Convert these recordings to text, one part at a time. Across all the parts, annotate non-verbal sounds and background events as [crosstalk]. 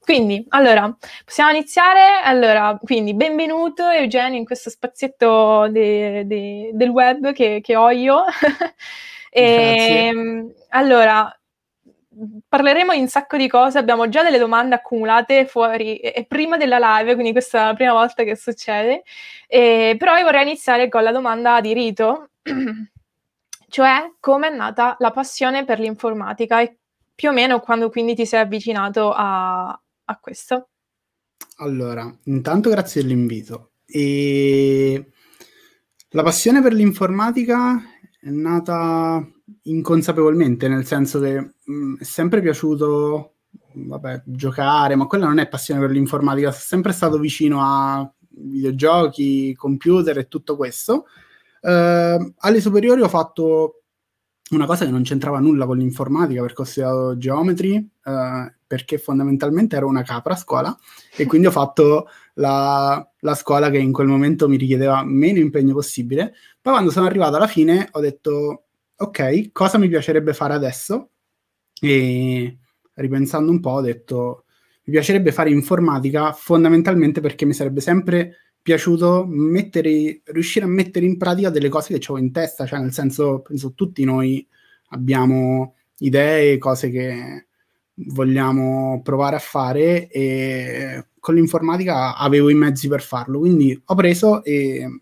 Quindi, allora, possiamo iniziare? Allora, quindi, benvenuto Eugenio in questo spazietto de, de, del web che, che ho io. [laughs] e, ehm, allora, parleremo di un sacco di cose, abbiamo già delle domande accumulate fuori e prima della live, quindi questa è la prima volta che succede, e, però io vorrei iniziare con la domanda di Rito. [clears throat] cioè come è nata la passione per l'informatica e più o meno quando quindi ti sei avvicinato a, a questo? Allora, intanto grazie dell'invito. E la passione per l'informatica è nata inconsapevolmente, nel senso che mh, mm, è sempre piaciuto vabbè, giocare, ma quella non è passione per l'informatica, sono sempre stato vicino a videogiochi, computer e tutto questo. Eh, alle superiori ho fatto una cosa che non c'entrava nulla con l'informatica perché ho studiato geometry, eh, perché fondamentalmente ero una capra a scuola e quindi ho fatto la, la, scuola che in quel momento mi richiedeva meno impegno possibile. Poi quando sono arrivato alla fine ho detto, ok, cosa mi piacerebbe fare adesso? E ripensando un po' ho detto, mi piacerebbe fare informatica fondamentalmente perché mi sarebbe sempre piaciuto mettere, riuscire a mettere in pratica delle cose che avevo in testa, cioè nel senso, penso tutti noi abbiamo idee, cose che vogliamo provare a fare e con l'informatica avevo i mezzi per farlo, quindi ho preso e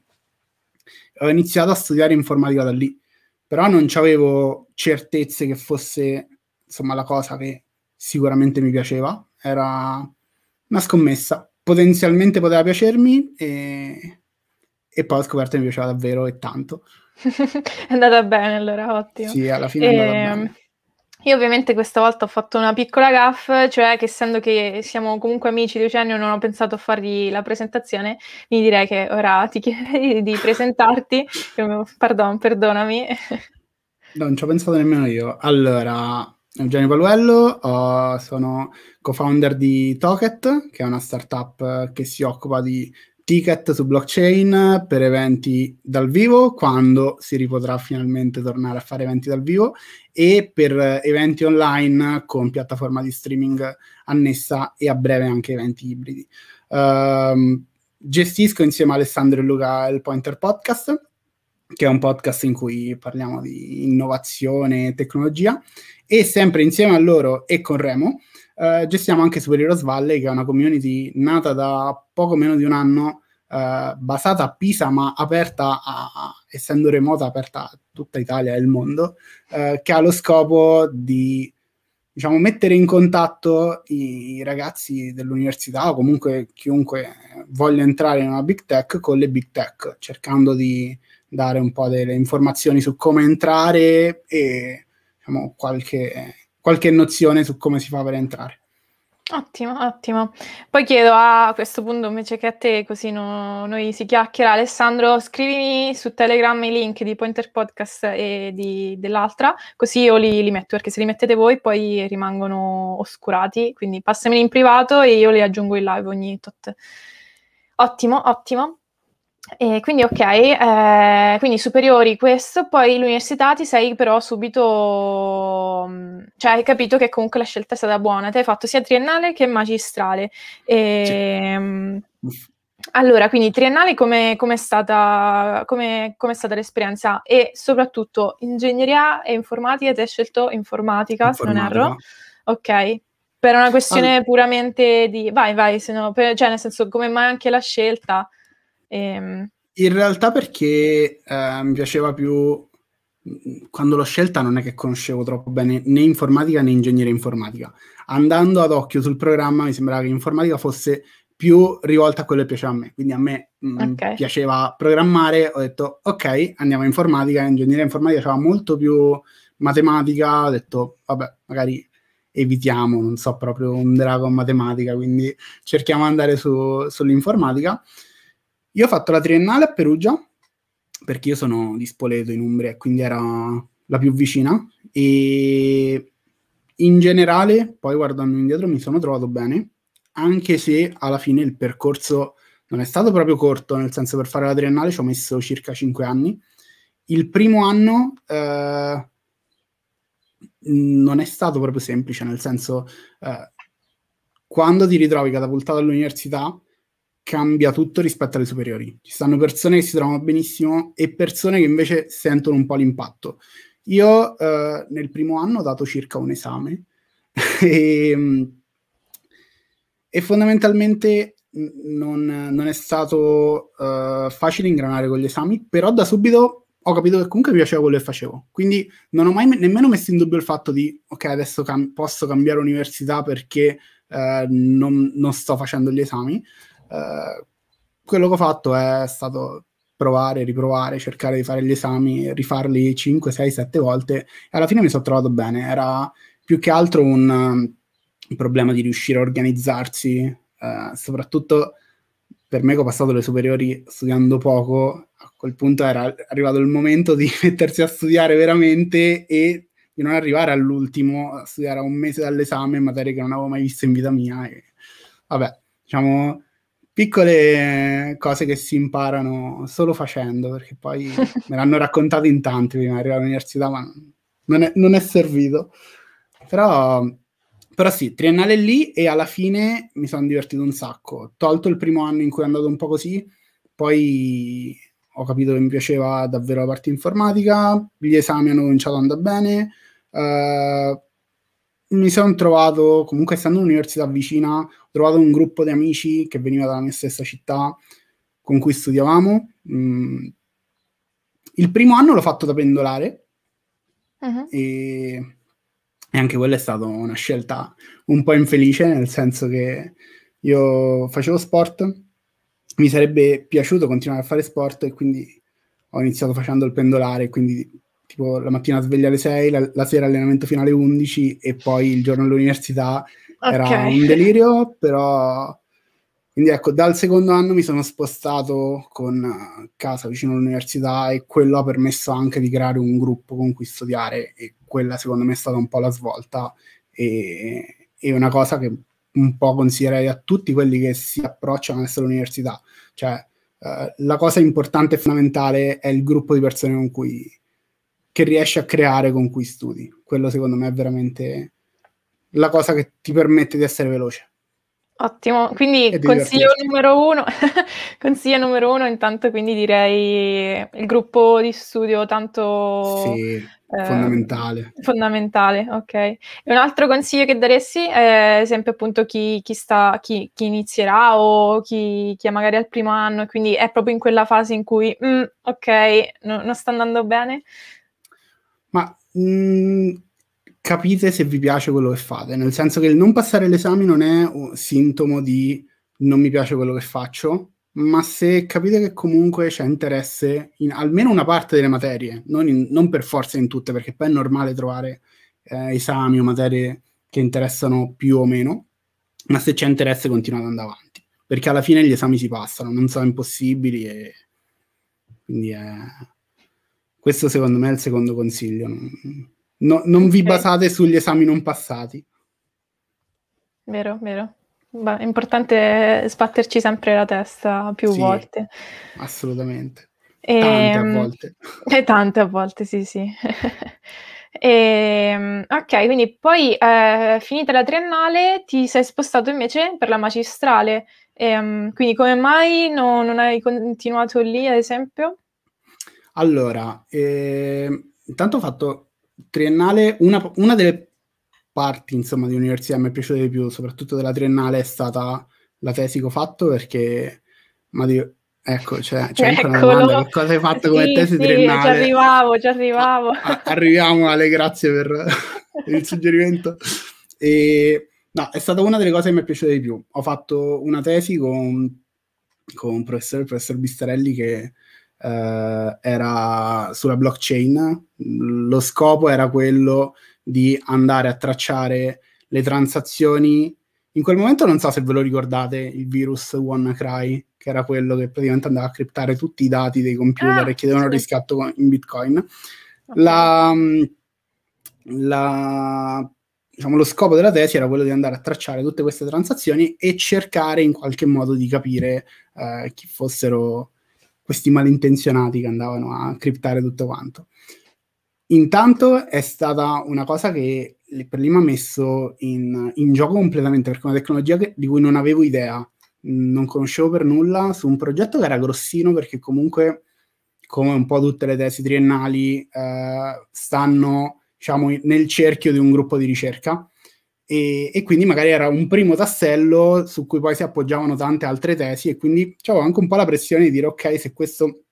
ho iniziato a studiare informatica da lì, però non avevo certezze che fosse insomma la cosa che sicuramente mi piaceva, era una scommessa potenzialmente poteva piacermi e, e poi ho scoperto che mi piaceva davvero e tanto. [laughs] è andata bene allora, ottimo. Sì, alla fine e... è andata ehm, bene. Io ovviamente questa volta ho fatto una piccola gaff, cioè che essendo che siamo comunque amici di Eugenio non ho pensato a fargli la presentazione, mi direi che ora ti chiederei di presentarti. [laughs] Pardon, perdonami. non ci ho pensato nemmeno io. Allora, Eugenio Valuello, uh, sono co-founder di Toket, che è una startup uh, che si occupa di ticket su blockchain per eventi dal vivo, quando si potrà finalmente tornare a fare eventi dal vivo, e per uh, eventi online con piattaforma di streaming annessa e a breve anche eventi ibridi. Uh, gestisco insieme a Alessandro e Luca il Pointer Podcast, che è un podcast in cui parliamo di innovazione e tecnologia e sempre insieme a loro e con Remo eh, gestiamo anche Super Heroes Valley che è una community nata da poco meno di un anno eh, basata a Pisa ma aperta a, a, essendo remota aperta a tutta Italia e il mondo eh, che ha lo scopo di diciamo, mettere in contatto i, i, ragazzi dell'università o comunque chiunque voglia entrare in una big tech con le big tech, cercando di dare un po' delle informazioni su come entrare e diciamo, qualche, qualche nozione su come si fa per entrare. Ottimo, ottimo. Poi chiedo a questo punto, invece che a te, così no, noi si chiacchiera, Alessandro, scrivimi su Telegram i link di Pointer Podcast e di, dell'altra, così io li, li, metto, perché se li mettete voi poi rimangono oscurati, quindi passameli in privato e io li aggiungo in live ogni tot. Ottimo, ottimo. E quindi ok, eh, quindi superiori questo, poi l'università ti sei però subito, mm, cioè hai capito che comunque la scelta è stata buona, ti hai fatto sia triennale che magistrale. E, sì. Mm, allora, quindi triennale come è stata, com'è stata l'esperienza? E soprattutto ingegneria e informatica, ti hai scelto informatica, informatica. se non erro. Ok, per una questione allora. puramente di... Vai, vai, se no, per, cioè nel senso come mai anche la scelta? E... Ehm, in realtà perché eh, mi piaceva più mm, quando l'ho scelta non è che conoscevo troppo bene né informatica né ingegneria informatica. Andando ad occhio sul programma mi sembrava che informatica fosse più rivolta a quello che piaceva a me. Quindi a me mh, mm, okay. piaceva programmare, ho detto ok, andiamo a informatica, ingegneria informatica c'era molto più matematica, ho detto vabbè, magari evitiamo, non so proprio un drago in matematica, quindi cerchiamo di andare su, sull'informatica io ho fatto la triennale a Perugia, perché io sono di Spoleto in Umbria, e quindi era la più vicina, e in generale, poi guardando indietro, mi sono trovato bene, anche se alla fine il percorso non è stato proprio corto, nel senso per fare la triennale ci ho messo circa 5 anni. Il primo anno eh, non è stato proprio semplice, nel senso eh, quando ti ritrovi catapultato all'università cambia tutto rispetto alle superiori. Ci stanno persone che si trovano benissimo e persone che invece sentono un po' l'impatto. Io eh, nel primo anno ho dato circa un esame [laughs] e, e, fondamentalmente non, non è stato uh, facile ingranare con gli esami, però da subito ho capito che comunque mi piaceva quello che facevo. Quindi non ho mai nemmeno messo in dubbio il fatto di, ok, adesso cam- posso cambiare università perché uh, non, non sto facendo gli esami. Eh, quello che ho fatto è stato provare, riprovare, cercare di fare gli esami, rifarli 5, 6, 7 volte e alla fine mi sono trovato bene. Era più che altro un, un problema di riuscire a organizzarsi, eh, soprattutto per me che ho passato le superiori studiando poco, a quel punto era arrivato il momento di [laughs] mettersi a studiare veramente e di non arrivare all'ultimo, a studiare a un mese dall'esame in materie che non avevo mai visto in vita mia. E, vabbè, diciamo piccole eh, cose che si imparano solo facendo, perché poi [laughs] me l'hanno raccontato in tanti prima di arrivare all'università, ma non è, non è servito. Però, però, sì, triennale lì e alla fine mi sono divertito un sacco. Tolto il primo anno in cui è andato un po' così, poi ho capito che mi piaceva davvero la parte informatica, gli esami hanno cominciato a andare bene, eh, mi sono trovato, comunque essendo un'università vicina, trovato un gruppo di amici che veniva dalla mia stessa città con cui studiavamo. Mm. Il primo anno l'ho fatto da pendolare uh-huh. e, e, anche quella è stata una scelta un po' infelice, nel senso che io facevo sport, mi sarebbe piaciuto continuare a fare sport e quindi ho iniziato facendo il pendolare, quindi tipo la mattina sveglia alle 6, la, la sera allenamento fino alle 11 e poi il giorno all'università era okay. un delirio, però... Quindi ecco, dal secondo anno mi sono spostato con eh, casa vicino all'università e quello ha permesso anche di creare un gruppo con cui studiare e quella secondo me è stata un po' la svolta e, e una cosa che un po' consiglierei a tutti quelli che si approcciano adesso all'università. Cioè, eh, la cosa importante e fondamentale è il gruppo di persone con cui, che riesci a creare con cui studi. Quello secondo me è veramente la cosa che ti permette di essere veloce. Ottimo, quindi consiglio numero, uno, [laughs] consiglio numero uno, intanto quindi direi il gruppo di studio tanto sì, eh, fondamentale. Fondamentale, ok. E un altro consiglio che daresti è esempio appunto chi, chi, sta, chi, chi inizierà o chi, è magari al primo anno e quindi è proprio in quella fase in cui mm, ok, no, non sta andando bene? Ma mh, mm, capite se vi piace quello che fate, nel senso che il non passare l'esame non è un sintomo di non mi piace quello che faccio, ma se capite che comunque c'è interesse in almeno una parte delle materie, non, in, non per forza in tutte, perché poi è normale trovare eh, esami o materie che interessano più o meno, ma se c'è interesse continuate ad andare avanti, perché alla fine gli esami si passano, non sono impossibili e quindi è... questo secondo me è il secondo consiglio. No, non vi basate sugli esami non passati. Vero, vero. Beh, è importante sbatterci sempre la testa più sì, volte. Assolutamente. E, tante a ehm, volte. E eh, tante a volte, sì, sì. [laughs] e, ehm, ok, quindi poi eh, finita la triennale ti sei spostato invece per la magistrale. E, ehm, quindi come mai no, non hai continuato lì, ad esempio? Allora, eh, intanto ho fatto triennale, una, una delle parti insomma, di università mi è piaciuta di più, soprattutto della triennale, è stata la tesi che ho fatto perché, ma Dio, ecco, c'è, cioè, c'è anche una domanda, che cosa hai fatto come tesi sì, triennale? Ci arrivavo, ci arrivavo. A- arriviamo Ale, grazie per [laughs] il suggerimento. E, no, è stata una delle cose che mi è piaciuta di più. Ho fatto una tesi con, con un professore, il professor Bistarelli, che eh, era sulla blockchain. Lo scopo era quello di andare a tracciare le transazioni. In quel momento non so se ve lo ricordate, il virus WannaCry, che era quello che praticamente andava a criptare tutti i dati dei computer ah, e chiedevano sì. riscatto in Bitcoin. La, la, diciamo, lo scopo della tesi era quello di andare a tracciare tutte queste transazioni e cercare in qualche modo di capire eh, chi fossero questi malintenzionati che andavano a criptare tutto quanto. Intanto è stata una cosa che per lì mi ha messo in, in, gioco completamente perché è una tecnologia che, di cui non avevo idea, non conoscevo per nulla su un progetto che era grossino perché comunque, come un po' tutte le tesi triennali, eh, stanno diciamo, nel cerchio di un gruppo di ricerca e, e, quindi magari era un primo tassello su cui poi si appoggiavano tante altre tesi e quindi avevo anche un po' la pressione di dire ok se questo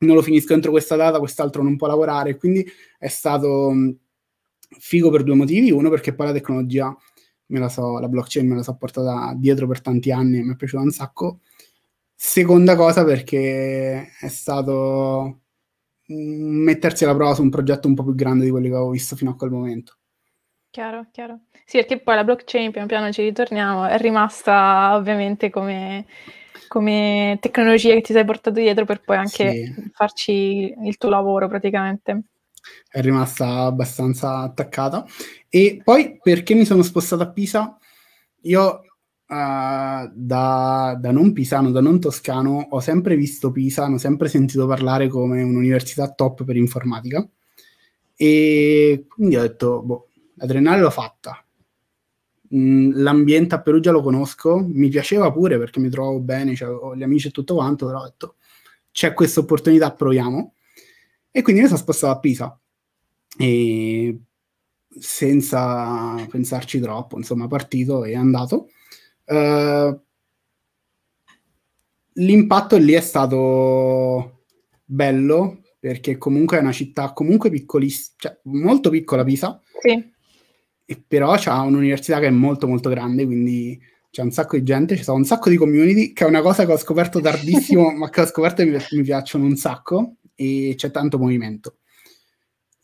non lo finisco entro questa data quest'altro non può lavorare quindi è stato figo per due motivi uno perché poi la tecnologia me la so la blockchain me la so portata dietro per tanti anni e mi è piaciuta un sacco seconda cosa perché è stato mettersi alla prova su un progetto un po' più grande di quelli che avevo visto fino a quel momento Chiaro, chiaro. Sì, perché poi la blockchain, pian piano ci ritorniamo, è rimasta ovviamente come, come tecnologia che ti sei portato dietro per poi anche sì. farci il tuo lavoro praticamente. È rimasta abbastanza attaccata. E poi perché mi sono spostato a Pisa? Io Uh, da, da, non pisano, da non toscano, ho sempre visto Pisa, ho sempre sentito parlare come un'università top per informatica. E quindi ho detto, boh, Adrenale l'ho fatta. Mm, l'ambiente a Perugia lo conosco, mi piaceva pure perché mi trovavo bene, cioè, ho gli amici e tutto quanto, però ho detto c'è questa opportunità, proviamo. E quindi mi sono spostato a Pisa. E senza pensarci troppo, insomma, partito e andato. Uh, l'impatto lì è stato bello perché comunque è una città comunque piccolissima, cioè molto piccola Pisa. Sì e però c'è un'università che è molto molto grande, quindi c'è un sacco di gente, ci sono un sacco di community, che è una cosa che ho scoperto tardissimo, [laughs] ma che ho scoperto e mi, mi piacciono un sacco, e c'è tanto movimento.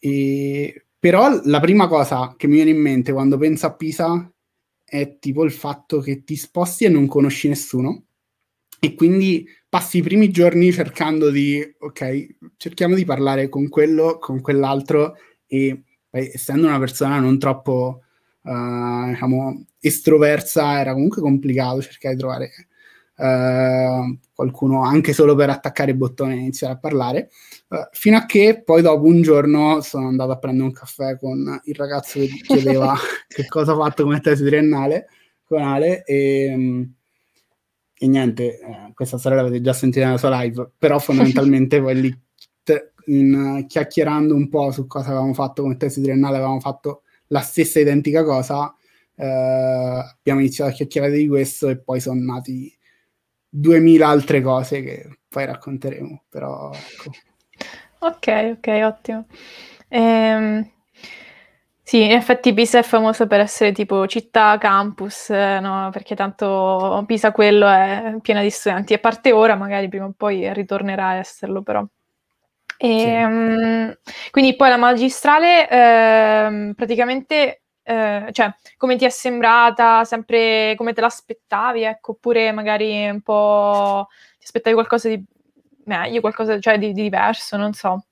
E, però la prima cosa che mi viene in mente quando penso a Pisa è tipo il fatto che ti sposti e non conosci nessuno, e quindi passi i primi giorni cercando di, ok, cerchiamo di parlare con quello, con quell'altro, e essendo una persona non troppo uh, diciamo, estroversa, era comunque complicato cercare di trovare uh, qualcuno anche solo per attaccare il bottone e iniziare a parlare. Uh, fino a che poi, dopo un giorno, sono andato a prendere un caffè con il ragazzo che chiedeva [laughs] [laughs] che cosa ho fatto come tesi triennale con Ale. E, e niente, eh, questa storia l'avete già sentita nella sua live, però fondamentalmente [laughs] poi lì in, eh, chiacchierando un po' su cosa avevamo fatto come tesi triennale, avevamo fatto la stessa identica cosa, eh, abbiamo iniziato a chiacchierare di questo e poi sono nati duemila altre cose che poi racconteremo, però ecco. Ok, ok, ottimo. Ehm, sì, in effetti Pisa è famosa per essere tipo città campus, eh, no? perché tanto Pisa quello è piena di studenti, a parte ora magari prima o poi ritornerà a esserlo però. E, sì. Ehm, quindi poi la magistrale eh, praticamente, eh, cioè, come ti è sembrata, sempre come te l'aspettavi, ecco, oppure magari un po' ti aspettavi qualcosa di meglio, qualcosa cioè, di, di diverso, non so.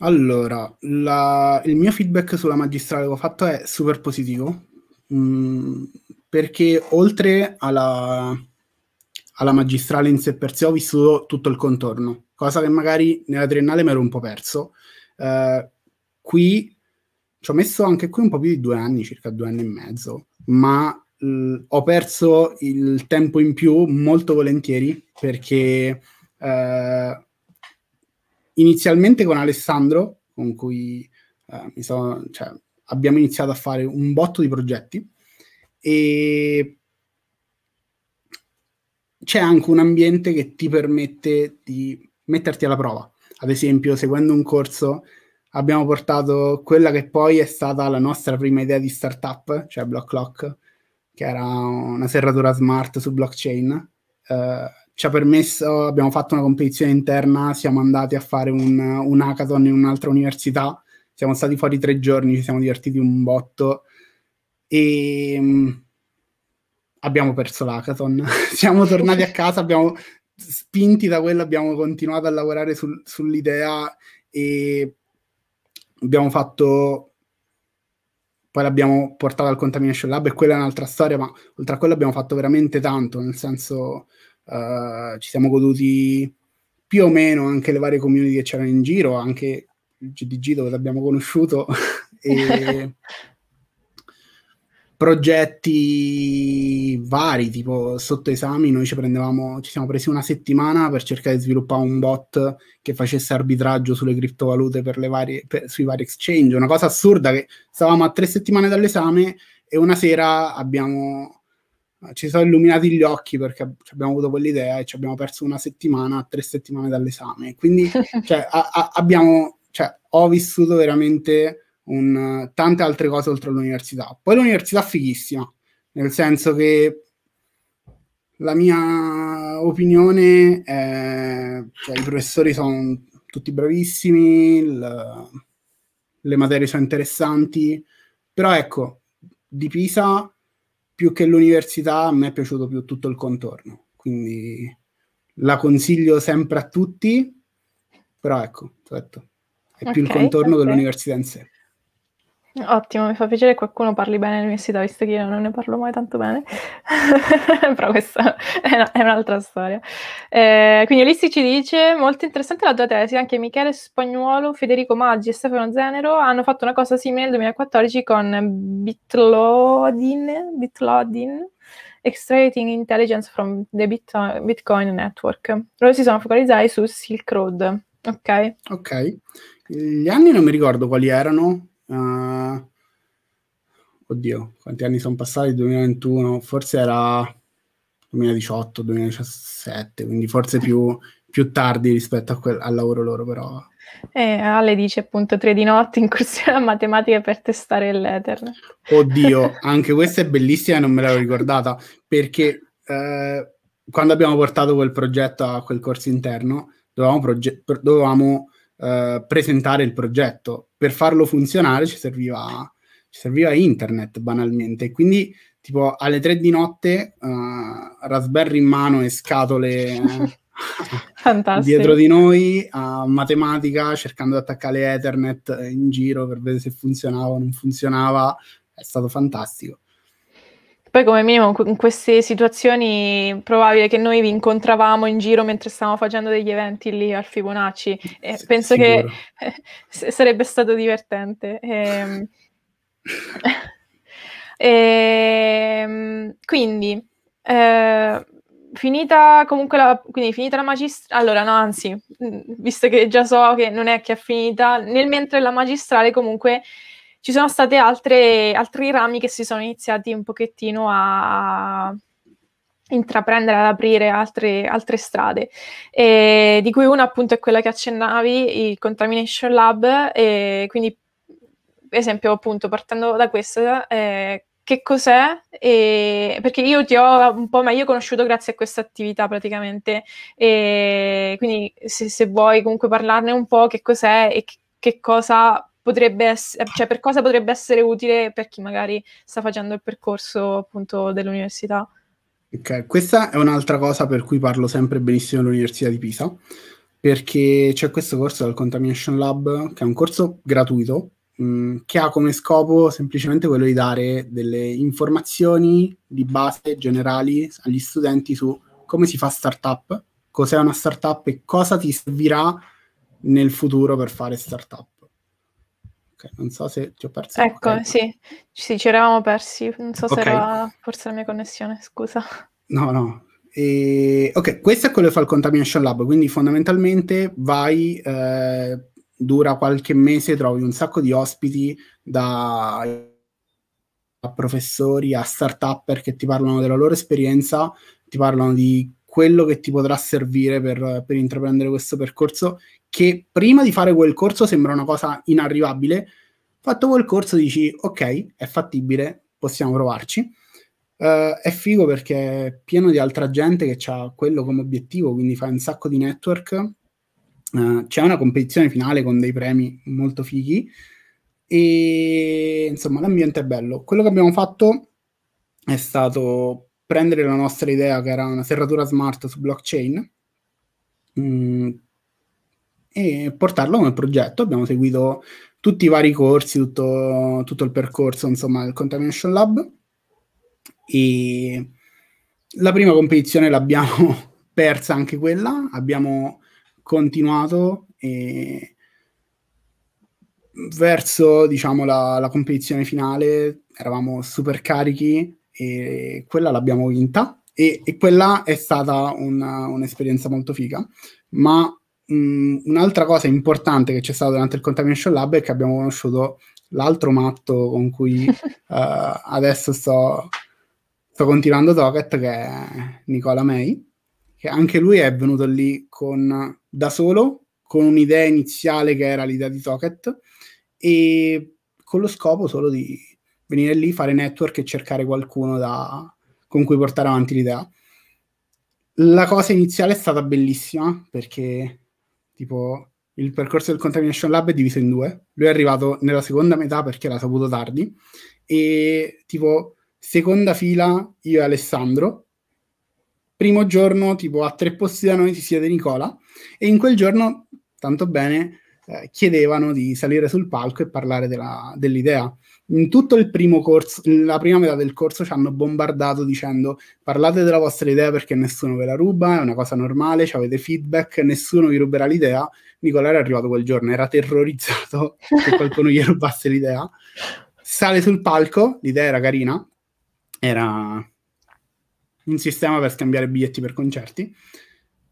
Allora, la, il mio feedback sulla magistrale che ho fatto è super positivo, mh, mm, perché oltre alla, alla magistrale in sé per sé ho vissuto tutto il contorno cosa che magari nella triennale mi ero un po' perso. Uh, qui ci ho messo anche qui un po' più di due anni, circa due anni e mezzo, ma mh, mm, ho perso il tempo in più molto volentieri perché uh, inizialmente con Alessandro, con cui uh, eh, so, cioè, abbiamo iniziato a fare un botto di progetti e c'è anche un ambiente che ti permette di metterti alla prova. Ad esempio, seguendo un corso abbiamo portato quella che poi è stata la nostra prima idea di startup, cioè BlockLock, che era una serratura smart su blockchain. Eh, ci ha permesso, abbiamo fatto una competizione interna, siamo andati a fare un, un hackathon in un'altra università, siamo stati fuori tre giorni, ci siamo divertiti un botto e mm, abbiamo perso l'hackathon. [laughs] siamo tornati a [laughs] casa, abbiamo spinti da quello abbiamo continuato a lavorare sul, sull'idea e abbiamo fatto poi l'abbiamo portato al Contamination Lab e quella è un'altra storia, ma oltre a quello abbiamo fatto veramente tanto, nel senso uh, ci siamo goduti più o meno anche le varie community che c'erano in giro, anche il GDG dove l'abbiamo conosciuto [laughs] e [laughs] progetti vari, tipo sotto esami noi ci, ci siamo presi una settimana per cercare di sviluppare un bot che facesse arbitraggio sulle criptovalute per varie, per, sui vari exchange, una cosa assurda che stavamo a tre settimane dall'esame e una sera abbiamo, ci sono illuminati gli occhi perché abbiamo avuto quell'idea e ci abbiamo perso una settimana, a tre settimane dall'esame. Quindi [laughs] cioè, a, a, abbiamo, cioè, ho vissuto veramente un, tante altre cose oltre all'università. Poi l'università è fighissima, nel senso che la mia opinione è cioè, i professori sono tutti bravissimi, il, le materie sono interessanti, però ecco, di Pisa più che l'università a me è piaciuto più tutto il contorno, quindi la consiglio sempre a tutti, però ecco, detto, è okay, più il contorno okay. che in sé. Ottimo, mi fa piacere che qualcuno parli bene dell'università, visto che io non ne parlo mai tanto bene, [laughs] però questa è, una, è un'altra storia. Eh, quindi Ulissi ci dice, molto interessante la tua tesi, anche Michele Spagnuolo, Federico Maggi e Stefano Zenero hanno fatto una cosa simile nel 2014 con Bitlodin, Bitlodin Extracting Intelligence from the Bit- Bitcoin Network. Loro si sono focalizzati su Silk Road, ok? Ok, gli anni non mi ricordo quali erano, Uh, oddio, quanti anni sono passati? 2021, forse era 2018, 2017, quindi forse più, più tardi rispetto que- al lavoro loro, però. Eh, Ale dice appunto 3 di notte, in incursione a matematica per testare l'Ethernet. Oddio, [laughs] anche questa è bellissima e non me l'ero ricordata, perché eh, quando abbiamo portato quel progetto a quel corso interno, dovevamo, proge- dovevamo eh, presentare il progetto per farlo funzionare ci serviva, ci serviva internet banalmente. Quindi, tipo, alle tre di notte, uh, Raspberry in mano e scatole eh, [laughs] dietro di noi a matematica, cercando di attaccare Ethernet in giro per vedere se funzionava o non funzionava. È stato fantastico. Poi come minimo in queste situazioni probabile che noi vi incontravamo in giro mentre stavamo facendo degli eventi lì al Fibonacci. Eh, sì, penso sicuro. che [laughs] sarebbe stato divertente. e... Ehm, [laughs] ehm, quindi, eh, finita comunque la, quindi finita la magistrale, allora no, anzi, mm, visto che già so che non è che è finita, nel mentre la magistrale comunque ci sono stati altri rami che si sono iniziati un pochettino a intraprendere, ad aprire altre, altre strade, e di cui una appunto è quella che accennavi, il Contamination Lab, e quindi per esempio appunto partendo da questa, eh, che cos'è? E perché io ti ho un po' meglio conosciuto grazie a questa attività praticamente, e quindi se, se vuoi comunque parlarne un po' che cos'è e che, che cosa potrebbe essere, cioè per cosa potrebbe essere utile per chi magari sta facendo il percorso appunto dell'università. Ok, questa è un'altra cosa per cui parlo sempre benissimo dell'Università di Pisa, perché c'è questo corso del Contamination Lab, che è un corso gratuito, mh, mm, che ha come scopo semplicemente quello di dare delle informazioni di base generali agli studenti su come si fa startup, cos'è una startup e cosa ti servirà nel futuro per fare startup. Okay, non so se ti ho perso. Ecco, okay. sì. sì, ci eravamo persi, non so okay. se era forse la mia connessione, scusa. No, no. E, ok, questo è quello che fa il Contamination Lab, quindi fondamentalmente vai, eh, dura qualche mese, trovi un sacco di ospiti da professori a start-up che ti parlano della loro esperienza, ti parlano di quello che ti potrà servire per, per intraprendere questo percorso, che prima di fare quel corso sembra una cosa inarrivabile, fatto quel corso dici ok, è fattibile, possiamo provarci. Uh, è figo perché è pieno di altra gente che ha quello come obiettivo, quindi fa un sacco di network. Uh, c'è una competizione finale con dei premi molto fighi e insomma l'ambiente è bello. Quello che abbiamo fatto è stato prendere la nostra idea che era una serratura smart su blockchain mh, mm, e portarlo come progetto. Abbiamo seguito tutti i vari corsi, tutto, tutto il percorso, insomma, del Contamination Lab. E la prima competizione l'abbiamo [laughs] persa anche quella, abbiamo continuato e verso diciamo, la, la competizione finale eravamo super carichi, e quella l'abbiamo vinta e, e quella è stata una, un'esperienza molto figa, ma mh, mm, un'altra cosa importante che c'è stata durante il Contamination Lab è che abbiamo conosciuto l'altro matto con cui uh, [laughs] adesso sto, sto continuando Tocket, che è Nicola May, che anche lui è venuto lì con, da solo, con un'idea iniziale che era l'idea di Tocket e con lo scopo solo di venire lì, fare network e cercare qualcuno da, con cui portare avanti l'idea. La cosa iniziale è stata bellissima perché tipo il percorso del Contamination Lab è diviso in due. Lui è arrivato nella seconda metà perché l'ha saputo tardi e tipo seconda fila io e Alessandro. Primo giorno, tipo a tre posti da noi si siede Nicola e in quel giorno, tanto bene, eh, chiedevano di salire sul palco e parlare della, dell'idea in tutto il primo corso, la prima metà del corso ci hanno bombardato dicendo parlate della vostra idea perché nessuno ve la ruba, è una cosa normale, ci avete feedback, nessuno vi ruberà l'idea. Nicola era arrivato quel giorno, era terrorizzato [laughs] che qualcuno gli rubasse l'idea. Sale sul palco, l'idea era carina, era un sistema per scambiare biglietti per concerti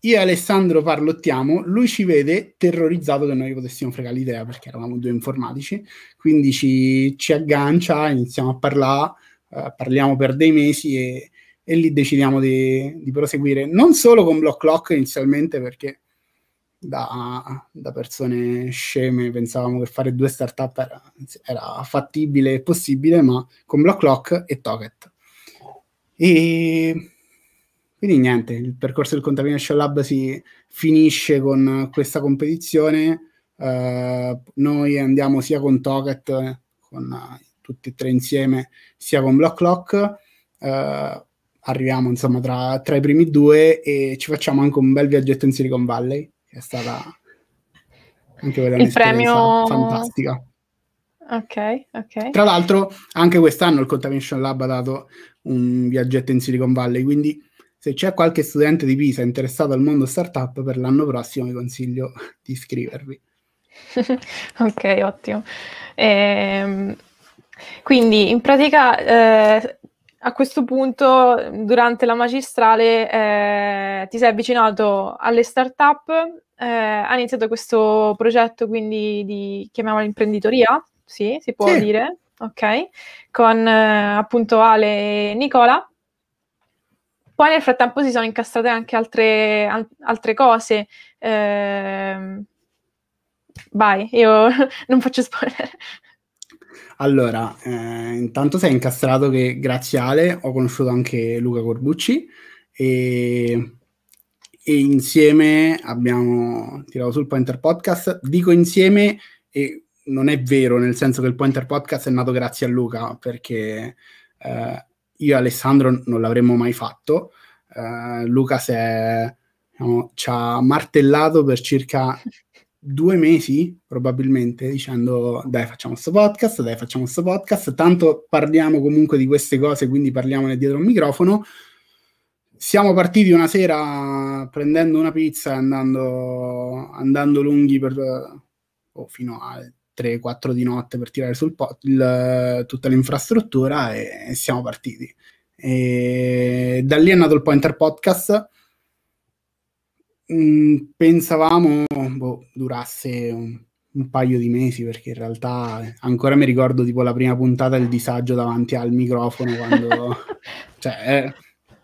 io e Alessandro parlottiamo, lui ci vede terrorizzato che noi potessimo fregare l'idea perché eravamo due informatici, quindi ci, ci aggancia, iniziamo a parlare, eh, parliamo per dei mesi e, e lì decidiamo di, di, proseguire, non solo con Block Lock inizialmente perché da, da persone sceme pensavamo che fare due startup era, era fattibile e possibile, ma con Block Lock e Toket. E quindi niente, il percorso del Contamination Lab si finisce con questa competizione. Uh, noi andiamo sia con Toget, con uh, tutti e tre insieme, sia con BlockLock. Uh, eh, arriviamo insomma tra, tra, i primi due e ci facciamo anche un bel viaggetto in Silicon Valley, che è stata anche quella il premio... fantastica. Ok, ok. Tra l'altro anche quest'anno il Contamination Lab ha dato un viaggetto in Silicon Valley, quindi se c'è qualche studente di Pisa interessato al mondo startup, per l'anno prossimo vi consiglio di iscrivervi. [laughs] ok, ottimo. Ehm, quindi in pratica eh, a questo punto durante la magistrale eh, ti sei avvicinato alle startup, eh, hai iniziato questo progetto quindi di, chiamiamola imprenditoria, sì, si può sì. dire, ok, con eh, appunto Ale e Nicola. Poi nel frattempo si sono incastrate anche altre, al- altre cose. Eh, vai, io [laughs] non faccio spoiler. Allora, eh, intanto sei incastrato che grazie a Ale ho conosciuto anche Luca Corbucci e, e insieme abbiamo tirato sul Pointer Podcast. Dico insieme e non è vero, nel senso che il Pointer Podcast è nato grazie a Luca perché... Eh, io e Alessandro non l'avremmo mai fatto. Uh, Luca diciamo, ci ha martellato per circa due mesi, probabilmente, dicendo dai facciamo questo podcast, dai facciamo questo podcast, tanto parliamo comunque di queste cose, quindi parliamone dietro un microfono. Siamo partiti una sera prendendo una pizza e andando, andando lunghi per, oh, fino a 3, 4 di notte per tirare sul po- il, tutta l'infrastruttura e siamo partiti. E da lì è nato il Pointer Podcast. Mm, pensavamo boh, durasse un, un paio di mesi perché in realtà ancora mi ricordo tipo la prima puntata il disagio davanti al microfono quando [laughs] cioè eh,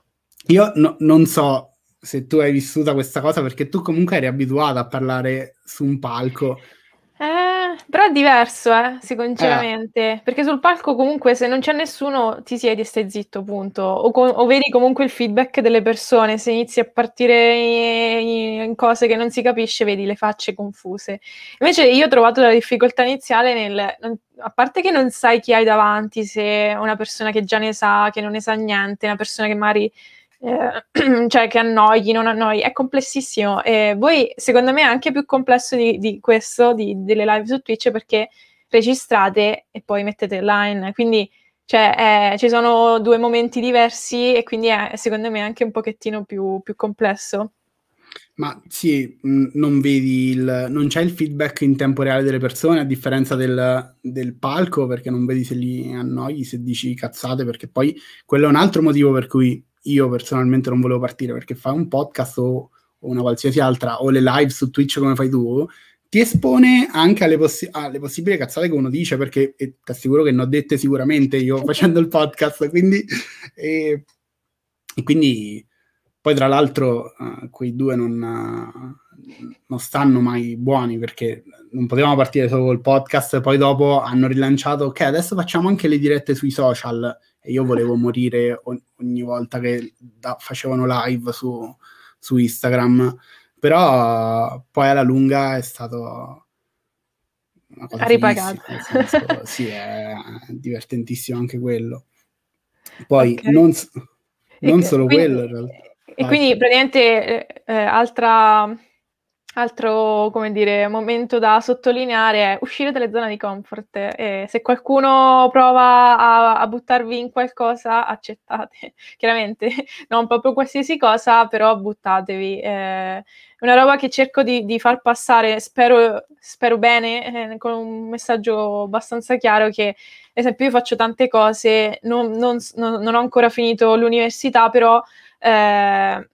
io no, non so se tu hai vissuta questa cosa perché tu comunque eri abituata a parlare su un palco però è diverso, eh, sinceramente, eh. perché sul palco comunque se non c'è nessuno ti siedi e stai zitto, punto. O, con, o vedi comunque il feedback delle persone, se inizi a partire in, in, cose che non si capisce, vedi le facce confuse. Invece io ho trovato la difficoltà iniziale nel... Non, a parte che non sai chi hai davanti, se è una persona che già ne sa, che non ne sa niente, una persona che magari eh, [clears throat] cioè che annoi, non annoi, è complessissimo. E voi, secondo me, è anche più complesso di, di questo, di, delle live su Twitch, perché registrate e poi mettete online, quindi cioè, eh, ci sono due momenti diversi e quindi è, secondo me, anche un pochettino più, più complesso. Ma sì, mm, non vedi il, non c'è il feedback in tempo reale delle persone, a differenza del, del, palco, perché non vedi se li annoi, se dici cazzate, perché poi quello è un altro motivo per cui io personalmente non volevo partire perché fare un podcast o, una qualsiasi altra o le live su Twitch come fai tu ti espone anche alle, possi- alle possibili cazzate che uno dice perché ti assicuro che ne ho dette sicuramente io facendo il podcast quindi e, e quindi poi tra l'altro uh, quei due non, uh, non stanno mai buoni perché non potevamo partire solo col podcast, poi dopo hanno rilanciato, ok, adesso facciamo anche le dirette sui social e io volevo morire ogni volta che da, facevano live su, su Instagram, però poi alla lunga è stato... Una cosa ripagato. sì, è divertentissimo anche quello. Poi okay. non, non solo quindi, quello in realtà. E quindi praticamente eh, eh altra Altro, come dire, momento da sottolineare è uscire dalle zone di comfort. E se qualcuno prova a, a, buttarvi in qualcosa, accettate. [laughs] Chiaramente, non proprio qualsiasi cosa, però buttatevi. È eh, una roba che cerco di, di far passare, spero, spero bene, eh, con un messaggio abbastanza chiaro che, ad esempio, io faccio tante cose, non, non, non ho ancora finito l'università, però... Eh,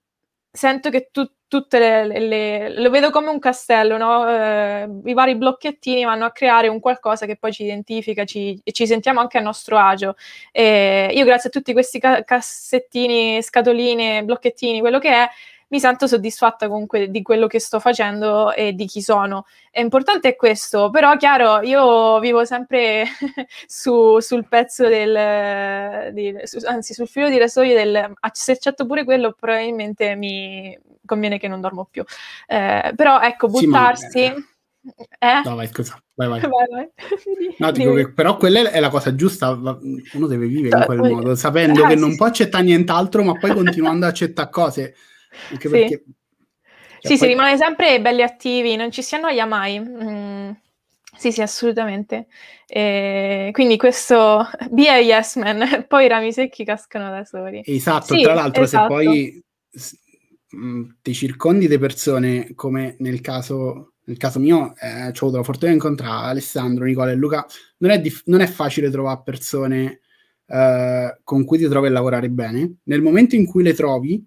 sento che tutti tutte le, le, lo vedo come un castello, no? eh, i vari blocchettini vanno a creare un qualcosa che poi ci identifica ci, e ci sentiamo anche a nostro agio. Eh, io grazie a tutti questi ca- cassettini, scatoline, blocchettini, quello che è, mi sento soddisfatta que- di quello che sto facendo e di chi sono. È importante questo, però chiaro, io vivo sempre [laughs] su, sul pezzo del, di, su, anzi sul filo di rasoio del, ah, se accetto pure quello probabilmente mi conviene che non dormo più. Eh, però ecco, buttarsi... [laughs] eh? No, vai, scusa. Vai, vai. vai, vai. No, [laughs] dico che però quella è la cosa giusta. Uno deve vivere in cioè, quel modo, sapendo ah, che sì, non sì. può accettare nient'altro, ma poi continuando ad accettare cose. Anche sì, perché, cioè, sì, poi... si rimane sempre belli attivi, non ci si annoia mai. Mm. Sì, sì, assolutamente. Eh, quindi questo [laughs] be a yes man, [laughs] poi i rami secchi cascano da soli. Esatto, sì, tra l'altro esatto. se poi mm, ti circondi di persone come nel caso, nel caso mio, eh, ho avuto la fortuna di incontrare Alessandro, Nicola e Luca, non è, dif- non è facile trovare persone eh, con cui ti trovi a lavorare bene. Nel momento in cui le trovi,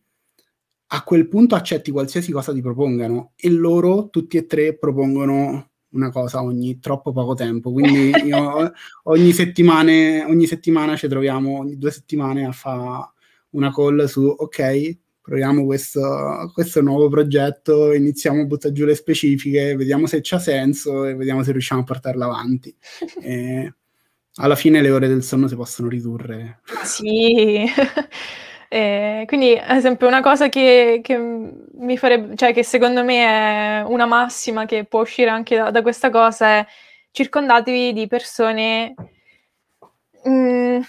a quel punto accetti qualsiasi cosa ti propongano e loro tutti e tre propongono una cosa ogni troppo poco tempo. Quindi [laughs] io, ogni, ogni, settimana ci troviamo, ogni due settimane a fare una call su ok, proviamo questo, questo, nuovo progetto, iniziamo a buttare giù le specifiche, vediamo se c'ha senso e vediamo se riusciamo a portarla avanti. [laughs] E alla fine le ore del sonno si possono ridurre. Sì. [laughs] Eh, quindi, ad esempio, una cosa che, che, mi farebbe, cioè, che secondo me è una massima che può uscire anche da, da questa cosa è circondatevi di persone. Mh, mm,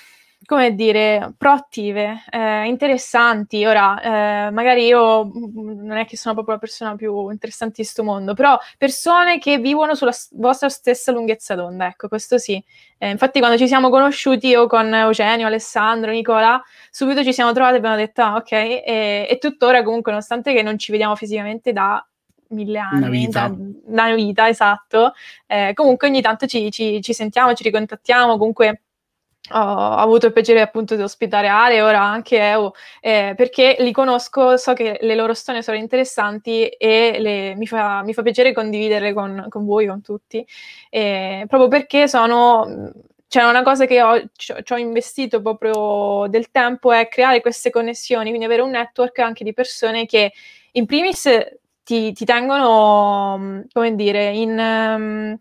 come dire, proattive, eh, interessanti. Ora, eh, magari io mm, non è che sono proprio la persona più interessante di questo mondo, però persone che vivono sulla vostra stessa lunghezza d'onda, ecco, questo sì. Eh, infatti quando ci siamo conosciuti io con Eugenio, Alessandro, Nicola, subito ci siamo trovati e abbiamo detto ah, ok, e, e tuttora comunque, nonostante che non ci vediamo fisicamente da mille anni, una vita, da, una vita esatto, eh, comunque ogni tanto ci, ci, ci sentiamo, ci ricontattiamo, comunque ho avuto il piacere appunto di ospitare Ale e ora anche EO, eh, perché li conosco, so che le loro storie sono interessanti e le, mi, fa, mi, fa, piacere condividerle con, con voi, con tutti, eh, proprio perché sono... Cioè, una cosa che ci ho investito proprio del tempo è creare queste connessioni, quindi avere un network anche di persone che in primis ti, ti tengono, come dire, in... Um,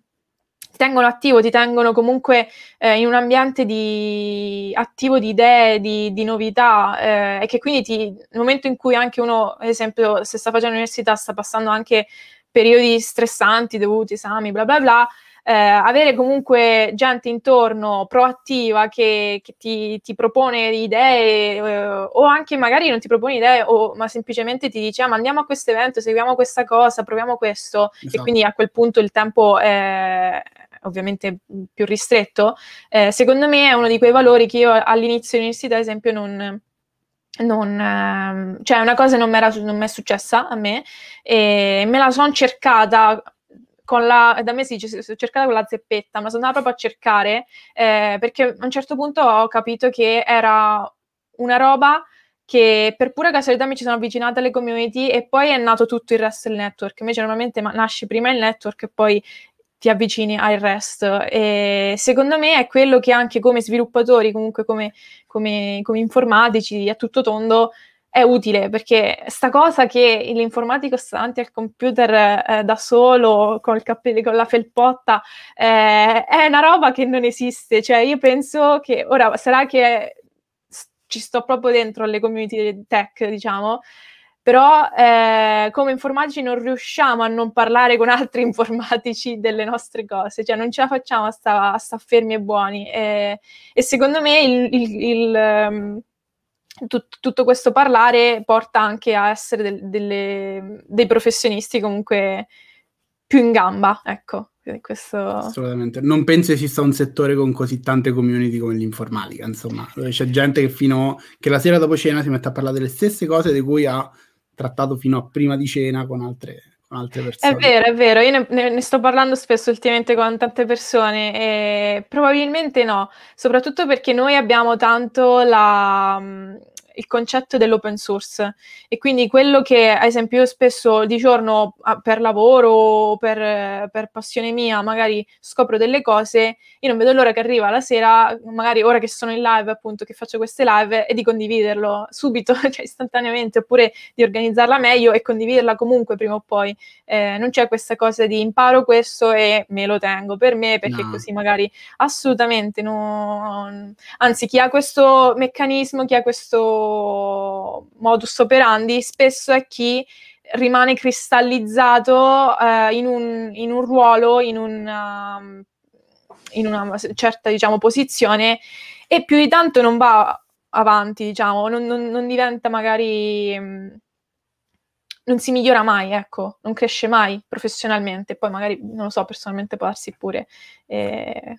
tengono attivo, ti tengono comunque eh, in un ambiente di, attivo di idee, di, di novità eh, e che quindi ti, nel momento in cui anche uno, ad esempio, se sta facendo l'università, sta passando anche periodi stressanti dovuti a esami, bla bla bla, eh, avere comunque gente intorno proattiva che, che ti, ti, propone idee eh, o anche magari non ti propone idee o, ma semplicemente ti dice ah, ma andiamo a questo evento, seguiamo questa cosa, proviamo questo esatto. e quindi a quel punto il tempo è, ovviamente mm, più ristretto, eh, secondo me è uno di quei valori che io all'inizio dell'università, ad esempio, non, non, ehm, cioè una cosa non, non mi è successa a me e me la sono cercata con la, da me si dice, sono cercata con la zeppetta, ma sono andata proprio a cercare eh, perché a un certo punto ho capito che era una roba che per pura casualità mi ci sono avvicinata alle community e poi è nato tutto il resto del network. Invece normalmente nasce prima il network e poi ti avvicini al resto. E secondo me è quello che anche come sviluppatori, comunque come, come, come informatici a tutto tondo, è utile perché sta cosa che l'informatico sta davanti al computer eh, da solo col cappello, con la felpotta eh, è una roba che non esiste. Cioè, io penso che ora sarà che ci sto proprio dentro alle community tech, diciamo, però eh, come informatici non riusciamo a non parlare con altri [laughs] informatici delle nostre cose, cioè non ce la facciamo a sta, sta fermi e buoni. E, eh, e secondo me il, il, il, ehm, tut, tutto questo parlare porta anche a essere del, delle, dei professionisti comunque più in gamba, ecco. Questo... Assolutamente, non penso esista un settore con così tante community come l'informatica, insomma, dove c'è gente che fino che la sera dopo cena si mette a parlare delle stesse cose di cui ha trattato fino a prima di cena con altre, con altre persone. È vero, è vero, io ne, ne, sto parlando spesso ultimamente con tante persone e probabilmente no, soprattutto perché noi abbiamo tanto la mm, il concetto dell'open source e quindi quello che ad esempio io spesso di giorno ah, per lavoro o per, per, passione mia magari scopro delle cose, io non vedo l'ora che arriva la sera, magari ora che sono in live appunto, che faccio queste live e di condividerlo subito, [laughs] cioè istantaneamente, oppure di organizzarla meglio e condividerla comunque prima o poi. Eh, non c'è questa cosa di imparo questo e me lo tengo per me perché no. così magari assolutamente non... Anzi, chi ha questo meccanismo, chi ha questo modus operandi spesso è chi rimane cristallizzato eh, in, un, in, un, ruolo, in, un, uh, in una certa diciamo, posizione e più di tanto non va avanti, diciamo, non, non, non diventa magari... Mm, non si migliora mai, ecco, non cresce mai professionalmente, poi magari, non lo so, personalmente può darsi pure. Eh,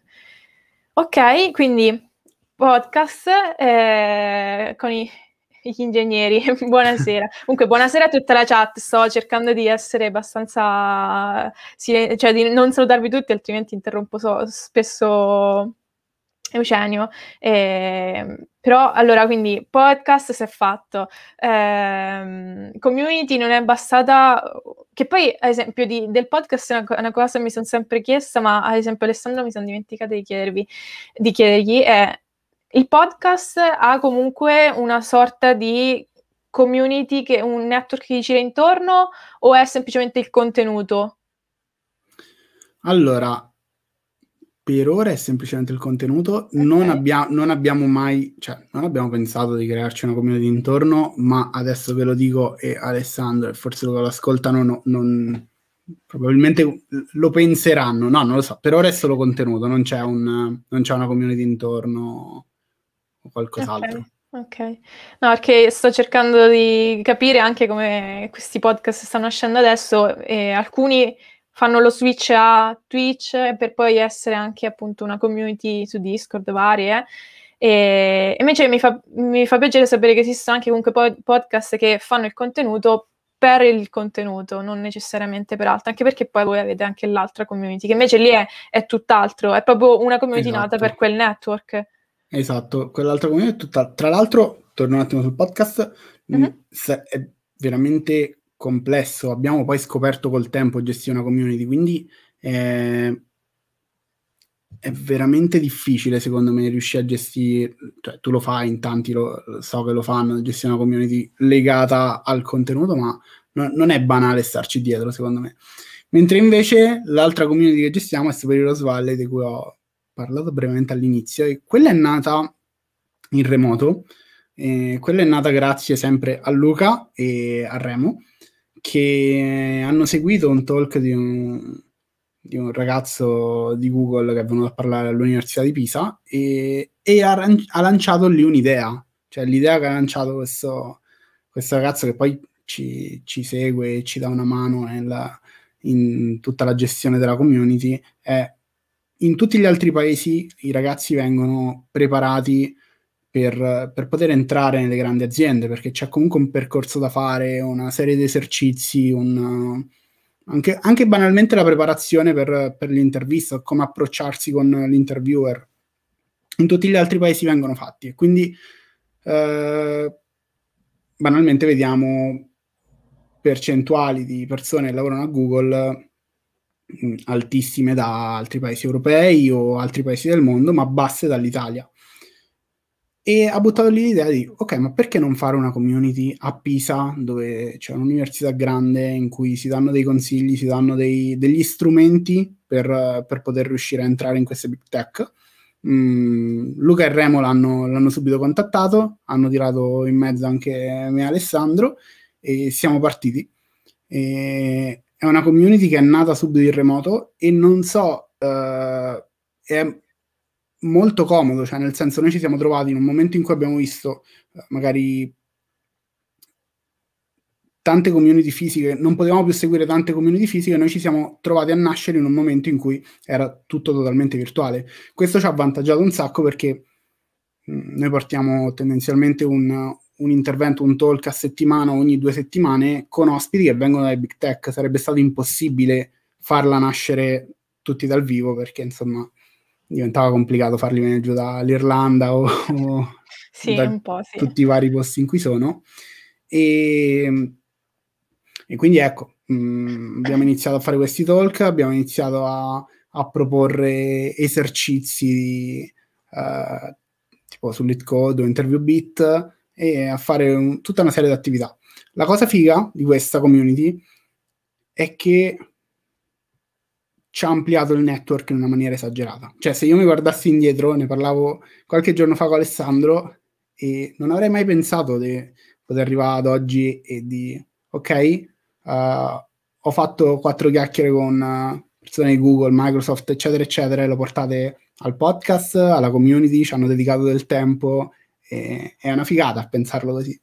ok, quindi podcast eh, con i, gli ingegneri. [laughs] buonasera. Comunque, buonasera a tutta la chat. Sto cercando di essere abbastanza silen- cioè di non salutarvi tutti, altrimenti interrompo so- spesso Eugenio. Eh, però allora, quindi podcast si è fatto, eh, community non è bastata, che poi ad esempio di, del podcast è una, una cosa che mi sono sempre chiesta, ma ad esempio Alessandro mi sono dimenticata di chiedervi, di chiedergli è il podcast ha comunque una sorta di community, che, un network che gira intorno o è semplicemente il contenuto? Allora, per ora è semplicemente il contenuto, okay. non, abbia- non, abbiamo mai, cioè non abbiamo pensato di crearci una community intorno, ma adesso ve lo dico e Alessandro e forse lo ascoltano no, non, probabilmente lo penseranno, no non lo so, per ora è solo contenuto, non c'è, un, non c'è una community intorno o qualcos'altro. Okay. Ok, no, perché sto cercando di capire anche come questi podcast stanno nascendo adesso e alcuni fanno lo switch a Twitch per poi essere anche appunto una community su Discord varie. Eh. E invece mi fa, mi fa piacere sapere che esistono anche comunque pod- podcast che fanno il contenuto per il contenuto, non necessariamente per altro, anche perché poi voi avete anche l'altra community, che invece lì è, è tutt'altro, è proprio una community esatto. nata per esatto. quel network. Esatto, quell'altra comunione è tutta... Tra l'altro, torno un attimo sul podcast, uh-huh. è veramente complesso. Abbiamo poi scoperto col tempo gestione una community, quindi è, eh, è veramente difficile secondo me riuscire a gestire, cioè, tu lo fai in tanti, lo, so che lo fanno, gestire una community legata al contenuto, ma no, non è banale starci dietro secondo me. Mentre invece l'altra community che gestiamo è Superior Osvalle, di cui ho parlato brevemente all'inizio, e quella è nata in remoto, eh, quella è nata grazie sempre a Luca e a Remo, che hanno seguito un talk di un, di un ragazzo di Google che è venuto a parlare all'Università di Pisa e, e ha, ha, lanciato lì un'idea, cioè l'idea che ha lanciato questo, questo ragazzo che poi ci, ci segue e ci dà una mano nella, in tutta la gestione della community è in tutti gli altri paesi i ragazzi vengono preparati per, per, poter entrare nelle grandi aziende, perché c'è comunque un percorso da fare, una serie di esercizi, un, anche, anche, banalmente la preparazione per, per l'intervista, come approcciarsi con l'interviewer. In tutti gli altri paesi vengono fatti e quindi eh, banalmente vediamo percentuali di persone che lavorano a Google Mm, altissime da altri paesi europei o altri paesi del mondo, ma basse dall'Italia. E ha buttato lì l'idea di, ok, ma perché non fare una community a Pisa, dove c'è un'università grande in cui si danno dei consigli, si danno dei, degli strumenti per, per, poter riuscire a entrare in queste big tech? Mm, Luca e Remo l'hanno, l'hanno, subito contattato, hanno tirato in mezzo anche me e Alessandro e siamo partiti. E è una community che è nata subito in remoto e non so, eh, è molto comodo, cioè nel senso noi ci siamo trovati in un momento in cui abbiamo visto eh, magari tante community fisiche, non potevamo più seguire tante community fisiche, noi ci siamo trovati a nascere in un momento in cui era tutto totalmente virtuale. Questo ci ha avvantaggiato un sacco perché mh, mm, noi portiamo tendenzialmente un, un intervento, un talk a settimana ogni due settimane con ospiti che vengono dai big tech. Sarebbe stato impossibile farla nascere tutti dal vivo perché insomma diventava complicato farli venire giù dall'Irlanda o, o [laughs] sì, da sì. tutti i vari posti in cui sono. E, e quindi ecco, mh, mm, abbiamo iniziato a fare questi talk, abbiamo iniziato a, a proporre esercizi uh, tipo sull'it code o interview bit e a fare un, tutta una serie di attività. La cosa figa di questa community è che ci ha ampliato il network in una maniera esagerata. Cioè, se io mi guardassi indietro, ne parlavo qualche giorno fa con Alessandro, e non avrei mai pensato di poter arrivare ad oggi e di, ok, uh, ho fatto quattro chiacchiere con eh, persone di Google, Microsoft, eccetera, eccetera, e lo portate al podcast, alla community, ci hanno dedicato del tempo e, è una figata a pensarlo così.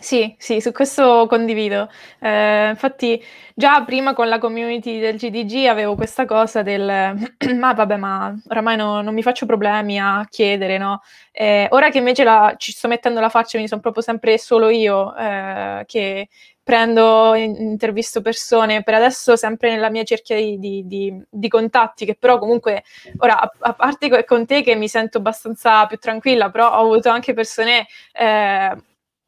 Sì, sì, su questo condivido. Eh, infatti, già prima con la community del GDG avevo questa cosa del [clears throat] ma vabbè, ma oramai no, non mi faccio problemi a chiedere, no? Eh, ora che invece la, ci sto mettendo la faccia, quindi sono proprio sempre solo io eh, che prendo, intervisto persone, per adesso sempre nella mia cerchia di, di, di, di contatti, che però comunque, ora, a, a, parte con te che mi sento abbastanza più tranquilla, però ho avuto anche persone eh,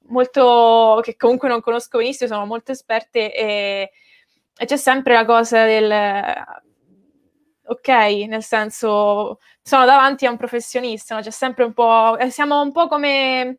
molto, che comunque non conosco benissimo, sono molto esperte e, e c'è sempre la cosa del... Ok, nel senso, sono davanti a un professionista, no? c'è sempre un po'. Eh, siamo un po' come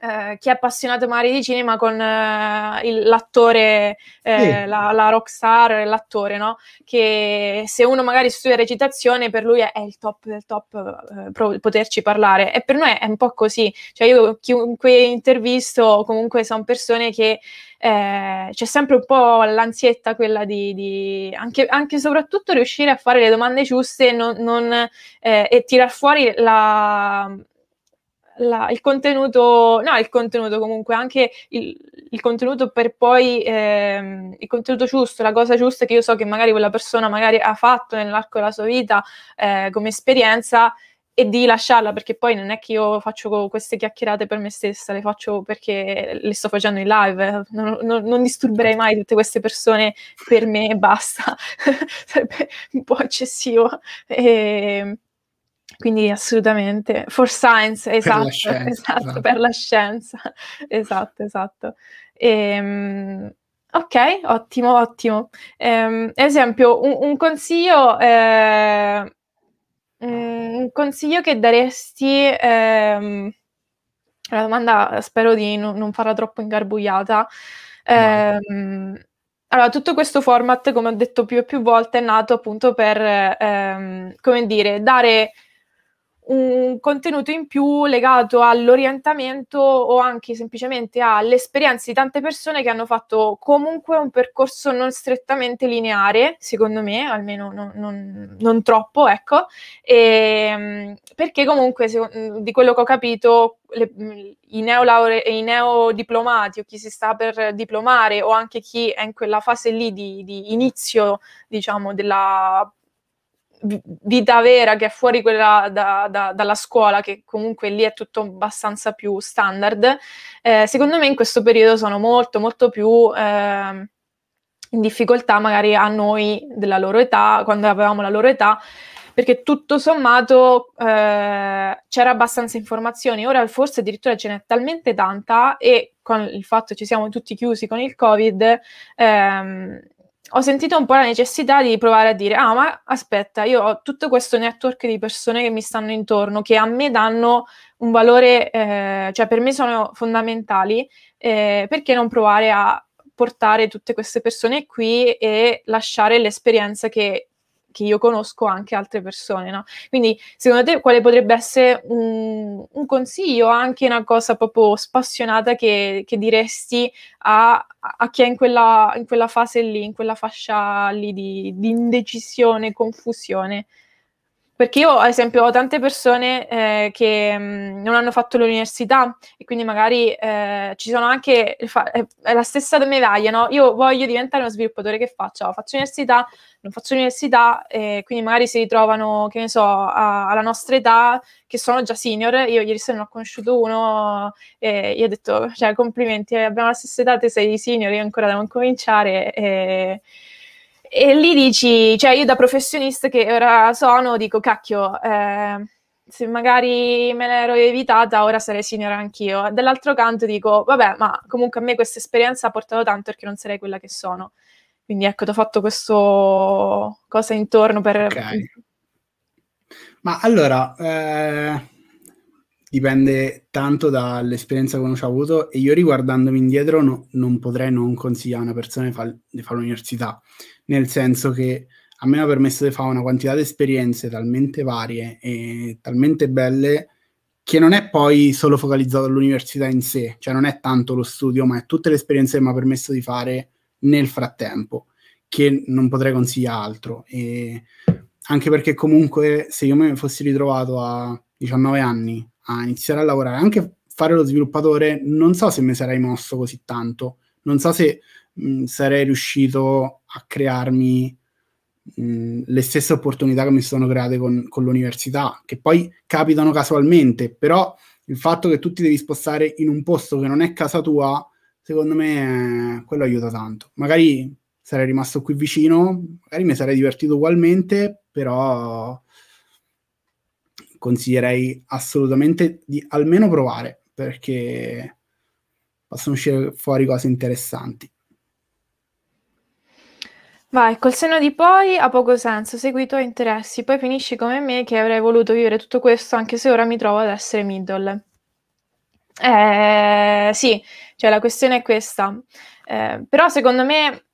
eh, chi è appassionato magari di cinema con eh, il, l'attore, eh, sì. la, la, rockstar, l'attore, no? Che se uno magari studia recitazione, per lui è, è il top del top eh, pro- poterci parlare. E per noi è un po' così. Cioè io chiunque intervisto, comunque sono persone che eh, c'è sempre un po' l'ansietta quella di, di anche, e soprattutto riuscire a fare le domande giuste non, non, e tirar fuori la la, il contenuto, no, il contenuto comunque, anche il, il contenuto per poi, ehm, il contenuto giusto, la cosa giusta che io so che magari quella persona magari ha fatto nell'arco della sua vita eh, come esperienza e di lasciarla, perché poi non è che io faccio queste chiacchierate per me stessa, le faccio perché le sto facendo in live, non, non, non disturberei mai tutte queste persone per me e basta, [laughs] sarebbe un po' eccessivo. E ehm, quindi assolutamente, for science, per la esatto, scienza, [laughs] esatto, esatto. Per la scienza. [laughs] esatto, esatto. E, ehm, ok, ottimo, ottimo. Ehm, esempio, un, un consiglio... Eh, un consiglio che daresti, ehm, la domanda spero di non, non farla troppo ingarbugliata. Ehm, allora, tutto questo format, come ho detto più e più volte, è nato appunto per, ehm, come dire, dare un contenuto in più legato all'orientamento o anche semplicemente alle esperienze di tante persone che hanno fatto comunque un percorso non strettamente lineare, secondo me, almeno non, non, non troppo, ecco, e, ehm, perché comunque se, di quello che ho capito le, i, neolaure, i neodiplomati o chi si sta per diplomare o anche chi è in quella fase lì di, di inizio, diciamo, della vita vera che è fuori quella da, da, dalla scuola, che comunque lì è tutto abbastanza più standard, eh, secondo me in questo periodo sono molto, molto più eh, in difficoltà magari a noi della loro età, quando avevamo la loro età, perché tutto sommato eh, c'era abbastanza informazione, ora forse addirittura ce n'è talmente tanta e con il fatto che ci siamo tutti chiusi con il Covid, ehm, ho sentito un po' la necessità di provare a dire, ah ma aspetta, io ho tutto questo network di persone che mi stanno intorno, che a me danno un valore, eh, cioè per me sono fondamentali, eh, perché non provare a portare tutte queste persone qui e lasciare l'esperienza che che io conosco anche altre persone, no? Quindi, secondo te, quale potrebbe essere un, un consiglio, anche una cosa proprio spassionata che, che diresti a, a, chi è in quella, in quella, fase lì, in quella fascia lì di, di indecisione, confusione? Perché io, ad esempio, ho tante persone eh, che mh, mm, non hanno fatto l'università e quindi magari eh, ci sono anche fa- eh, è la stessa medaglia, no? Io voglio diventare uno sviluppatore che faccio? Ah, faccio università, non faccio università, eh, quindi magari si ritrovano, che ne so, a- alla nostra età che sono già senior. Io ieri sera ne ho conosciuto uno e gli ho detto, cioè, complimenti, abbiamo la stessa età, te sei senior, io ancora devo cominciare. E- e lì dici, cioè io da professionista che ora sono, dico cacchio, eh, se magari me l'ero evitata ora sarei signora anch'io. Dall'altro canto dico, vabbè, ma comunque a me questa esperienza ha portato tanto perché non sarei quella che sono. Quindi ecco, ti ho fatto questo cosa intorno per... Okay. Ma allora, eh, dipende tanto dall'esperienza che uno ci ha avuto e io riguardandomi indietro no, non potrei non consigliare a una persona di, fa, di fare l'università nel senso che a me ha permesso di fare una quantità di esperienze talmente varie e talmente belle che non è poi solo focalizzato all'università in sé, cioè non è tanto lo studio, ma è tutte le esperienze che mi ha permesso di fare nel frattempo, che non potrei consigliare altro. E anche perché comunque se io mi fossi ritrovato a 19 anni a iniziare a lavorare, anche fare lo sviluppatore, non so se mi sarei mosso così tanto, non so se mh, sarei riuscito a crearmi mh, le stesse opportunità che mi sono create con, con l'università, che poi capitano casualmente, però il fatto che tu ti devi spostare in un posto che non è casa tua, secondo me eh, quello aiuta tanto. Magari sarei rimasto qui vicino, magari mi sarei divertito ugualmente, però consiglierei assolutamente di almeno provare perché possono uscire fuori cose interessanti. Vai, col senno di poi ha poco senso, seguito tuoi interessi, poi finisci come me che avrei voluto vivere tutto questo anche se ora mi trovo ad essere middle. Eh, sì, cioè la questione è questa. Eh, però secondo me,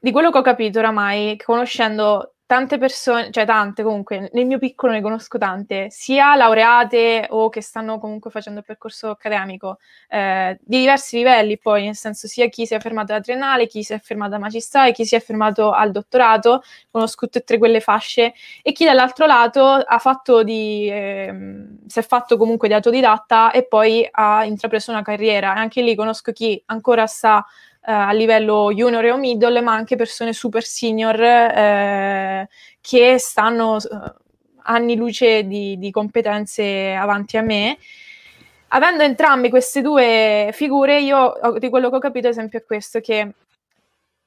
di quello che ho capito oramai, conoscendo tante persone, cioè tante comunque, nel mio piccolo ne conosco tante, sia laureate o che stanno comunque facendo il percorso accademico, eh, di diversi livelli poi, nel senso sia chi si è fermato alla triennale, chi si è fermato alla magistrale, chi si è fermato al dottorato, conosco tutte e tre quelle fasce, e chi dall'altro lato di, eh, si è fatto comunque di autodidatta e poi ha intrapreso una carriera, e anche lì conosco chi ancora sta eh, a livello junior o middle, ma anche persone super senior eh, che stanno eh, anni luce di, di, competenze avanti a me. Avendo entrambe queste due figure, io di quello che ho capito, ad esempio, è questo: che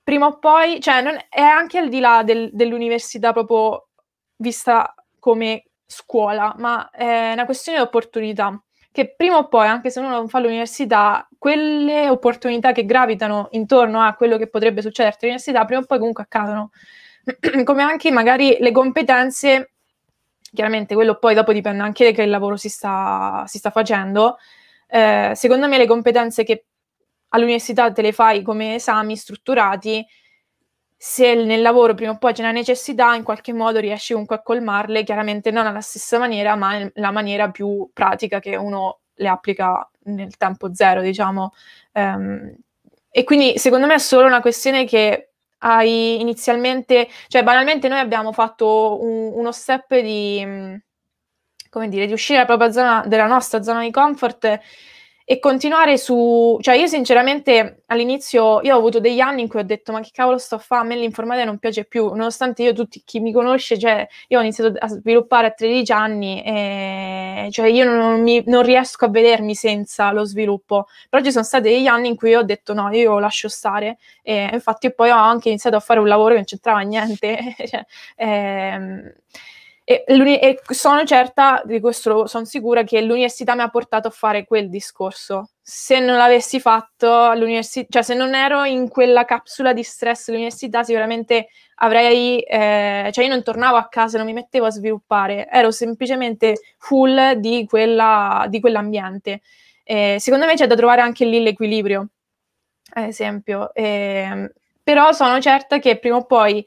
prima o poi, cioè, non, è anche al di là del, dell'università proprio vista come scuola, ma è una questione di opportunità che prima o poi, anche se uno non fa l'università, quelle opportunità che gravitano intorno a quello che potrebbe succedere all'università, prima o poi comunque accadono. [clears throat] Come anche magari le competenze, chiaramente quello poi dopo dipende anche da che lavoro si sta, si sta facendo. Eh, secondo me le competenze che all'università te le fai come esami strutturati, se nel lavoro prima o poi c'è una necessità, in qualche modo riesci comunque a colmarle, chiaramente non alla stessa maniera, ma nella maniera più pratica che uno le applica nel tempo zero, diciamo. Um, e quindi secondo me è solo una questione che hai inizialmente, cioè banalmente noi abbiamo fatto un, uno step di, come dire, di uscire dalla propria zona, della nostra zona di comfort e continuare su, cioè io sinceramente all'inizio io ho avuto degli anni in cui ho detto ma che cavolo sto a fare, a me l'informatica non piace più, nonostante io tutti chi mi conosce, cioè io ho iniziato a sviluppare a 13 anni e cioè io non, mi, non riesco a vedermi senza lo sviluppo, però ci sono stati degli anni in cui ho detto no, io lascio stare e infatti poi ho anche iniziato a fare un lavoro che non c'entrava niente. [laughs] cioè, ehm, e, e sono certa di questo, sono sicura che l'università mi ha portato a fare quel discorso. Se non l'avessi fatto all'università, cioè se non ero in quella capsula di stress all'università, sicuramente avrei, eh, cioè io non tornavo a casa, non mi mettevo a sviluppare, ero semplicemente full di, quella, di quell'ambiente. Eh, secondo me c'è da trovare anche lì l'equilibrio, ad esempio. Eh, però sono certa che prima o poi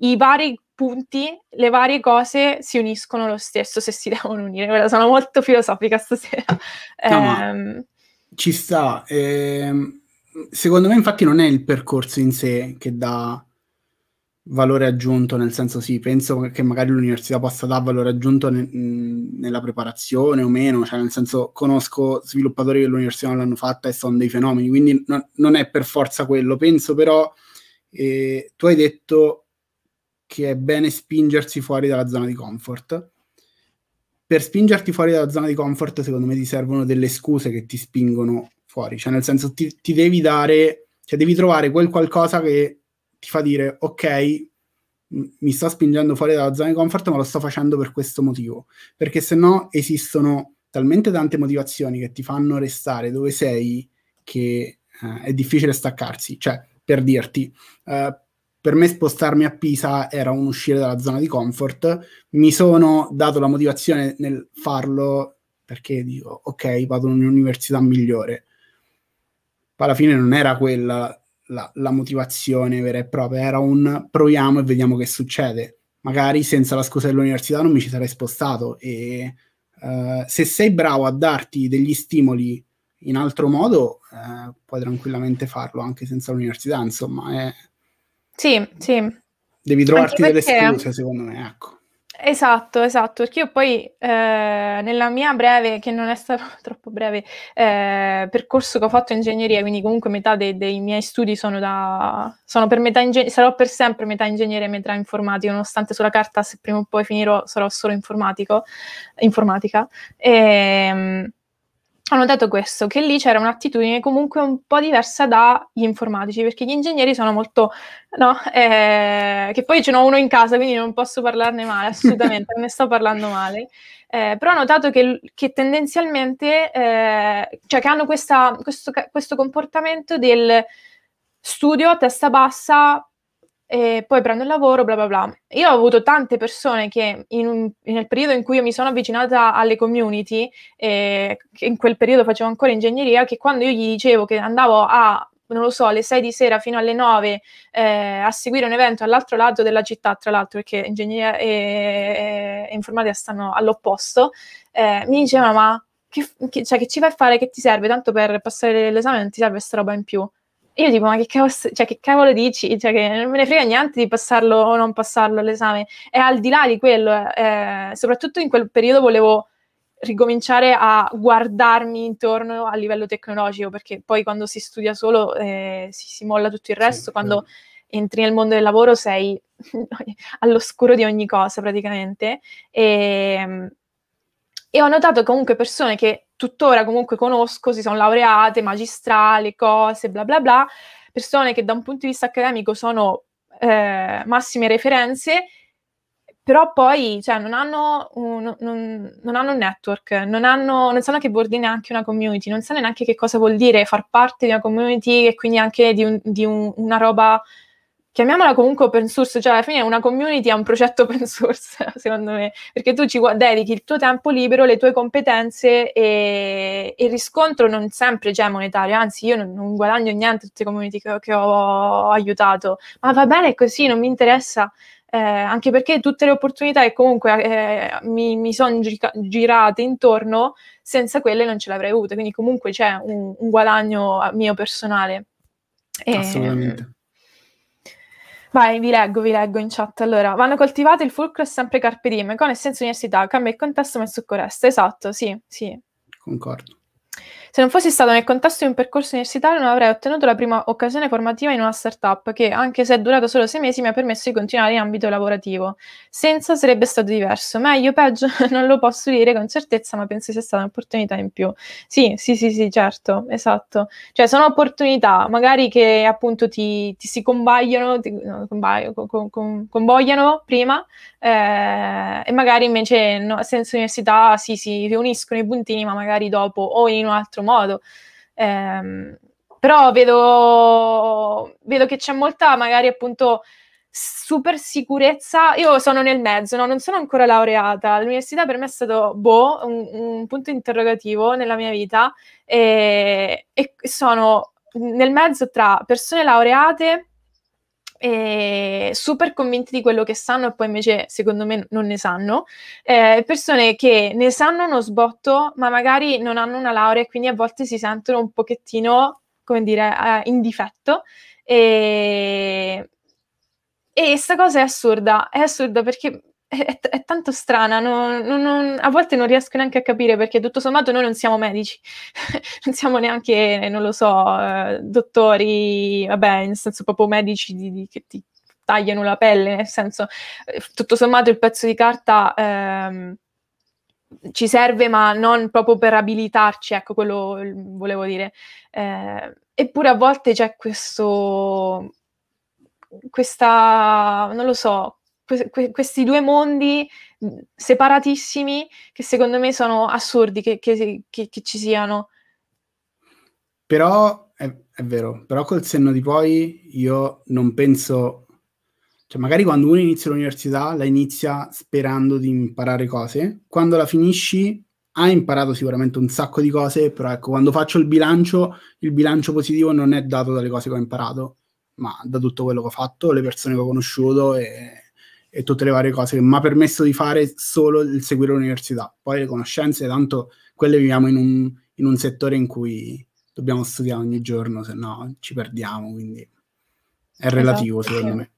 i vari punti le varie cose si uniscono lo stesso se si [laughs] devono unire. Guarda, sono molto filosofica stasera. Ah, no, eh, ci sta. Eh, secondo me infatti non è il percorso in sé che dà valore aggiunto, nel senso sì, penso che magari l'università possa dare valore aggiunto ne nella preparazione o meno, cioè nel senso conosco sviluppatori che l'università non l'hanno fatta e sono dei fenomeni, quindi no non è per forza quello. Penso però, eh, tu hai detto che è bene spingersi fuori dalla zona di comfort. Per spingerti fuori dalla zona di comfort, secondo me ti servono delle scuse che ti spingono fuori, cioè nel senso ti, ti devi dare, cioè devi trovare quel qualcosa che ti fa dire ok, mi sto spingendo fuori dalla zona di comfort, ma lo sto facendo per questo motivo, perché se no esistono talmente tante motivazioni che ti fanno restare dove sei che eh, è difficile staccarsi, cioè per dirti, eh, per me spostarmi a Pisa era un uscire dalla zona di comfort. Mi sono dato la motivazione nel farlo perché dico, ok, vado in un'università migliore. Poi alla fine non era quella la, la motivazione vera e propria, era un proviamo e vediamo che succede. Magari senza la scusa dell'università non mi ci sarei spostato. E uh, se sei bravo a darti degli stimoli in altro modo, uh, puoi tranquillamente farlo anche senza l'università. Insomma, è sì, sì. Devi trovarti perché... delle scuse, secondo me, ecco. Esatto, esatto, perché io poi eh, nella mia breve, che non è stato [laughs] troppo breve, eh, percorso che ho fatto in ingegneria, quindi comunque metà dei, dei miei studi sono, da, sono per metà ingeg- sarò per sempre metà ingegnere e metà informatico, nonostante sulla carta se prima o poi finirò sarò solo informatico, informatica. E, ehm, ho notato questo, che lì c'era un'attitudine comunque un po' diversa dagli informatici, perché gli ingegneri sono molto, no, eh, che poi ce n'ho uno in casa, quindi non posso parlarne male, assolutamente, [laughs] non ne sto parlando male, eh, però ho notato che, che tendenzialmente, eh, cioè che hanno questa, questo, questo comportamento del studio a testa bassa, e poi prendo il lavoro, bla bla bla. Io ho avuto tante persone che un, nel periodo in cui mi sono avvicinata alle community, eh, in quel periodo facevo ancora ingegneria, che quando io gli dicevo che andavo a, non lo so, alle 6 di sera fino alle 9 eh, a seguire un evento all'altro lato della città, tra l'altro, perché ingegneria e, e informatica stanno all'opposto, eh, mi dicevano ma che, che, cioè, che ci fai fare, che ti serve? Tanto per passare l'esame non ti serve questa roba in più io dico, ma che cavolo, cioè, che cavolo dici? Cioè, che non me ne frega niente di passarlo o non passarlo all'esame. È al di là di quello, eh. eh, soprattutto in quel periodo volevo ricominciare a guardarmi intorno a livello tecnologico, perché poi quando si studia solo eh, si, si, molla tutto il resto, sì, quando sì. entri nel mondo del lavoro sei [laughs] all'oscuro di ogni cosa praticamente. E, ehm, e ho notato comunque persone che tuttora comunque conosco, si sono laureate, magistrali, cose, bla bla bla, persone che da un punto di vista accademico sono eh, massime referenze, però poi cioè, non, hanno un, non, non, hanno un, network, non, hanno, non sanno che vuol dire neanche una community, non sanno neanche che cosa vuol dire far parte di una community e quindi anche di, un, di un, una roba chiamiamola comunque open source, cioè alla fine una community è un progetto open [laughs] source, secondo me, perché tu ci dedichi il tuo tempo libero, le tue competenze e, il riscontro non sempre c'è monetario, anzi io non, non guadagno niente tutte le community che, che, ho aiutato, ma va bene così, non mi interessa. Eh, anche perché tutte le opportunità che comunque eh, mi, mi sono girate intorno, senza quelle non ce l'avrei avute, quindi comunque c'è un, un guadagno mio personale. Assolutamente. Vai, vi leggo, vi leggo in chat. Allora, vanno coltivate il fulcro e sempre carpe diem, con essenza università, cambia il contesto ma il succo resta. Esatto, sì, sì. Concordo. Se non fossi stato nel contesto di un percorso universitario non avrei ottenuto la prima occasione formativa in una startup che, anche se è durata solo sei mesi, mi ha permesso di continuare in ambito lavorativo. Senza sarebbe stato diverso. Meglio, peggio, [laughs] non lo posso dire con certezza, ma penso sia stata un'opportunità in più. Sì, sì, sì, sì, certo, esatto. Cioè, sono opportunità, magari che appunto ti, ti si convagliano, ti, no, convaglio, con, con, convogliano prima eh, e magari invece no, senza università sì, si riuniscono i puntini, ma magari dopo o in un altro modo. Eh, però vedo, vedo che c'è molta, magari appunto, super sicurezza. Io sono nel mezzo, no? non sono ancora laureata. L'università per me è stato boh, un, un punto interrogativo nella mia vita e, e sono nel mezzo tra persone laureate eh, super convinti di quello che sanno e poi invece secondo me non ne sanno, eh, persone che ne sanno uno sbotto ma magari non hanno una laurea e quindi a volte si sentono un pochettino, come dire, eh, in difetto. E, e sta cosa è assurda, è assurda perché è, t- è tanto strana, non, non, a volte non riesco neanche a capire perché tutto sommato noi non siamo medici, [laughs] non siamo neanche, non lo so, eh, dottori, vabbè, nel senso proprio medici di, di, che ti tagliano la pelle, nel senso, eh, tutto sommato il pezzo di carta... Ehm, ci serve, ma non proprio per abilitarci, ecco quello volevo dire. Eh, eppure a volte c'è questo, questa, non lo so, que- que- questi due mondi separatissimi che secondo me sono assurdi che, che, che, che ci siano. Però è, è, vero, però col senno di poi io non penso, cioè magari quando uno inizia l'università la inizia sperando di imparare cose, quando la finisci ha imparato sicuramente un sacco di cose, però ecco, quando faccio il bilancio, il bilancio positivo non è dato dalle cose che ho imparato, ma da tutto quello che ho fatto, le persone che ho conosciuto e e tutte le varie cose, che mi ha permesso di fare solo il seguire l'università. Poi le conoscenze, tanto quelle viviamo in un, in un settore in cui dobbiamo studiare ogni giorno, se no ci perdiamo, quindi è esatto, relativo esatto, secondo sì. me.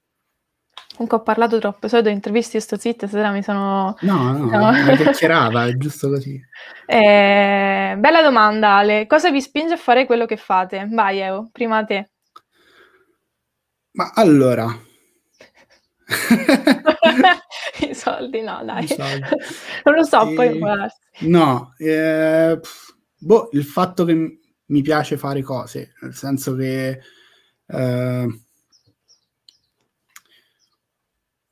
Comunque ho parlato troppo, solito interviste sto zitta, stasera mi sono... No, no, no. una chiacchierata, è giusto così. [laughs] Eh, bella domanda Ale, cosa vi spinge a fare quello che fate? Vai Evo, prima te. Ma allora, [laughs] I soldi no, dai. Soldi. [laughs] Non lo so, e... poi guardarsi. No, eh, boh, il fatto che mi piace fare cose, nel senso che... Eh,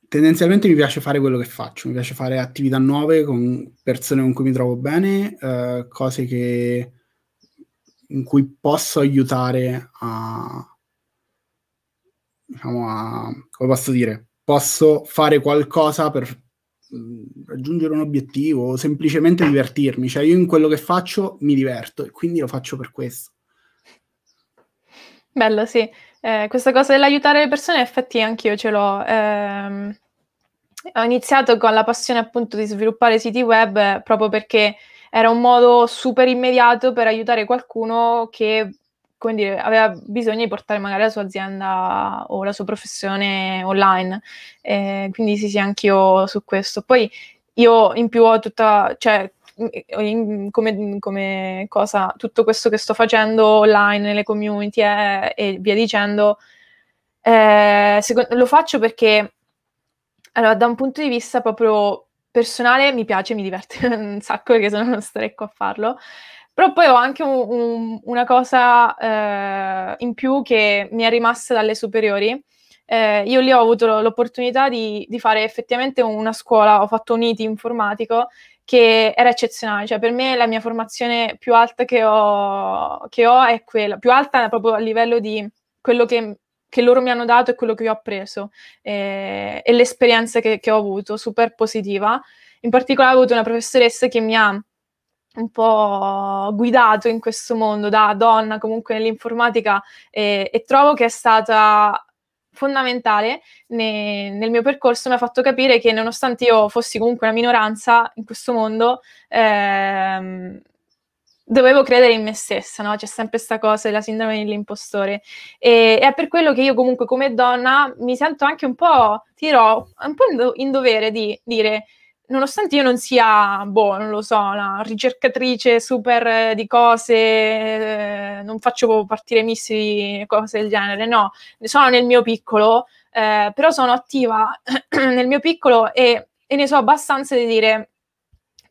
tendenzialmente mi piace fare quello che faccio, mi piace fare attività nuove con persone con cui mi trovo bene, eh, cose che, in cui posso aiutare a, diciamo, a, come posso dire, posso fare qualcosa per mm, raggiungere un obiettivo o semplicemente divertirmi. Cioè, io in quello che faccio mi diverto e quindi lo faccio per questo. Bello, sì. Eh, questa cosa dell'aiutare le persone, in effetti, anch'io ce l'ho. Eh, ho iniziato con la passione appunto di sviluppare siti web eh, proprio perché era un modo super immediato per aiutare qualcuno che come dire, aveva bisogno di portare magari la sua azienda o la sua professione online. Eh, quindi sì, sì, anch'io su questo. Poi io in più ho tutta, cioè, in, come, come, cosa, tutto questo che sto facendo online, nelle community eh, e via dicendo, eh, secondo, lo faccio perché, allora, da un punto di vista proprio personale mi piace, mi diverte [laughs] un sacco perché sono non starei qua a farlo. Però poi ho anche un, un, una cosa eh, in più che mi è rimasta dalle superiori. Eh, io lì ho avuto l'opportunità di, di, fare effettivamente una scuola, ho fatto un IT informatico che era eccezionale, cioè per me la mia formazione più alta che ho, che ho è quella, più alta proprio a livello di quello che, che, loro mi hanno dato e quello che io ho appreso eh, e l'esperienza che, che ho avuto, super positiva. In particolare ho avuto una professoressa che mi ha un po' guidato in questo mondo da donna comunque nell'informatica eh, e trovo che è stata fondamentale ne, nel mio percorso mi ha fatto capire che nonostante io fossi comunque una minoranza in questo mondo ehm, dovevo credere in me stessa, no? c'è sempre questa cosa della sindrome dell'impostore e, è per quello che io comunque come donna mi sento anche un po', ti un po' in dovere di dire nonostante io non sia, boh, non lo so, una ricercatrice super eh, di cose, eh, non faccio partire missili, cose del genere, no, sono nel mio piccolo, eh, però sono attiva [clears throat] nel mio piccolo e, e ne so abbastanza di dire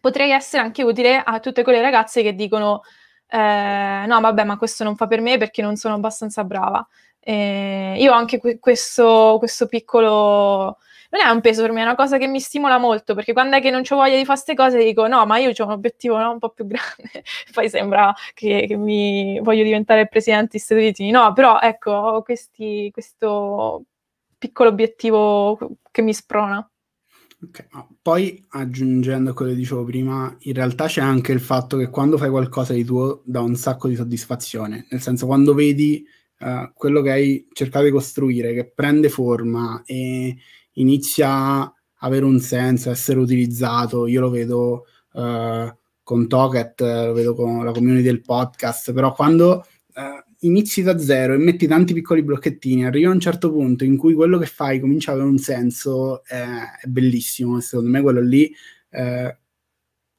potrei essere anche utile a tutte quelle ragazze che dicono eh, no vabbè ma questo non fa per me perché non sono abbastanza brava. Eh, io ho anche que- questo, questo piccolo non è un peso per me, è una cosa che mi stimola molto, perché quando è che non ho voglia di fare queste cose dico no, ma io ho un obiettivo no, un po' più grande, [laughs] poi sembra che, che, mi voglio diventare il presidente degli Stati Uniti, no, però ecco, ho questi, questo piccolo obiettivo che mi sprona. Okay. Poi aggiungendo quello che dicevo prima, in realtà c'è anche il fatto che quando fai qualcosa di tuo dà un sacco di soddisfazione, nel senso quando vedi uh, quello che hai cercato di costruire, che prende forma e, inizia a avere un senso, essere utilizzato. Io lo vedo eh, con Toket, lo vedo con la community del podcast, però quando eh, inizi da zero e metti tanti piccoli blocchettini, arrivi a un certo punto in cui quello che fai comincia ad avere un senso, eh, è bellissimo. Secondo me quello lì eh,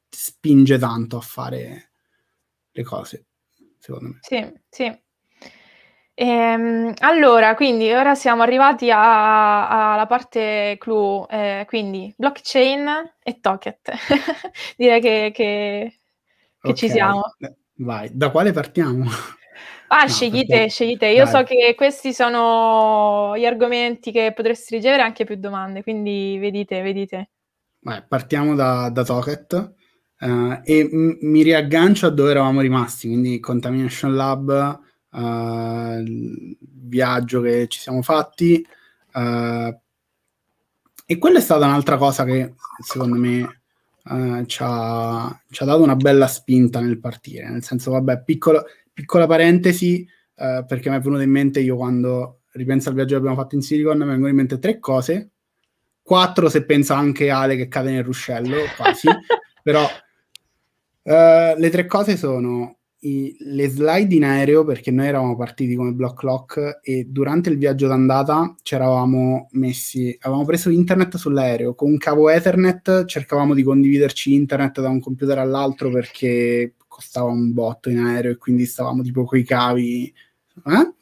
spinge tanto a fare le cose, secondo me. Sì, sì. Ehm, allora, quindi ora siamo arrivati alla parte clou, eh, quindi blockchain e token. [laughs] Direi che, che, che okay. ci siamo. Eh, vai, da quale partiamo? Ah, no, scegliete, perché... scegliete. Io Dai. so che questi sono gli argomenti che potresti ricevere anche più domande, quindi vedete, vedete. Vai, partiamo da, da Toket. Uh, e m- mi riaggancio a dove eravamo rimasti, quindi Contamination Lab, eh, viaggio che ci siamo fatti. Uh, e quella è stata un'altra cosa che secondo me uh, ci, ha, ci, ha, dato una bella spinta nel partire. Nel senso, vabbè, piccolo, piccola parentesi, perché mi è venuto in mente io quando ripenso al viaggio che abbiamo fatto in Silicon, mi vengono in mente tre cose. Quattro se pensa anche Ale che cade nel ruscello, quasi. [laughs] Però Uh, le tre cose sono i, le slide in aereo, perché noi eravamo partiti come block lock e durante il viaggio d'andata ci eravamo messi, avevamo preso internet sull'aereo, con un cavo Ethernet cercavamo di condividerci internet da un computer all'altro perché costava un botto in aereo e quindi stavamo tipo coi cavi. Eh?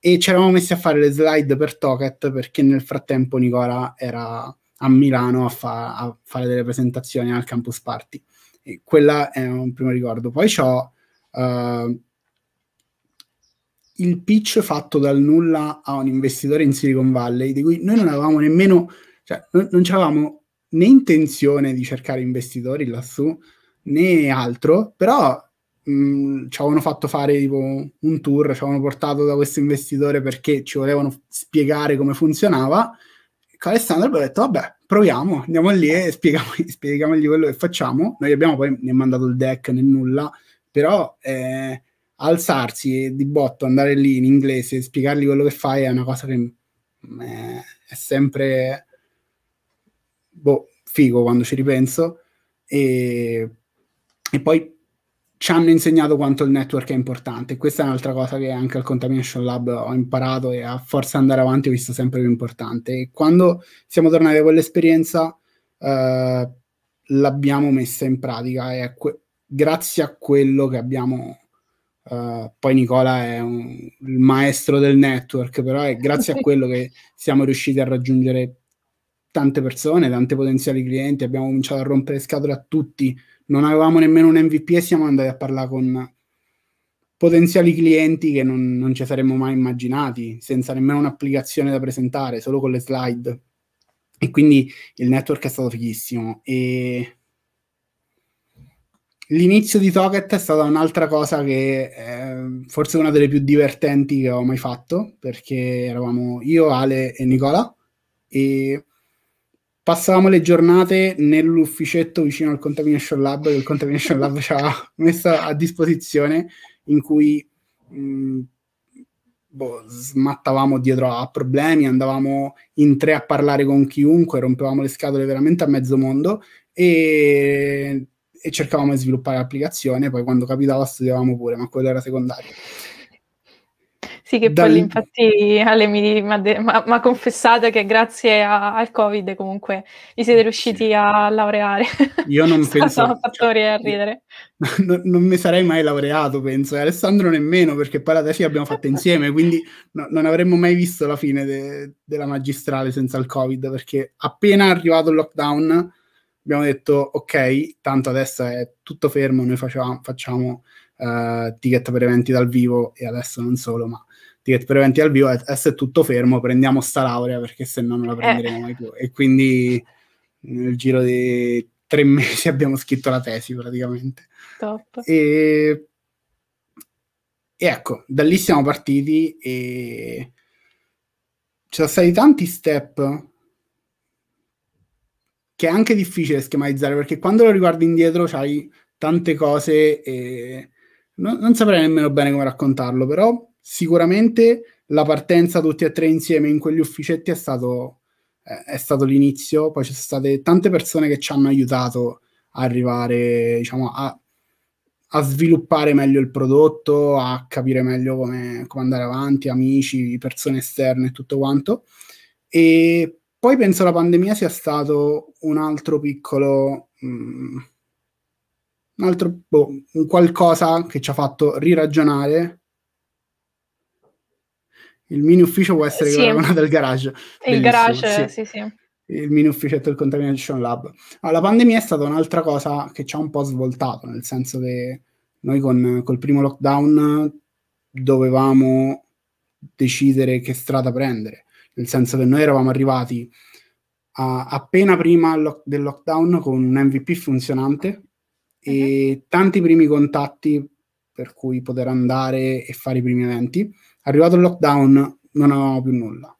E ci eravamo messi a fare le slide per Toket perché nel frattempo Nicola era a Milano a, fa- a fare delle presentazioni al campus party. E quella è un primo ricordo. Poi ho Uh, il pitch fatto dal nulla a un investitore in Silicon Valley, di cui noi non avevamo nemmeno, cioè non, non avevamo né intenzione di cercare investitori lassù, né altro, però ci avevano fatto fare tipo, un tour, ci avevano portato da questo investitore perché ci volevano spiegare come funzionava. Alessandro abbiamo detto, vabbè, proviamo, andiamo lì e [laughs] spieghiamogli, quello che facciamo. Noi abbiamo poi, ne mandato il deck né nulla, però eh, alzarsi di botto, andare lì in inglese e spiegargli quello che fai è una cosa che eh, è sempre boh, figo quando ci ripenso. E, e poi ci hanno insegnato quanto il network è importante. Questa è un'altra cosa che anche al Contamination Lab ho imparato e a forza andare avanti ho visto sempre più importante. E quando siamo tornati a quell'esperienza eh, l'abbiamo messa in pratica e que- grazie a quello che abbiamo. Uh, poi Nicola è un, il maestro del network, però è grazie a [laughs] quello che siamo riusciti a raggiungere tante persone, tanti potenziali clienti, abbiamo cominciato a rompere scatole a tutti, non avevamo nemmeno un MVP e siamo andati a parlare con potenziali clienti che non, non ci saremmo mai immaginati, senza nemmeno un'applicazione da presentare, solo con le slide. E quindi il network è stato fighissimo. E L'inizio di Toget è stata un'altra cosa che è ehm, forse una delle più divertenti che ho mai fatto, perché eravamo io, Ale e Nicola e passavamo le giornate nell'ufficetto vicino al Contamination Lab che il Contamination Lab ci ha [laughs] messo a disposizione in cui mh, mm, boh, smattavamo dietro a problemi, andavamo in tre a parlare con chiunque, rompevamo le scatole veramente a mezzo mondo e e cercavamo di sviluppare l'applicazione, poi quando capitava studiavamo pure, ma quello era secondario. Sì, che Dal... poi infatti Ale mi ha confessato che grazie a, al Covid comunque vi siete riusciti sì. a laureare. [laughs] Io non penso... fattori cioè, a ridere. [laughs] Non, non, mi sarei mai laureato, penso, e Alessandro nemmeno, perché poi la tesi l'abbiamo fatta insieme, quindi no, non avremmo mai visto la fine de, della magistrale senza il Covid, perché appena arrivato il lockdown abbiamo detto ok, tanto adesso è tutto fermo, noi facciamo, facciamo uh, eh, ticket per eventi dal vivo e adesso non solo, ma ticket per eventi dal vivo, adesso è tutto fermo, prendiamo sta laurea perché se no non la eh. prenderemo eh. mai più. E quindi nel giro di tre [laughs] mesi abbiamo scritto la tesi praticamente. Top. E, e ecco, da lì siamo partiti e ci sono stati tanti step che è anche difficile schematizzare perché quando lo riguardi indietro c'hai tante cose e non, non saprei nemmeno bene come raccontarlo, però sicuramente la partenza tutti e tre insieme in quegli ufficetti è stato, è stato l'inizio, poi ci sono state tante persone che ci hanno aiutato a arrivare diciamo, a, a sviluppare meglio il prodotto, a capire meglio come, come andare avanti, amici, persone esterne e tutto quanto. E poi penso la pandemia sia stato un altro piccolo, um, un altro, boh, un qualcosa che ci ha fatto riragionare. Il mini ufficio può essere sì. paragonato al garage. Il garage, sì. sì, sì. Il mini ufficio del Contamination Lab. Allora, ah, la pandemia è stata un'altra cosa che ci ha un po' svoltato, nel senso che noi con, col primo lockdown dovevamo decidere che strada prendere nel senso che noi eravamo arrivati a, appena prima lo- del lockdown con un MVP funzionante e uh-huh. tanti primi contatti per cui poter andare e fare i primi eventi. Arrivato il lockdown non avevamo più nulla.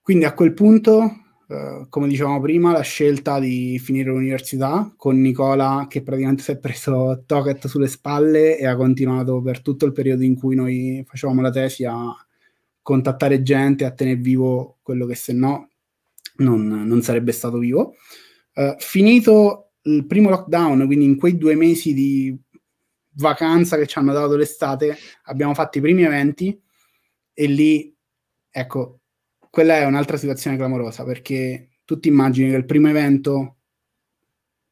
Quindi a quel punto, eh, come dicevamo prima, la scelta di finire l'università con Nicola che praticamente si è preso Tocket sulle spalle e ha continuato per tutto il periodo in cui noi facevamo la tesi a, contattare gente, a tenere vivo quello che se no non, non sarebbe stato vivo. Uh, finito il primo lockdown, quindi in quei due mesi di vacanza che ci hanno dato l'estate, abbiamo fatto i primi eventi e lì, ecco, quella è un'altra situazione clamorosa perché tu ti immagini che il primo evento,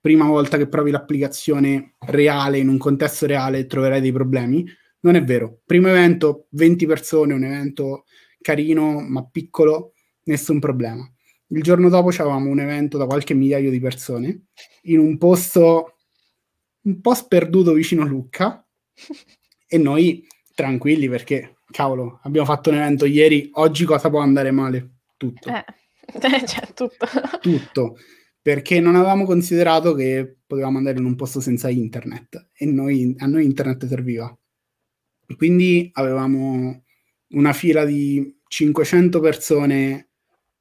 prima volta che provi l'applicazione reale in un contesto reale, troverai dei problemi non è vero. Primo evento, 20 persone, un evento carino ma piccolo, nessun problema. Il giorno dopo avevamo un evento da qualche migliaio di persone in un posto un po' sperduto vicino Lucca e noi tranquilli perché, cavolo, abbiamo fatto un evento ieri, oggi cosa può andare male? Tutto. Eh, [laughs] eh, cioè, tutto. tutto. Perché non avevamo considerato che potevamo andare in un posto senza internet e noi, a noi internet serviva quindi avevamo una fila di 500 persone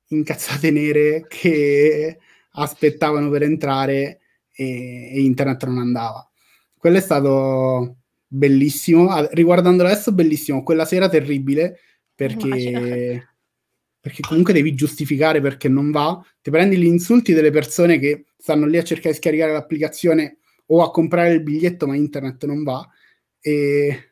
incazzate nere che aspettavano per entrare e, e internet non andava. Quello è stato bellissimo. Riguardandolo adesso, bellissimo. Quella sera terribile perché, perché comunque devi giustificare perché non va. Ti prendi gli insulti delle persone che stanno lì a cercare di scaricare l'applicazione o a comprare il biglietto, ma internet non va. E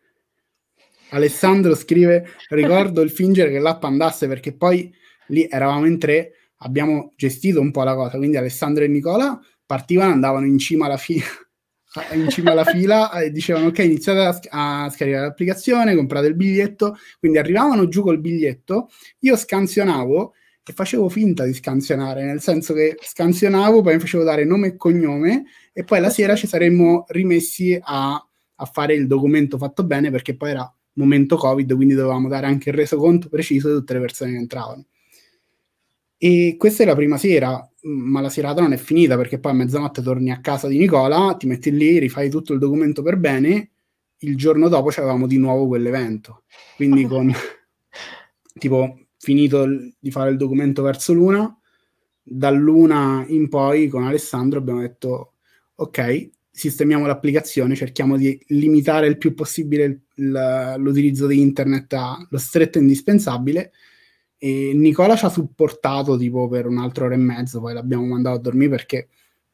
Alessandro scrive: Ricordo il fingere che l'app andasse perché poi lì eravamo in tre, abbiamo gestito un po' la cosa. Quindi Alessandro e Nicola partivano, andavano in cima alla fila. [laughs] in cima alla fila e dicevano ok iniziate a, sc- a, scaricare l'applicazione comprate il biglietto quindi arrivavano giù col biglietto io scansionavo e facevo finta di scansionare nel senso che scansionavo poi mi facevo dare nome e cognome e poi la sera ci saremmo rimessi a, a fare il documento fatto bene perché poi era momento Covid, quindi dovevamo dare anche il resoconto preciso di tutte le persone che entravano. E questa è la prima sera, mm, ma la serata non è finita perché poi a mezzanotte torni a casa di Nicola, ti metti lì, rifai tutto il documento per bene, il giorno dopo avevamo di nuovo quell'evento. Quindi con [laughs] tipo finito di fare il documento verso l'una, dall'una in poi con Alessandro abbiamo detto ok, sistemiamo l'applicazione, cerchiamo di limitare il più possibile il l'utilizzo di internet ha lo stretto indispensabile e Nicola ci ha supportato tipo per un'altra ora e mezzo, poi l'abbiamo mandato a dormire perché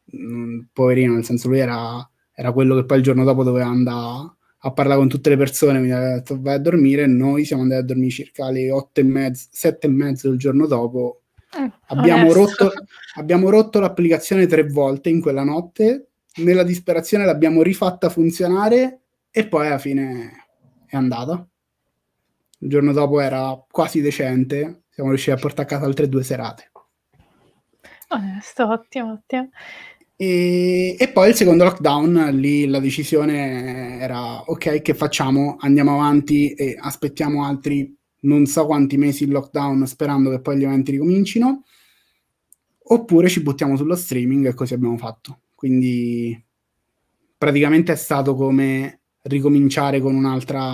mh, mm, poverino, nel senso lui era, era, quello che poi il giorno dopo doveva andare a parlare con tutte le persone, mi aveva detto vai a dormire, noi siamo andati a dormire circa le otto e mezzo, sette e mezzo del giorno dopo, eh, abbiamo, rotto, abbiamo rotto l'applicazione tre volte in quella notte, nella disperazione l'abbiamo rifatta funzionare e poi alla fine è andata. Il giorno dopo era quasi decente, siamo riusciti a portare a casa altre due serate. Onesto, ah, ottimo, ottimo. E, e, poi il secondo lockdown, lì la decisione era ok, che facciamo? Andiamo avanti e aspettiamo altri non so quanti mesi il lockdown sperando che poi gli eventi ricomincino, oppure ci buttiamo sullo streaming e così abbiamo fatto. Quindi praticamente è stato come ricominciare con un'altra,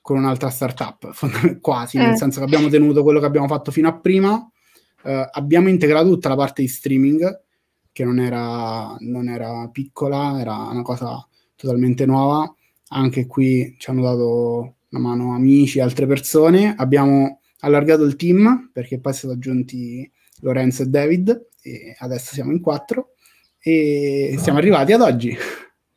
con un'altra startup, [laughs] fond- quasi, eh. nel senso che abbiamo tenuto quello che abbiamo fatto fino a prima, eh, abbiamo integrato tutta la parte di streaming, che non era, non era piccola, era una cosa totalmente nuova, anche qui ci hanno dato una mano amici e altre persone, abbiamo allargato il team perché poi sono aggiunti Lorenzo e David e adesso siamo in quattro e siamo ah. arrivati ad oggi. [laughs]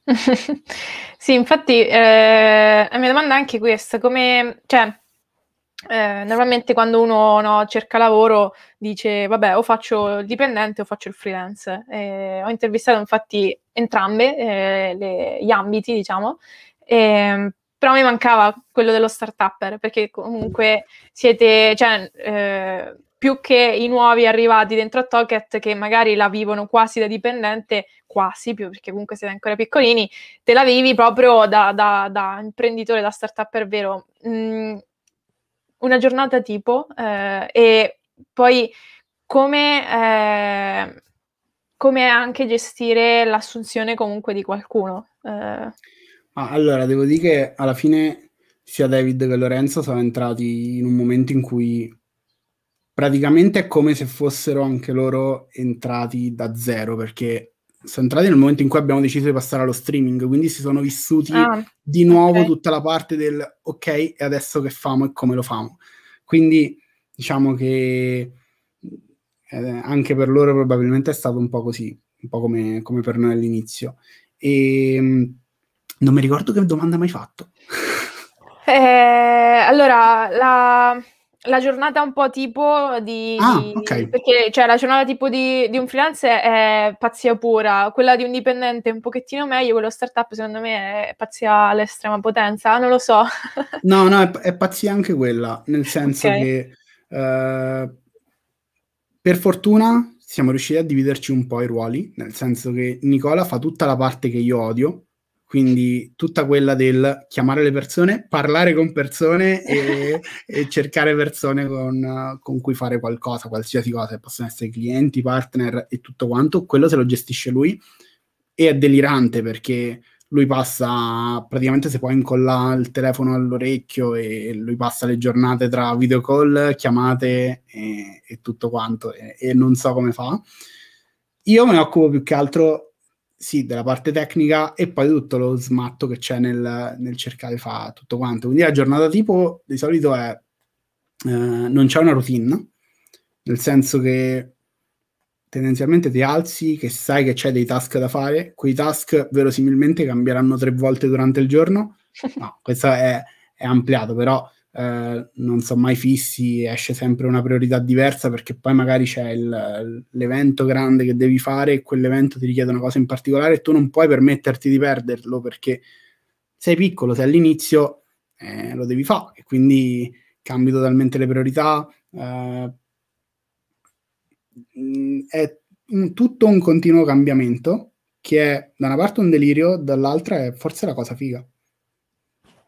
[laughs] Sì, infatti eh, la mia domanda è anche questa, come, cioè, eh, normalmente quando uno no, cerca lavoro dice vabbè o faccio il dipendente o faccio il freelance. Eh, ho intervistato infatti entrambe eh, le, gli ambiti, diciamo, ehm, però mi mancava quello dello start-up, perché comunque siete, cioè, eh, più che i nuovi arrivati dentro a Tocket che magari la vivono quasi da dipendente, quasi più perché comunque siete ancora piccolini, te la vivi proprio da, da, da imprenditore, da startup per vero. Mm, una giornata tipo eh, e poi come, eh, come, anche gestire l'assunzione comunque di qualcuno. Eh. allora, devo dire che alla fine sia David che Lorenzo sono entrati in un momento in cui praticamente è come se fossero anche loro entrati da zero, perché sono entrati nel momento in cui abbiamo deciso di passare allo streaming, quindi si sono vissuti ah, di nuovo okay. tutta la parte del ok, e adesso che famo e come lo famo. Quindi diciamo che eh, anche per loro probabilmente è stato un po' così, un po' come, come per noi all'inizio. E ehm, non mi ricordo che domanda mai hai fatto. Eh, allora, la, la giornata un po' tipo di... Ah, di Perché cioè, la giornata tipo di, di, un freelance è pazzia pura, quella di un dipendente è un pochettino meglio, quello startup secondo me è pazzia all'estrema potenza, non lo so. no, no, è, è, pazzia anche quella, nel senso okay. che eh, per fortuna siamo riusciti a dividerci un po' i ruoli, nel senso che Nicola fa tutta la parte che io odio, quindi tutta quella del chiamare le persone, parlare con persone e, [laughs] e cercare persone con, con, cui fare qualcosa, qualsiasi cosa, possono essere clienti, partner e tutto quanto, quello se lo gestisce lui e è delirante perché lui passa, praticamente se poi incolla il telefono all'orecchio e lui passa le giornate tra video call, chiamate e, e tutto quanto e, e non so come fa. Io me ne occupo più che altro sì, della parte tecnica e poi tutto lo smatto che c'è nel, nel cercare fa tutto quanto. Quindi la giornata tipo di solito è eh, non c'è una routine, nel senso che tendenzialmente ti alzi, che sai che c'è dei task da fare, quei task verosimilmente cambieranno tre volte durante il giorno. [laughs] No, questo è, è ampliato, però eh, non sono mai fissi, esce sempre una priorità diversa perché poi magari c'è il, l'evento grande che devi fare e quell'evento ti richiede una cosa in particolare e tu non puoi permetterti di perderlo perché sei piccolo, sei all'inizio, eh, lo devi fare e quindi cambi totalmente le priorità. Eh, mm, è un, tutto un continuo cambiamento che è da una parte un delirio, dall'altra è forse la cosa figa.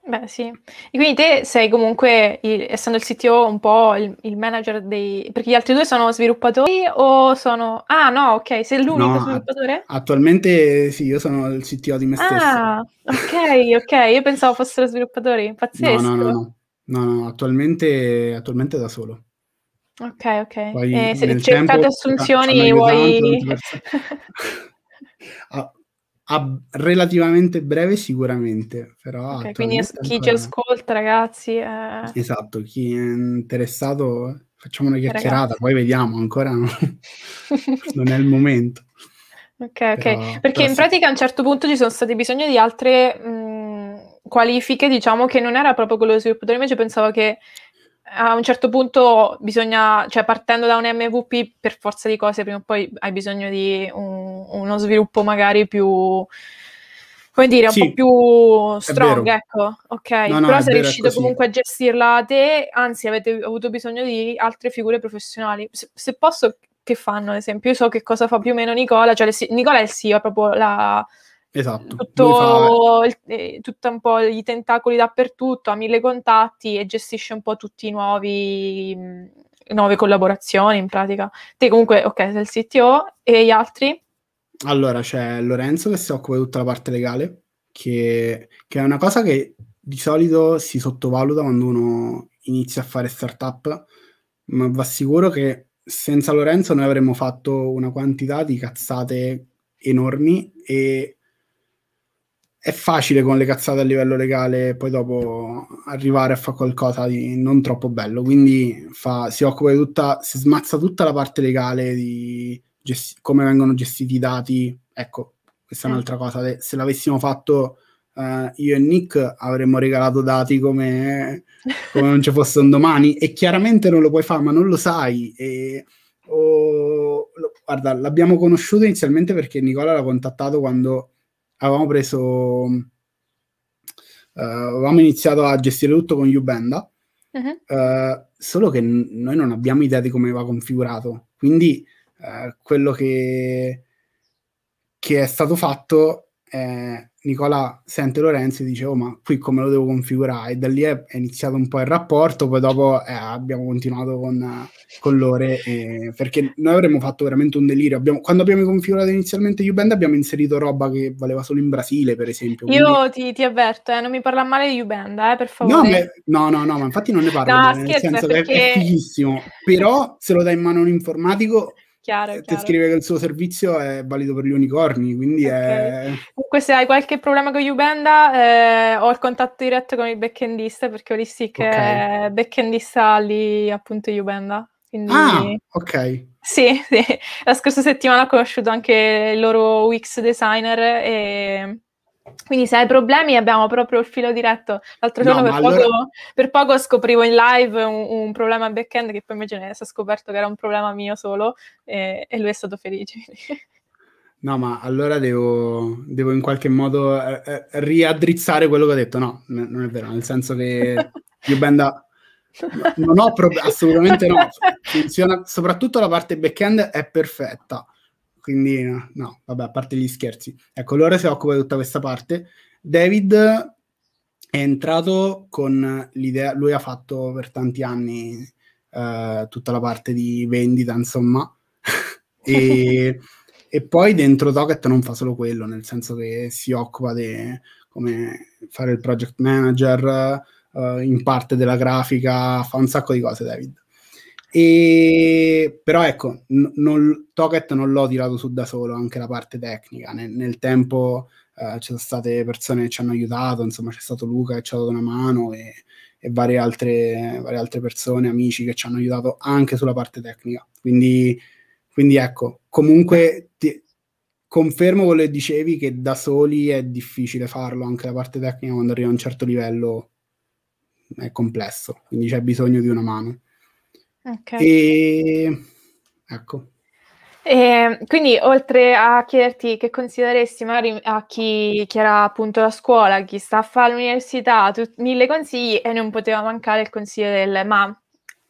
Beh, sì. E quindi te sei comunque, il, essendo il CTO, un po' il, il, manager dei... perché gli altri due sono sviluppatori o sono... Ah, no, ok, sei l'unico no, sviluppatore? attualmente sì, io sono il CTO di me ah, stesso. Ah, ok, ok, io pensavo fossero sviluppatori, pazzesco. No, no, no, no, no, no attualmente, attualmente da solo. Ok, ok. Poi, e eh, se cercate tempo, assunzioni vuoi... Certo. [laughs] ah, a relativamente breve sicuramente, però... Okay, quindi chi ancora... ci ascolta ragazzi... Eh... Esatto, chi è interessato facciamo una chiacchierata, ragazzi. poi vediamo, ancora no. [laughs] non è il momento. Ok, però, ok, perché in pratica a un certo punto ci sono stati bisogno di altre mh, qualifiche, diciamo che non era proprio quello sviluppatore, invece pensavo che a un certo punto bisogna, cioè partendo da un MVP per forza di cose, prima o poi hai bisogno di un, uno sviluppo magari più, come dire, un sì, po' più strong, ecco, ok? No, no, Però sei vero, riuscito comunque a gestirla te, anzi avete avuto bisogno di altre figure professionali. Se, se posso, che fanno, ad esempio? Io so che cosa fa più o meno Nicola, cioè le, Nicola è il CEO, è proprio la Esatto. Tutto, il, eh, tutto, un po' gli tentacoli dappertutto, ha mille contatti e gestisce un po' tutti i nuovi mm, nuove collaborazioni in pratica. Te comunque, ok, sei il CTO e gli altri? Allora c'è Lorenzo che si occupa di tutta la parte legale, che, che è una cosa che di solito si sottovaluta quando uno inizia a fare startup, ma va sicuro che senza Lorenzo noi avremmo fatto una quantità di cazzate enormi e è facile con le cazzate a livello legale poi dopo arrivare a fare qualcosa di non troppo bello. Quindi fa, si occupa di tutta, si smazza tutta la parte legale di gesti- come vengono gestiti i dati. Ecco, questa è eh. un'altra cosa. Se l'avessimo fatto uh, io e Nick avremmo regalato dati come, come non ci fosse un domani e chiaramente non lo puoi fare, ma non lo sai. E, oh, lo, guarda, l'abbiamo conosciuto inizialmente perché Nicola l'ha contattato quando avevamo preso, uh, avevamo iniziato a gestire tutto con Ubenda, uh-huh. uh, solo che n- noi non abbiamo idea di come va configurato, quindi eh, quello che, che, è stato fatto è Nicola sente Lorenzo e dice oh ma qui come lo devo configurare e da lì è, iniziato un po' il rapporto poi dopo eh, abbiamo continuato con, con Lore eh, perché noi avremmo fatto veramente un delirio abbiamo, quando abbiamo configurato inizialmente Ubend abbiamo inserito roba che valeva solo in Brasile per esempio quindi... io ti, ti avverto eh, non mi parla male di Ubend eh, per favore no, no, no no ma infatti non ne parlo no, nel senso perché... che è fighissimo però se lo dai in mano un informatico chiaro, eh, chiaro. Ti scrive che il suo servizio è valido per gli unicorni, quindi okay. è... Comunque se hai qualche problema con Ubenda, eh, ho il contatto diretto con il backendista, perché Holistic okay. è eh, backendista lì appunto Ubenda. Quindi... Ah, ok. Sì, sì, la scorsa settimana ho conosciuto anche il loro Wix designer e quindi se hai problemi abbiamo proprio il filo diretto. L'altro giorno no, per, allora... poco, per, poco, scoprivo in live un, un problema back-end che poi invece si è scoperto che era un problema mio solo e, e lui è stato felice. [laughs] No, ma allora devo, devo in qualche modo eh, eh, riaddrizzare quello che ho detto. No, n- non è vero, nel senso che Ubenda [laughs] non ho problemi, assolutamente no. [laughs] Funziona, soprattutto la parte back-end è perfetta. Quindi no, no, vabbè, a parte gli scherzi. Ecco, loro si occupa di tutta questa parte. David è entrato con l'idea, lui ha fatto per tanti anni eh, tutta la parte di vendita, insomma, [laughs] e, e, poi dentro Docket non fa solo quello, nel senso che si occupa di come fare il project manager, eh, in parte della grafica, fa un sacco di cose David. E, però ecco, n- non, Toket non l'ho tirato su da solo, anche la parte tecnica. Nel, nel tempo eh, ci sono state persone che ci hanno aiutato, insomma c'è stato Luca che ci ha dato una mano e, e varie, altre, varie, altre, persone, amici che ci hanno aiutato anche sulla parte tecnica. Quindi, quindi ecco, comunque ti, confermo quello che dicevi che da soli è difficile farlo, anche la parte tecnica quando arriva a un certo livello è complesso, quindi c'è bisogno di una mano. Okay. E... Ecco. E ehm, quindi oltre a chiederti che consiglieresti magari a chi, chi era appunto a scuola, chi sta a fare l'università, tu, mille consigli e non poteva mancare il consiglio del ma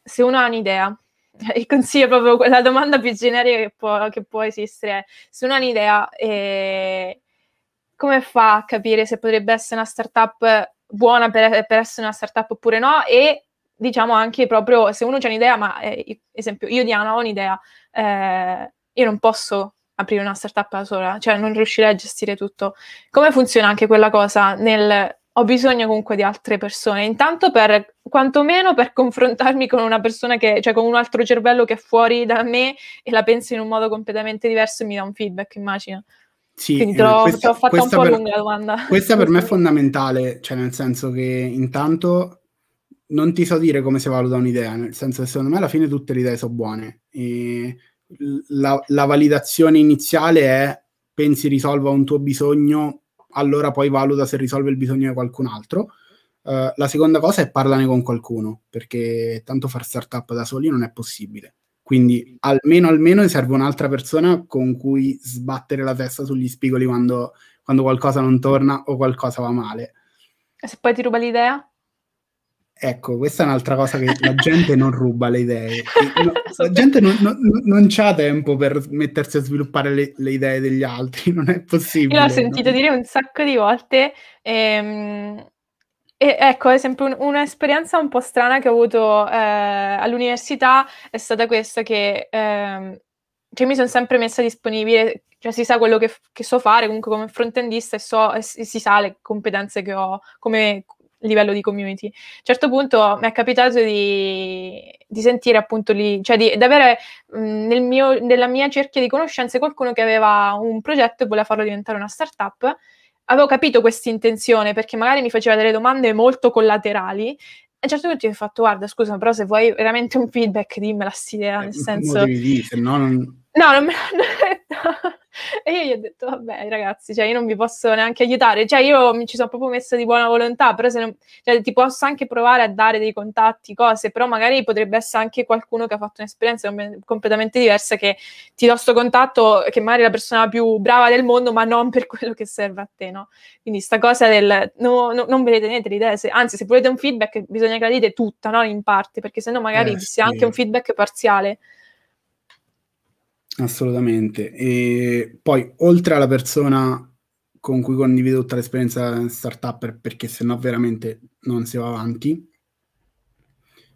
se uno ha un'idea, [laughs] il consiglio è proprio la domanda più generica che può, che può esistere, se uno ha un'idea eh, come fa a capire se potrebbe essere una startup buona per, per essere una startup oppure no e diciamo anche proprio se uno c'è un'idea, ma eh, esempio io Diana ho un'idea, eh, io non posso aprire una startup da sola, cioè non riuscirei a gestire tutto. Come funziona anche quella cosa nel ho bisogno comunque di altre persone, intanto per quantomeno per confrontarmi con una persona che, cioè con un altro cervello che è fuori da me e la pensa in un modo completamente diverso e mi dà un feedback, immagino. Sì, Quindi eh, te questa, te l'ho fatta un po' per, lunga la domanda. Questa per me è [laughs] fondamentale, cioè nel senso che intanto non ti so dire come si valuta un'idea, nel senso che secondo me alla fine tutte le idee sono buone. La, la, validazione iniziale è pensi risolva un tuo bisogno, allora poi valuta se risolve il bisogno di qualcun altro. Uh, la seconda cosa è parlane con qualcuno, perché tanto far startup da soli non è possibile. Quindi almeno almeno serve un'altra persona con cui sbattere la testa sugli spigoli quando, quando qualcosa non torna o qualcosa va male. E se poi ti ruba l'idea? Ecco, questa è un'altra cosa che la gente non ruba le idee. [laughs] No, la esatto. gente non, non, non ha tempo per mettersi a sviluppare le, le, idee degli altri, [laughs] non è possibile. Io l'ho sentito no? dire un sacco di volte. Ehm, e ecco, ad esempio, un, un'esperienza un po' strana che ho avuto eh, all'università è stata questa che... Ehm, cioè, mi sono sempre messa disponibile, cioè si sa quello che, che so fare comunque come frontendista e, so, e si sa le competenze che ho, come, livello di community. A un certo punto mi è capitato di, di sentire appunto lì, cioè di, di avere mh, nel mio, nella mia cerchia di conoscenze qualcuno che aveva un progetto e voleva farlo diventare una startup. Avevo capito questa intenzione perché magari mi faceva delle domande molto collaterali a un certo punto ho fatto guarda scusa però se vuoi veramente un feedback dimmela sti eh, nel senso no, non... no non me l'hanno [laughs] detto [laughs] e io gli ho detto, vabbè ragazzi, cioè, io non vi posso neanche aiutare, cioè io mi ci sono proprio messa di buona volontà, però se non, cioè, ti posso anche provare a dare dei contatti, cose, però magari potrebbe essere anche qualcuno che ha fatto un'esperienza completamente diversa che ti do sto contatto, che magari è la persona più brava del mondo, ma non per [laughs] quello che serve a te, no? Quindi sta cosa del, no, no, non ve le tenete le se, anzi se volete un feedback bisogna gradire tutta, non in parte, perché sennò magari eh, sì. sia anche un feedback parziale. Assolutamente. E poi, oltre alla persona con cui condivido tutta l'esperienza in startup, perché sennò veramente non si va avanti,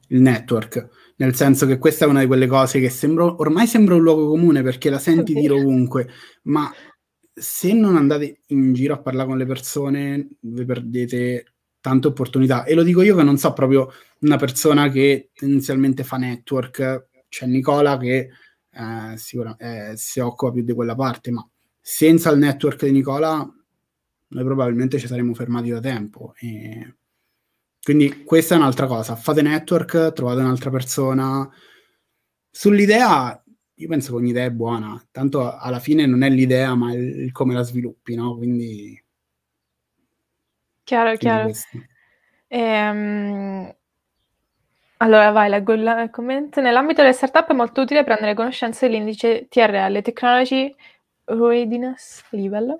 il network. Nel senso che questa è una di quelle cose che sembro, ormai sembra un luogo comune perché la senti okay. dire ovunque, ma se non andate in giro a parlare con le persone, vi perdete tante opportunità. E lo dico io che non so proprio una persona che tendenzialmente fa network. C'è Nicola che eh, sicuramente eh, si occupa più di quella parte, ma senza il network di Nicola noi probabilmente ci saremmo fermati da tempo. E... Quindi questa è un'altra cosa, fate network, trovate un'altra persona. Sull'idea, io penso che ogni idea è buona, tanto alla fine non è l'idea ma il, il come la sviluppi, no? Quindi... Chiaro, quindi chiaro. Ehm, allora, vai, leggo il commento. Nell'ambito delle startup è molto utile prendere conoscenza dell'indice TRL, Technology Readiness Level.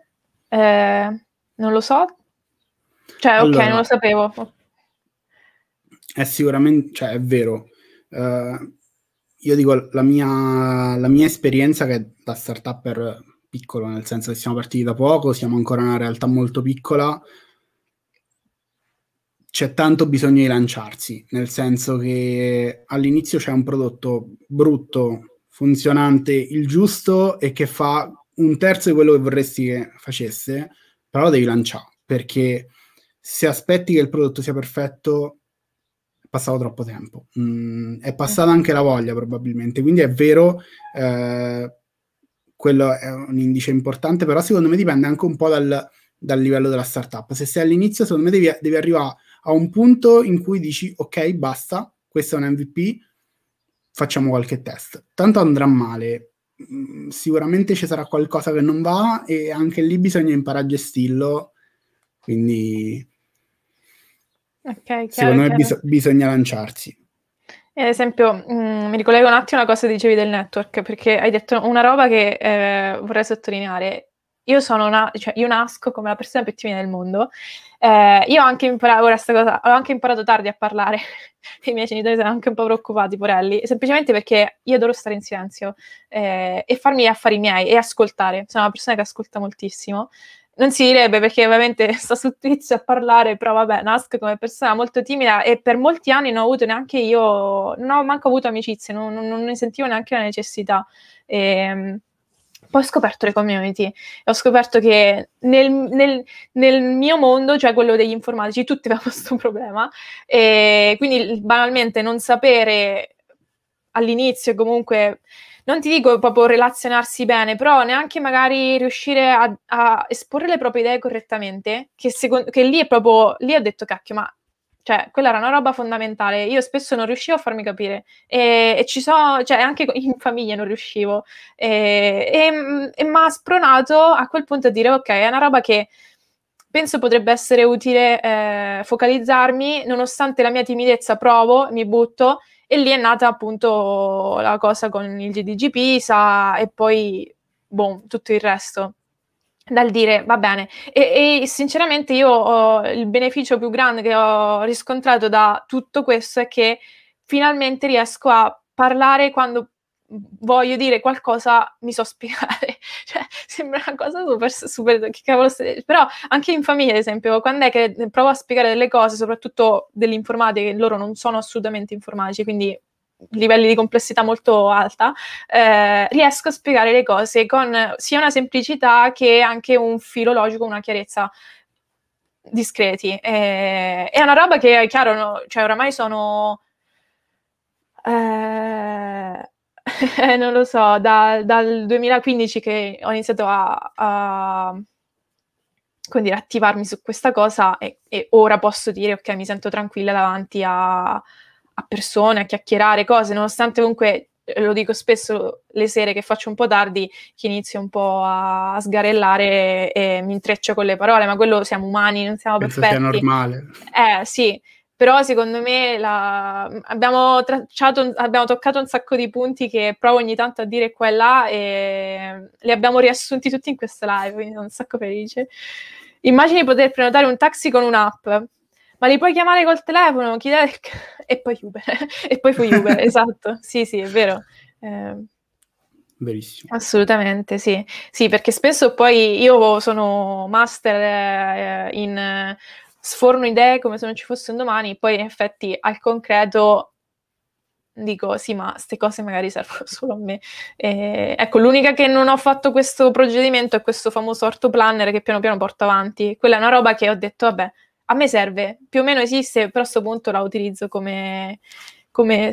Eh, non lo so. Cioè, ok, allora, non lo sapevo. È sicuramente, cioè, è vero. Uh, io dico, la mia, la mia esperienza che da startup per piccolo, nel senso che siamo partiti da poco, siamo ancora una realtà molto piccola, c'è tanto bisogno di lanciarsi, nel senso che all'inizio c'è un prodotto brutto, funzionante, il giusto e che fa un terzo di quello che vorresti che facesse, però devi lanciare, perché se aspetti che il prodotto sia perfetto è passato troppo tempo, mm, è passata anche la voglia probabilmente, quindi è vero, eh, quello è un indice importante, però secondo me dipende anche un po' dal, dal livello della startup, se sei all'inizio secondo me devi, devi arrivare a un punto in cui dici ok, basta, questo è un MVP, facciamo qualche test. Tanto andrà male, mm, sicuramente ci sarà qualcosa che non va e anche lì bisogna imparare a gestirlo, quindi okay, chiaro, secondo me bis- bisogna lanciarsi. Ad esempio, mh, mm, mi ricollego un attimo a una cosa che dicevi del network, perché hai detto una roba che eh, vorrei sottolineare. Io, una, cioè, io nasco come la persona più timida del mondo eh, io ho anche, imparato, ora cosa, ho anche imparato tardi a parlare, [laughs] i miei genitori sono anche un po' preoccupati, porelli, semplicemente perché io adoro stare in silenzio eh, e farmi gli affari miei e ascoltare, sono una persona che ascolta moltissimo. Non si direbbe perché ovviamente [laughs] sto su Twitch a parlare, però vabbè, nasco come persona molto timida e per molti anni non ho avuto neanche io, non ho manco avuto amicizie, non, non, non ne sentivo neanche la necessità. E, ehm, poi ho scoperto le community e ho scoperto che nel, nel, nel mio mondo, cioè quello degli informatici, tutti [laughs] avevano questo problema e quindi banalmente non sapere all'inizio comunque non ti dico proprio relazionarsi bene, però neanche magari riuscire a, a esporre le proprie idee correttamente, che, secondo, che lì è proprio, lì ho detto cacchio, ma cioè, quella era una roba fondamentale. Io spesso non riuscivo a farmi capire e, e ci so, cioè, anche in famiglia non riuscivo. E, e, e mi ha spronato a quel punto a dire, ok, è una roba che penso potrebbe essere utile eh, focalizzarmi, nonostante la mia timidezza provo, mi butto e lì è nata appunto la cosa con il GDG Pisa e poi, boh, tutto il resto dal dire va bene e, e sinceramente io ho il beneficio più grande che ho riscontrato da tutto questo è che finalmente riesco a parlare quando voglio dire qualcosa mi so spiegare [laughs] cioè sembra una cosa super super che cavolo stai... però anche in famiglia ad esempio quando è che provo a spiegare delle cose soprattutto dell'informatica loro non sono assolutamente informatici quindi livelli di complessità molto alta, eh, riesco a spiegare le cose con sia una semplicità che anche un filo logico, una chiarezza discreti. Eh, è una roba che è chiaro, no? cioè oramai sono... Eh, [laughs] non lo so, da, dal 2015 che ho iniziato a, a quindi attivarmi su questa cosa e, e, ora posso dire ok mi sento tranquilla davanti a, a persone, a chiacchierare cose, nonostante comunque eh, lo dico spesso le sere che faccio un po' tardi, che inizio un po' a sgarellare e mi intreccio con le parole, ma quello siamo umani, non siamo Penso perfetti. Penso sia normale. Eh, sì. Però secondo me la... abbiamo, tracciato, abbiamo toccato un sacco di punti che provo ogni tanto a dire qua e là e li abbiamo riassunti tutti in questa live, quindi sono un sacco felice. Immagini poter prenotare un taxi con un'app ma li puoi chiamare col telefono, chiedere e poi Uber, [laughs] e poi fai Uber, [laughs] esatto, sì, sì, è vero. Eh, Verissimo. Assolutamente, sì. Sì, perché spesso poi io sono master eh, in eh, sforno idee come se non ci fosse un domani, poi in effetti al concreto dico sì, ma queste cose magari servono solo a me. Eh, ecco, l'unica che non ho fatto questo procedimento è questo famoso orto planner che piano piano porto avanti. Quella è una roba che ho detto, vabbè, a me serve, più o meno esiste, però a questo punto la utilizzo come, come,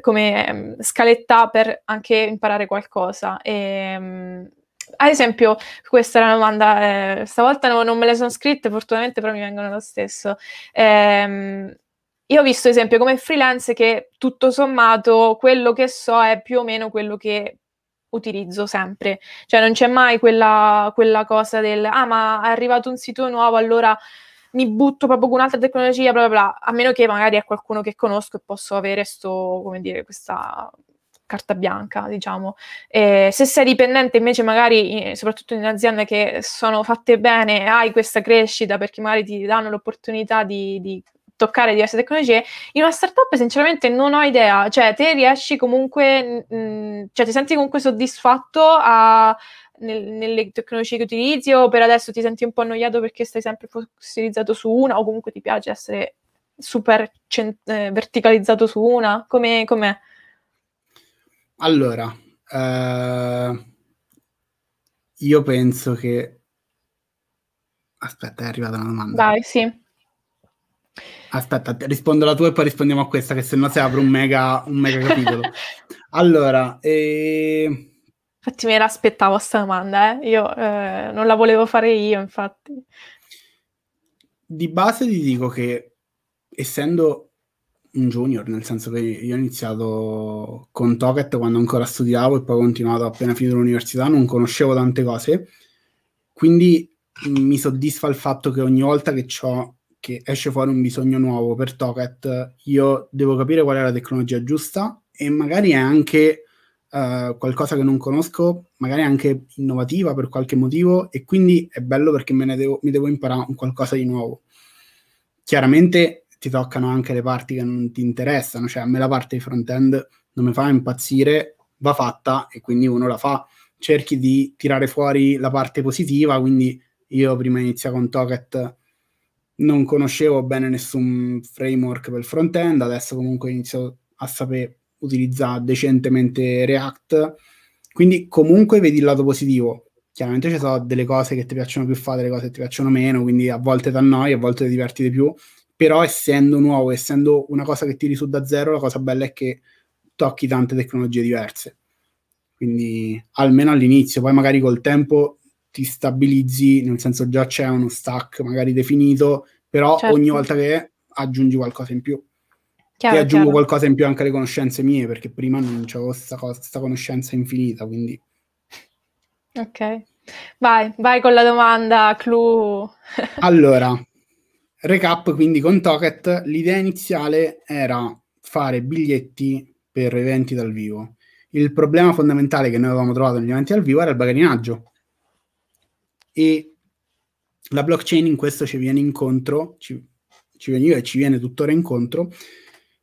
come ehm, scaletta per anche imparare qualcosa. E, ehm, ad esempio, questa è una domanda, eh, stavolta no, non me le sono scritte, fortunatamente però mi vengono lo stesso. Eh, io ho visto, ad esempio, come freelance che tutto sommato quello che so è più o meno quello che utilizzo sempre, cioè non c'è mai quella, quella cosa del ah ma è arrivato un sito nuovo allora mi butto proprio con un'altra tecnologia, bla bla bla, a meno che magari è qualcuno che conosco e posso avere sto, come dire, questa carta bianca, diciamo. Eh, se sei dipendente invece magari, eh, soprattutto in aziende che sono fatte bene, hai questa crescita perché magari ti danno l'opportunità di, di toccare diverse tecnologie, in una startup sinceramente non ho idea, cioè te riesci comunque, mh, cioè ti senti comunque soddisfatto a, nel, nelle tecnologie che utilizzi o per adesso ti senti un po' annoiato perché stai sempre fossilizzato su una o comunque ti piace essere super cent- eh, verticalizzato su una? Come, com'è? Allora, eh, io penso che... Aspetta, è arrivata una domanda. Dai, sì. Aspetta, rispondo alla tua e poi rispondiamo a questa, che se no si apre un mega, un mega capitolo. [laughs] allora, eh Infatti me l'aspettavo questa domanda, eh. io eh, non la volevo fare io, infatti. Di base ti dico che essendo un junior, nel senso che io ho iniziato con Toket quando ancora studiavo e poi ho continuato appena finito l'università, non conoscevo tante cose, quindi mm, mi soddisfa il fatto che ogni volta che, che esce fuori un bisogno nuovo per Toket, io devo capire qual è la tecnologia giusta e magari è anche eh, qualcosa che non conosco, magari anche innovativa per qualche motivo, e quindi è bello perché me ne devo, mi devo imparare un qualcosa di nuovo. Chiaramente ti toccano anche le parti che non ti interessano, cioè a me la parte di front-end non mi fa impazzire, va fatta e quindi uno la fa. Cerchi di tirare fuori la parte positiva, quindi io prima inizia con Tocket non conoscevo bene nessun framework per front-end, adesso comunque inizio a sapere utilizza decentemente React. Quindi comunque vedi il lato positivo. Chiaramente ci sono delle cose che ti piacciono più fare, delle cose che ti piacciono meno, quindi a volte da noi, a volte ti diverti di più. Però essendo nuovo, essendo una cosa che tiri su da zero, la cosa bella è che tocchi tante tecnologie diverse. Quindi almeno all'inizio, poi magari col tempo ti stabilizzi, nel senso già c'è uno stack magari definito, però certo. ogni volta che aggiungi qualcosa in più. Chiaro, Ti aggiungo chiaro. qualcosa in più anche alle conoscenze mie, perché prima non avevo questa conoscenza infinita, quindi... Ok, vai, vai con la domanda, clou. [laughs] allora, recap quindi con Toket, l'idea iniziale era fare biglietti per eventi dal vivo. Il problema fondamentale che noi avevamo trovato negli eventi dal vivo era il bagarinaggio. E la blockchain in questo ci viene incontro, ci, ci veniva e ci viene tuttora incontro,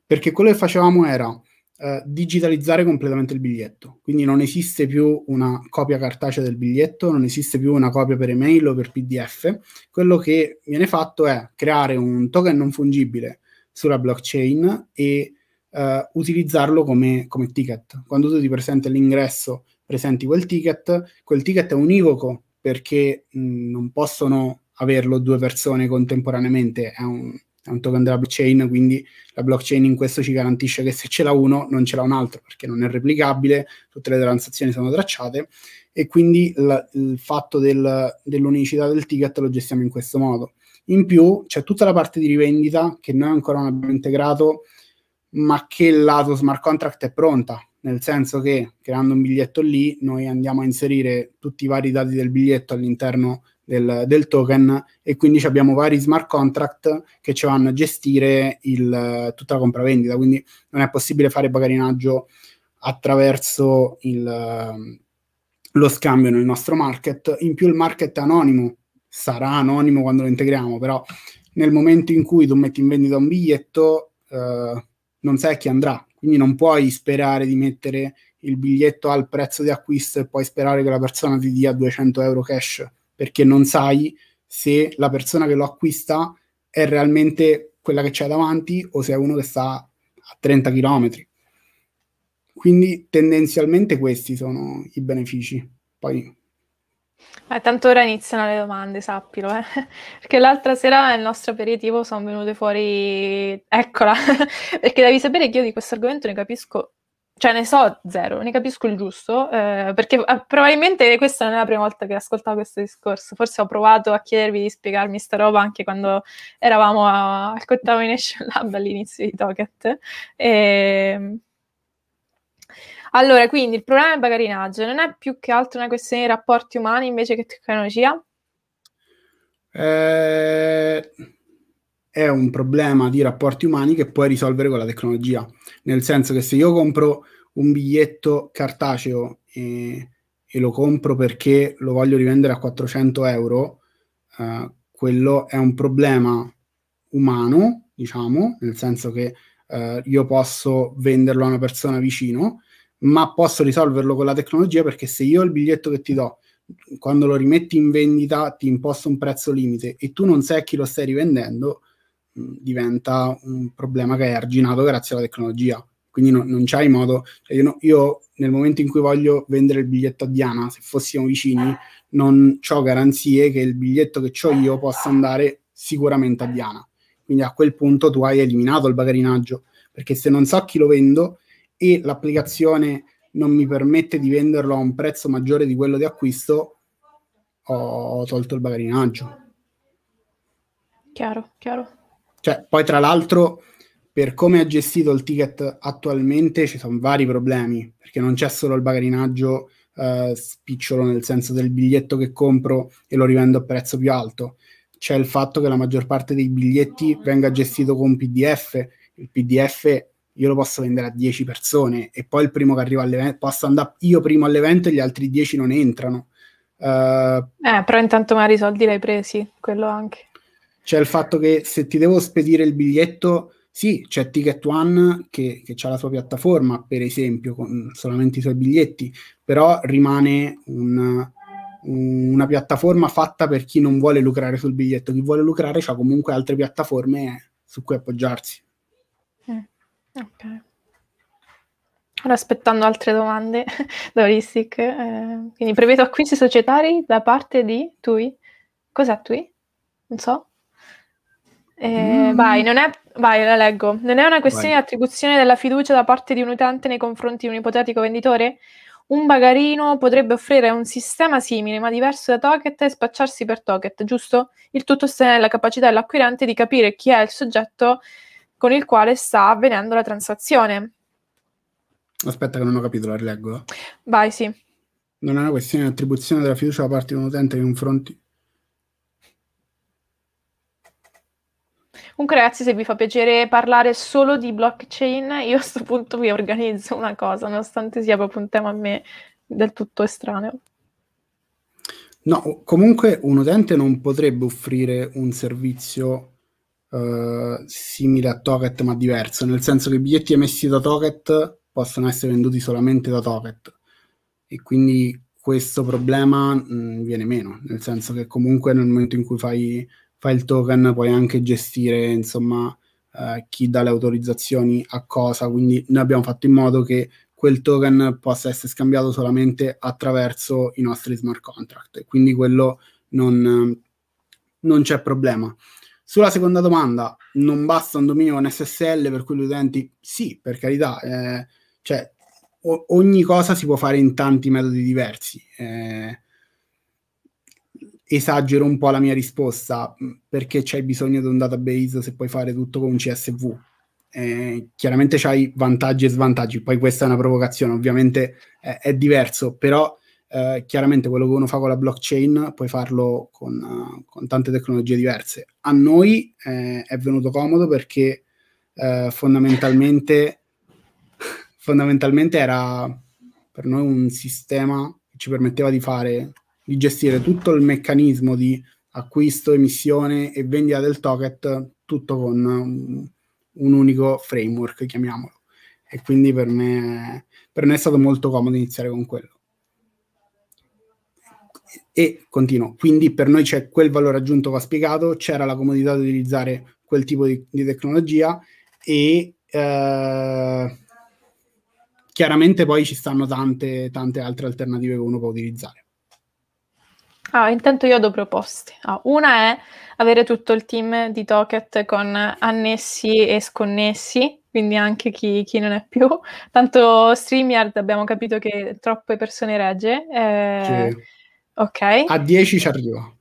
perché quello che facevamo era eh, digitalizzare completamente il biglietto, quindi non esiste più una copia cartacea del biglietto, non esiste più una copia per email o per PDF, quello che viene fatto è creare un token non fungibile sulla blockchain e eh, utilizzarlo come, come ticket. Quando tu ti presenti all'ingresso, presenti quel ticket, quel ticket è univoco perché mh, non possono averlo due persone contemporaneamente, è un, tanto che andrà blockchain, quindi la blockchain in questo ci garantisce che se ce l'ha uno non ce l'ha un altro perché non è replicabile, tutte le transazioni sono tracciate e quindi la, il fatto del, dell'unicità del ticket lo gestiamo in questo modo. In più c'è tutta la parte di rivendita che noi ancora non abbiamo integrato, ma che il lato smart contract è pronta, nel senso che creando un biglietto lì noi andiamo a inserire tutti i vari dati del biglietto all'interno del, del, token e quindi abbiamo vari smart contract che ci vanno a gestire il, tutta la compravendita, quindi non è possibile fare bagarinaggio attraverso il, lo scambio nel nostro market, in più il market è anonimo, sarà anonimo quando lo integriamo, però nel momento in cui tu metti in vendita un biglietto eh, non sai a chi andrà, quindi non puoi sperare di mettere il biglietto al prezzo di acquisto e poi sperare che la persona ti dia 200 euro cash perché non sai se la persona che lo acquista è realmente quella che c'è davanti o se è uno che sta a 30 km. Quindi tendenzialmente questi sono i benefici. Poi eh, tanto ora iniziano le domande, sappilo, eh? [laughs] perché l'altra sera nel nostro aperitivo sono venute fuori, eccola, [laughs] perché devi sapere che io di questo argomento ne capisco cioè ne so zero, ne capisco il giusto, eh, perché eh, probabilmente questa non è la prima volta che ascoltavo questo discorso, forse ho provato a chiedervi di spiegarmi sta roba anche quando eravamo a, al Contamination Lab all'inizio di Toket. E... Ehm, allora, quindi il problema del bagarinaggio non è più che altro una questione di rapporti umani invece che tecnologia? Eh è un problema di rapporti umani che puoi risolvere con la tecnologia. Nel senso che se io compro un biglietto cartaceo e, e lo compro perché lo voglio rivendere a 400 euro, eh, quello è un problema umano, diciamo, nel senso che eh, io posso venderlo a una persona vicino, ma posso risolverlo con la tecnologia perché se io il biglietto che ti do quando lo rimetti in vendita ti imposto un prezzo limite e tu non sai a chi lo stai rivendendo, diventa un problema che è arginato grazie alla tecnologia. Quindi no, non c'hai modo, cioè io, no, io, nel momento in cui voglio vendere il biglietto a Diana, se fossimo vicini, non ho garanzie che il biglietto che ho io possa andare sicuramente a Diana. Quindi a quel punto tu hai eliminato il bagarinaggio, perché se non so chi lo vendo e l'applicazione non mi permette di venderlo a un prezzo maggiore di quello di acquisto, ho tolto il bagarinaggio. Chiaro, chiaro. Cioè, poi tra l'altro, per come è gestito il ticket attualmente, ci sono vari problemi, perché non c'è solo il bagarinaggio eh, spicciolo, nel senso del biglietto che compro e lo rivendo a prezzo più alto. C'è il fatto che la maggior parte dei biglietti venga gestito con PDF. Il PDF io lo posso vendere a 10 persone e poi il primo che arriva all'evento posso andare io primo all'evento e gli altri 10 non entrano. Uh, eh, però intanto magari i soldi li hai presi, quello anche c'è cioè, il fatto che se ti devo spedire il biglietto, sì, c'è Ticket One che, che ha la sua piattaforma, per esempio, con solamente i suoi biglietti, però rimane un, una piattaforma fatta per chi non vuole lucrare sul biglietto. Chi vuole lucrare ha comunque altre piattaforme su cui appoggiarsi. Eh, ok. Ora aspettando altre domande [laughs] da Olistic, Eh, quindi prevedo acquisti societari da parte di Tui. Cos'è Tui? Non so. Eh, mm. Vai, non è, vai, la leggo. Non è una questione vai. di attribuzione della fiducia da parte di un utente nei confronti di un ipotetico venditore? Un bagarino potrebbe offrire un sistema simile ma diverso da Toket e spacciarsi per Toket, giusto? Il tutto sta nella capacità dell'acquirente di capire chi è il soggetto con il quale sta avvenendo la transazione. Aspetta che non ho capito, la rileggo. Vai, sì. Non è una questione di attribuzione della fiducia da parte di un utente nei confronti Comunque, ragazzi, se vi fa piacere parlare solo di blockchain, io a questo punto vi organizzo una cosa, nonostante sia proprio un tema a me del tutto estraneo. No, comunque un utente non potrebbe offrire un servizio uh, simile a Toket ma diverso, nel senso che i biglietti emessi da Toket possono essere venduti solamente da Toket e quindi questo problema mh, mm, viene meno, nel senso che comunque nel momento in cui fai il token puoi anche gestire insomma eh, chi dà le autorizzazioni a cosa, quindi noi abbiamo fatto in modo che quel token possa essere scambiato solamente attraverso i nostri smart contract, quindi quello non, non c'è problema. Sulla seconda domanda, non basta un dominio con SSL per cui gli utenti? Sì, per carità, eh, cioè o- ogni cosa si può fare in tanti metodi diversi. Eh, esagero un po' la mia risposta mm, perché c'hai bisogno di un database se puoi fare tutto con un CSV. Eh, chiaramente c'hai vantaggi e svantaggi, poi questa è una provocazione, ovviamente eh, è diverso, però eh, chiaramente quello che uno fa con la blockchain puoi farlo con, uh, con tante tecnologie diverse. A noi eh, è venuto comodo perché eh, fondamentalmente, [laughs] fondamentalmente era per noi un sistema che ci permetteva di fare di gestire tutto il meccanismo di acquisto, emissione e vendita del token tutto con un, unico framework, chiamiamolo. E quindi per me, per me è stato molto comodo iniziare con quello e continuo. Quindi per noi c'è quel valore aggiunto che ho spiegato, c'era la comodità di utilizzare quel tipo di, di tecnologia e eh, chiaramente poi ci stanno tante, tante altre alternative che uno può utilizzare. Ah, intanto io ho due proposte. Ah, una è avere tutto il team di Toket con annessi e sconnessi, quindi anche chi, chi, non è più. Tanto StreamYard abbiamo capito che troppe persone regge. Eh, sì. Ok. A 10 ci arriva.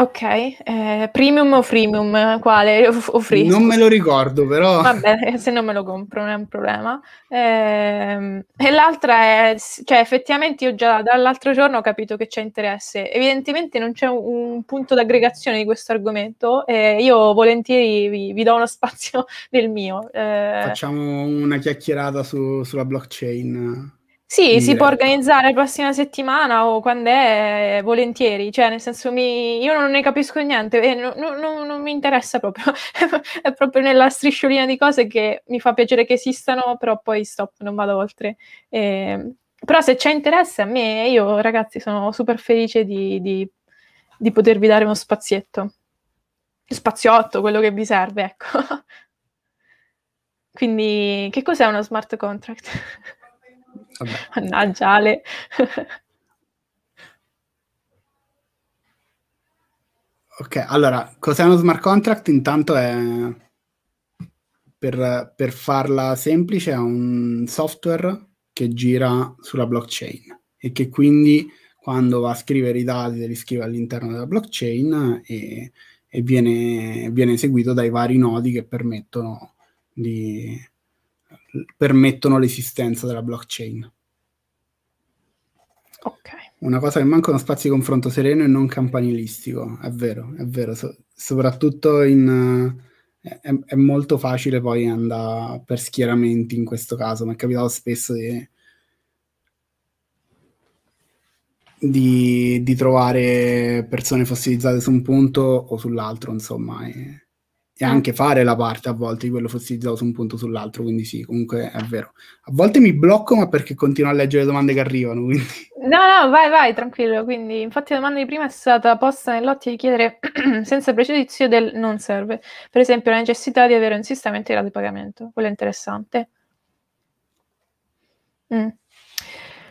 Ok, eh, premium o freemium? Quale? O, free? Non me lo ricordo, però. Vabbè, [laughs] se non me lo compro non è un problema. Eh, e l'altra è, cioè effettivamente io già dall'altro giorno ho capito che c'è interesse. Evidentemente non c'è un, un punto d'aggregazione di questo argomento e io volentieri vi, vi do uno [laughs] spazio del mio. Eh... Facciamo una chiacchierata su, sulla blockchain. Sì, dire. si può eh, organizzare la prossima settimana o quando è, eh, volentieri, cioè nel senso mi, io non ne capisco niente e no, no, no, non mi interessa proprio, [laughs] è proprio nella strisciolina di cose che mi fa piacere che esistano, però poi stop, non vado oltre. E, ehm, però se c'è interesse a me, io ragazzi sono super felice di, di, di potervi dare uno spazietto, spaziotto, quello che vi serve, ecco. [laughs] Quindi che cos'è uno smart contract? [laughs] Vabbè. Mannaggia Ale. ok, allora, cos'è uno smart contract? Intanto è, per, per farla semplice, è un software che gira sulla blockchain e che quindi quando va a scrivere i dati li scrive all'interno della blockchain e, e viene, viene eseguito dai vari nodi che permettono di, permettono l'esistenza della blockchain. Ok. Una cosa che manca uno spazio di confronto sereno e non campanilistico, è vero, è vero, so- soprattutto in... Eh, è, è, molto facile poi andare per schieramenti in questo caso, mi è capitato spesso di, di, di trovare persone fossilizzate su un punto o sull'altro, insomma. E, e anche fare la parte a volte di quello fossilizzato su un punto o sull'altro, quindi sì, comunque è vero. A volte mi blocco, ma perché continuo a leggere le domande che arrivano, quindi... No, no, vai, vai, tranquillo. Quindi, infatti la domanda di prima è stata posta nell'ottica di chiedere, [clears throat] senza pregiudizio del non serve, per esempio la necessità di avere un sistema integrato di pagamento, quello è interessante. Mm.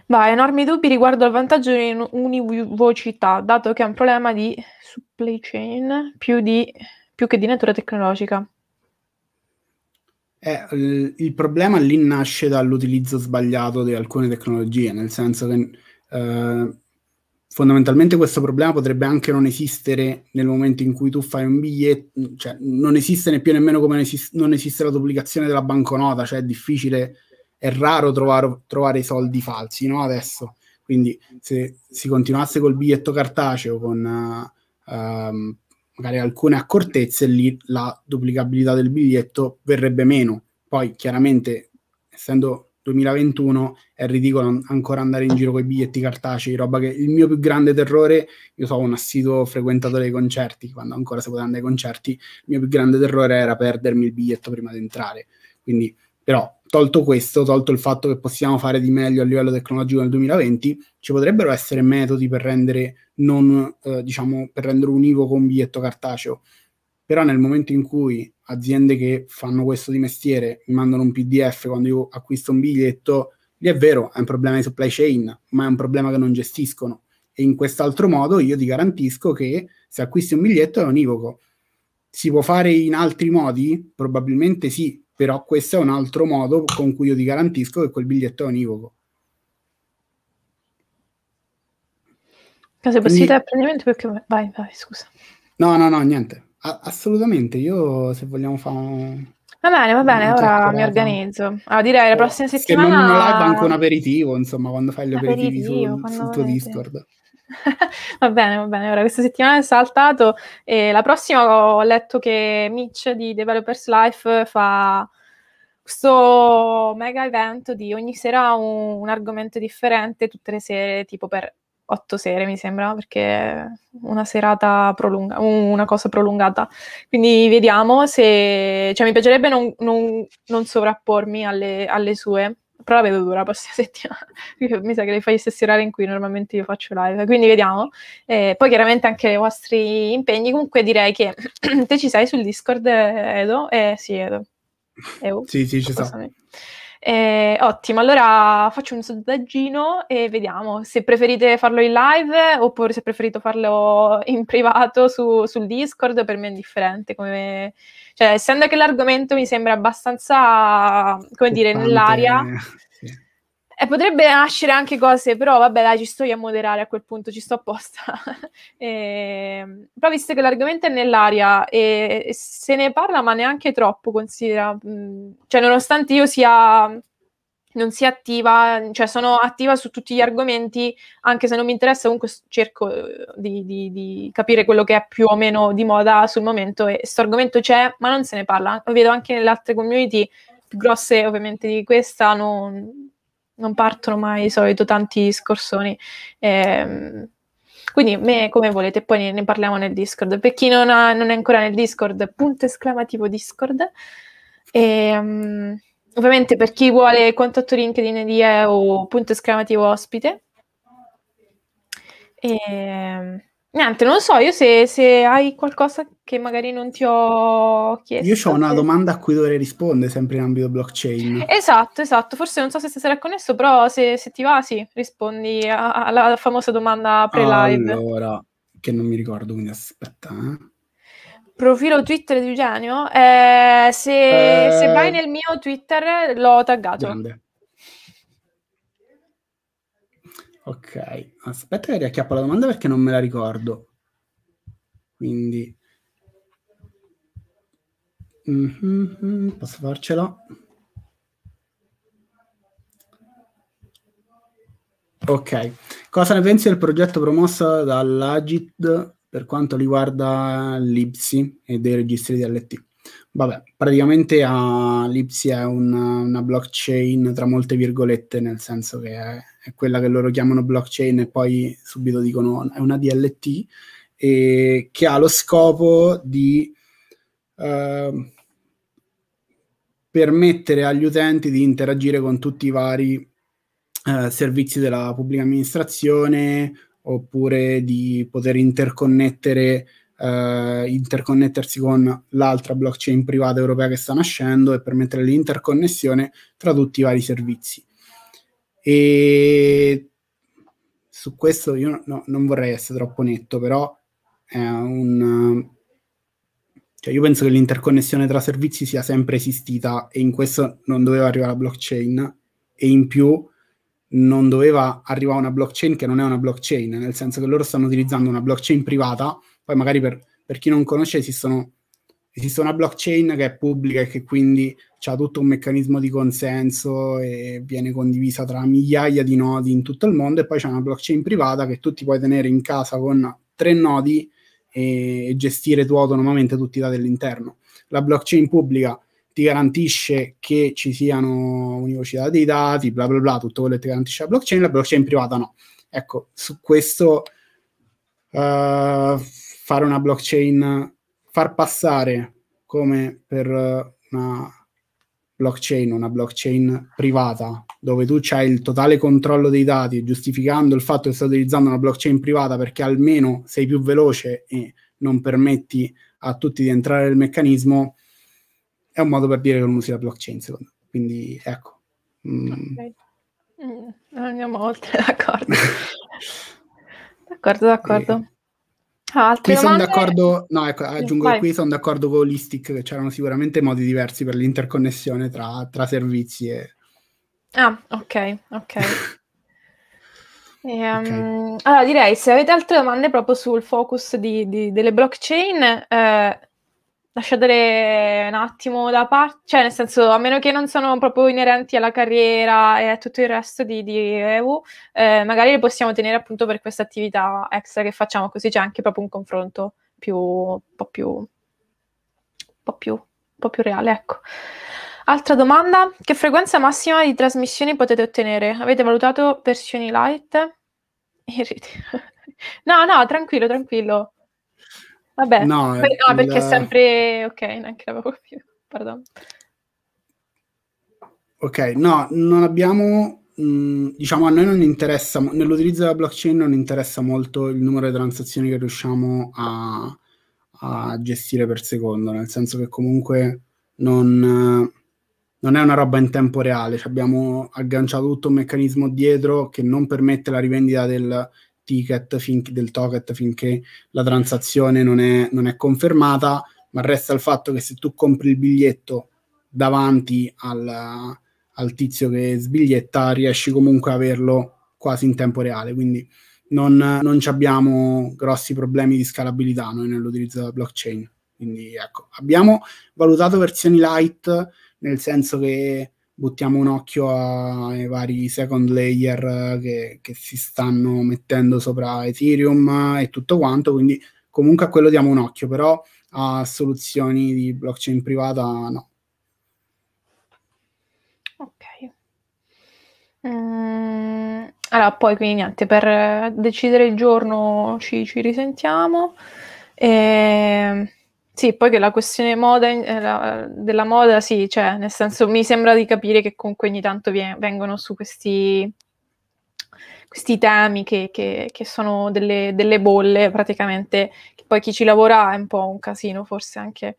Vai, enormi dubbi riguardo al vantaggio di univocità, dato che è un problema di supply chain più di più che di natura tecnologica. Eh, eh, il problema lì nasce dall'utilizzo sbagliato di alcune tecnologie, nel senso che eh, fondamentalmente questo problema potrebbe anche non esistere nel momento in cui tu fai un biglietto, cioè non esiste più nemmeno come non, non esiste la duplicazione della banconota, cioè è difficile, è raro trovare, trovare i soldi falsi no? adesso. Quindi se si continuasse col biglietto cartaceo con uh, um, magari alcune accortezze, lì la duplicabilità del biglietto verrebbe meno. Poi chiaramente, essendo 2021, è ridicolo ancora andare in giro con i biglietti cartacei, roba che il mio più grande terrore, io sono un assiduo frequentatore dei concerti, quando ancora si poteva andare ai concerti, il mio più grande terrore era perdermi il biglietto prima di entrare. Quindi però, tolto questo, tolto il fatto che possiamo fare di meglio a livello tecnologico nel 2020, ci potrebbero essere metodi per rendere, non, eh, diciamo, per rendere univoco un biglietto cartaceo. Però nel momento in cui aziende che fanno questo di mestiere mi mandano un PDF quando io acquisto un biglietto, lì è vero, è un problema di supply chain, ma è un problema che non gestiscono. E in quest'altro modo io ti garantisco che se acquisti un biglietto è univoco. Si può fare in altri modi? Probabilmente sì, però questo è un altro modo con cui io ti garantisco che quel biglietto è univoco. Case possibilità di apprendimento perché... Vai, vai, scusa. No, no, no, niente. A- assolutamente, io se vogliamo fare un... Va bene, va bene, ora mi organizzo. Allora ah, direi la oh, prossima settimana... Se non una live anche un aperitivo, insomma, quando fai gli aperitivi su, sul tuo volete. Discord. [laughs] va bene, va bene. Ora questa settimana è saltato e la prossima ho letto che Mitch di Developers Life fa questo mega evento di ogni sera un, un argomento differente, tutte le sere, tipo per otto sere mi sembra, perché una serata prolunga, una cosa prolungata. Quindi vediamo se, cioè mi piacerebbe non, non, non sovrappormi alle, alle sue però la vedo dura la prossima [laughs] settimana. Mi sa che le fai gli stessi orari in cui normalmente io faccio live, quindi vediamo. Eh, poi chiaramente anche i vostri impegni, comunque direi che [clears throat] te ci sei sul Discord eh, Edo? Eh sì Edo. Edo. Sì, sì, ci sono. Eh, ottimo, allora faccio un sondaggino e vediamo se preferite farlo in live oppure se preferite farlo in privato su, sul Discord, per me è indifferente. Come... Cioè, essendo che l'argomento mi sembra abbastanza, come dire, Tante... nell'aria eh, potrebbe nascere anche cose, però vabbè, dai, ci sto io a moderare a quel punto, ci sto apposta. [laughs] e, ehm, però visto che l'argomento è nell'aria e, se ne parla, ma neanche troppo, considera, mh, mhmm, cioè nonostante io sia non sia attiva, cioè sono attiva su tutti gli argomenti, anche se non mi interessa, comunque cerco eh, di, di, di capire quello che è più o meno di moda sul momento e questo argomento c'è, ma non se ne parla. Lo vedo anche nelle altre community più grosse ovviamente di questa, non, non partono mai di solito tanti scorsoni. Eh, quindi me come volete, poi ne, ne, parliamo nel Discord. Per chi non, ha, non, è ancora nel Discord, punto esclamativo Discord. E, um, ovviamente per chi vuole contatto LinkedIn di EO, punto esclamativo ospite. E, ehm, Niente, non so, io se, se, hai qualcosa che magari non ti ho chiesto. Io ho una eh. domanda a cui dovrei rispondere sempre in ambito blockchain. Esatto, esatto, forse non so se sarà connesso, però se, se ti va sì, rispondi alla famosa domanda pre-live. Allora, che non mi ricordo, quindi aspetta. Eh. Profilo Twitter di Eugenio? Eh, se, eh... se vai nel mio Twitter l'ho taggato. Grande. Ok, aspetta che riacchiappo la domanda perché non me la ricordo. Quindi... Mm-hmm, posso farcela? Ok, cosa ne pensi del progetto promosso dall'Agit per quanto riguarda l'Ipsi e dei registri di LT? Vabbè, praticamente uh, l'Ipsi è una, una blockchain tra molte virgolette, nel senso che è è quella che loro chiamano blockchain e poi subito dicono è una DLT, e che ha lo scopo di eh, permettere agli utenti di interagire con tutti i vari eh, servizi della pubblica amministrazione oppure di poter interconnettere Uh, interconnettersi con l'altra blockchain privata europea che sta nascendo e permettere l'interconnessione tra tutti i vari servizi. E su questo io no, non vorrei essere troppo netto, però è un... Cioè io penso che l'interconnessione tra servizi sia sempre esistita e in questo non doveva arrivare la blockchain e in più non doveva arrivare una blockchain che non è una blockchain, nel senso che loro stanno utilizzando una blockchain privata, poi magari per, per chi non conosce esistono esiste una blockchain che è pubblica e che quindi ha tutto un meccanismo di consenso e viene condivisa tra migliaia di nodi in tutto il mondo e poi c'è una blockchain privata che tu ti puoi tenere in casa con tre nodi e gestire tu autonomamente tutti i dati all'interno. La blockchain pubblica ti garantisce che ci siano università dei dati, bla bla bla, tutto quello che ti garantisce la blockchain, la blockchain privata no. Ecco, su questo uh, fare una blockchain far passare come per eh, una blockchain, una blockchain privata, dove tu hai il totale controllo dei dati, giustificando il fatto che stai utilizzando una blockchain privata perché almeno sei più veloce e non permetti a tutti di entrare nel meccanismo, è un modo per dire che non usi la blockchain, secondo me. Quindi ecco. Mm. Okay. Mm, andiamo oltre, [laughs] [laughs] d'accordo. d'accordo, d'accordo. Eh, e... Ah, qui sono d'accordo, no, ecco, aggiungo Vai. qui sono d'accordo con l'Istic che c'erano sicuramente modi diversi per l'interconnessione tra, tra servizi e... Ah, ok, ok. [laughs] E, um, okay. Allora direi se avete altre domande proprio sul focus di, di, delle blockchain, eh, lasciatele un attimo da parte, cioè nel senso a meno che non sono proprio inerenti alla carriera e a tutto il resto di, di EU, eh, magari le possiamo tenere appunto per questa attività extra che facciamo, così c'è anche proprio un confronto più, un po' più, un po' più, un po' più reale, ecco. Altra domanda, che frequenza massima di trasmissioni potete ottenere? Avete valutato versioni light? [laughs] No, no, tranquillo, tranquillo. Vabbè, no, per, no il... perché sempre... Ok, neanche l'avevo più, pardon. Ok, no, non abbiamo... Mh, mm, diciamo, a noi non interessa, nell'utilizzo della blockchain non interessa molto il numero di transazioni che riusciamo a, a gestire per secondo, nel senso che comunque non non è una roba in tempo reale, cioè abbiamo agganciato tutto un meccanismo dietro che non permette la rivendita del ticket fin- del token finché la transazione non è, non è confermata, ma resta il fatto che se tu compri il biglietto davanti al, al tizio che sbiglietta, riesci comunque a averlo quasi in tempo reale. Quindi non, non abbiamo grossi problemi di scalabilità noi nell'utilizzo della blockchain. Quindi ecco, abbiamo valutato versioni light, nel senso che buttiamo un occhio ai vari second layer che, che si stanno mettendo sopra Ethereum e tutto quanto, quindi comunque a quello diamo un occhio, però a soluzioni di blockchain privata no. Ok. Mm, allora, poi quindi niente, per decidere il giorno ci, ci risentiamo. E ehm, sì, poi che la questione moda, eh, della moda, sì, cioè, nel senso mi sembra di capire che comunque ogni tanto vien- vengono su questi, questi temi che, che, che sono delle, delle, bolle praticamente, che poi chi ci lavora è un po' un casino forse anche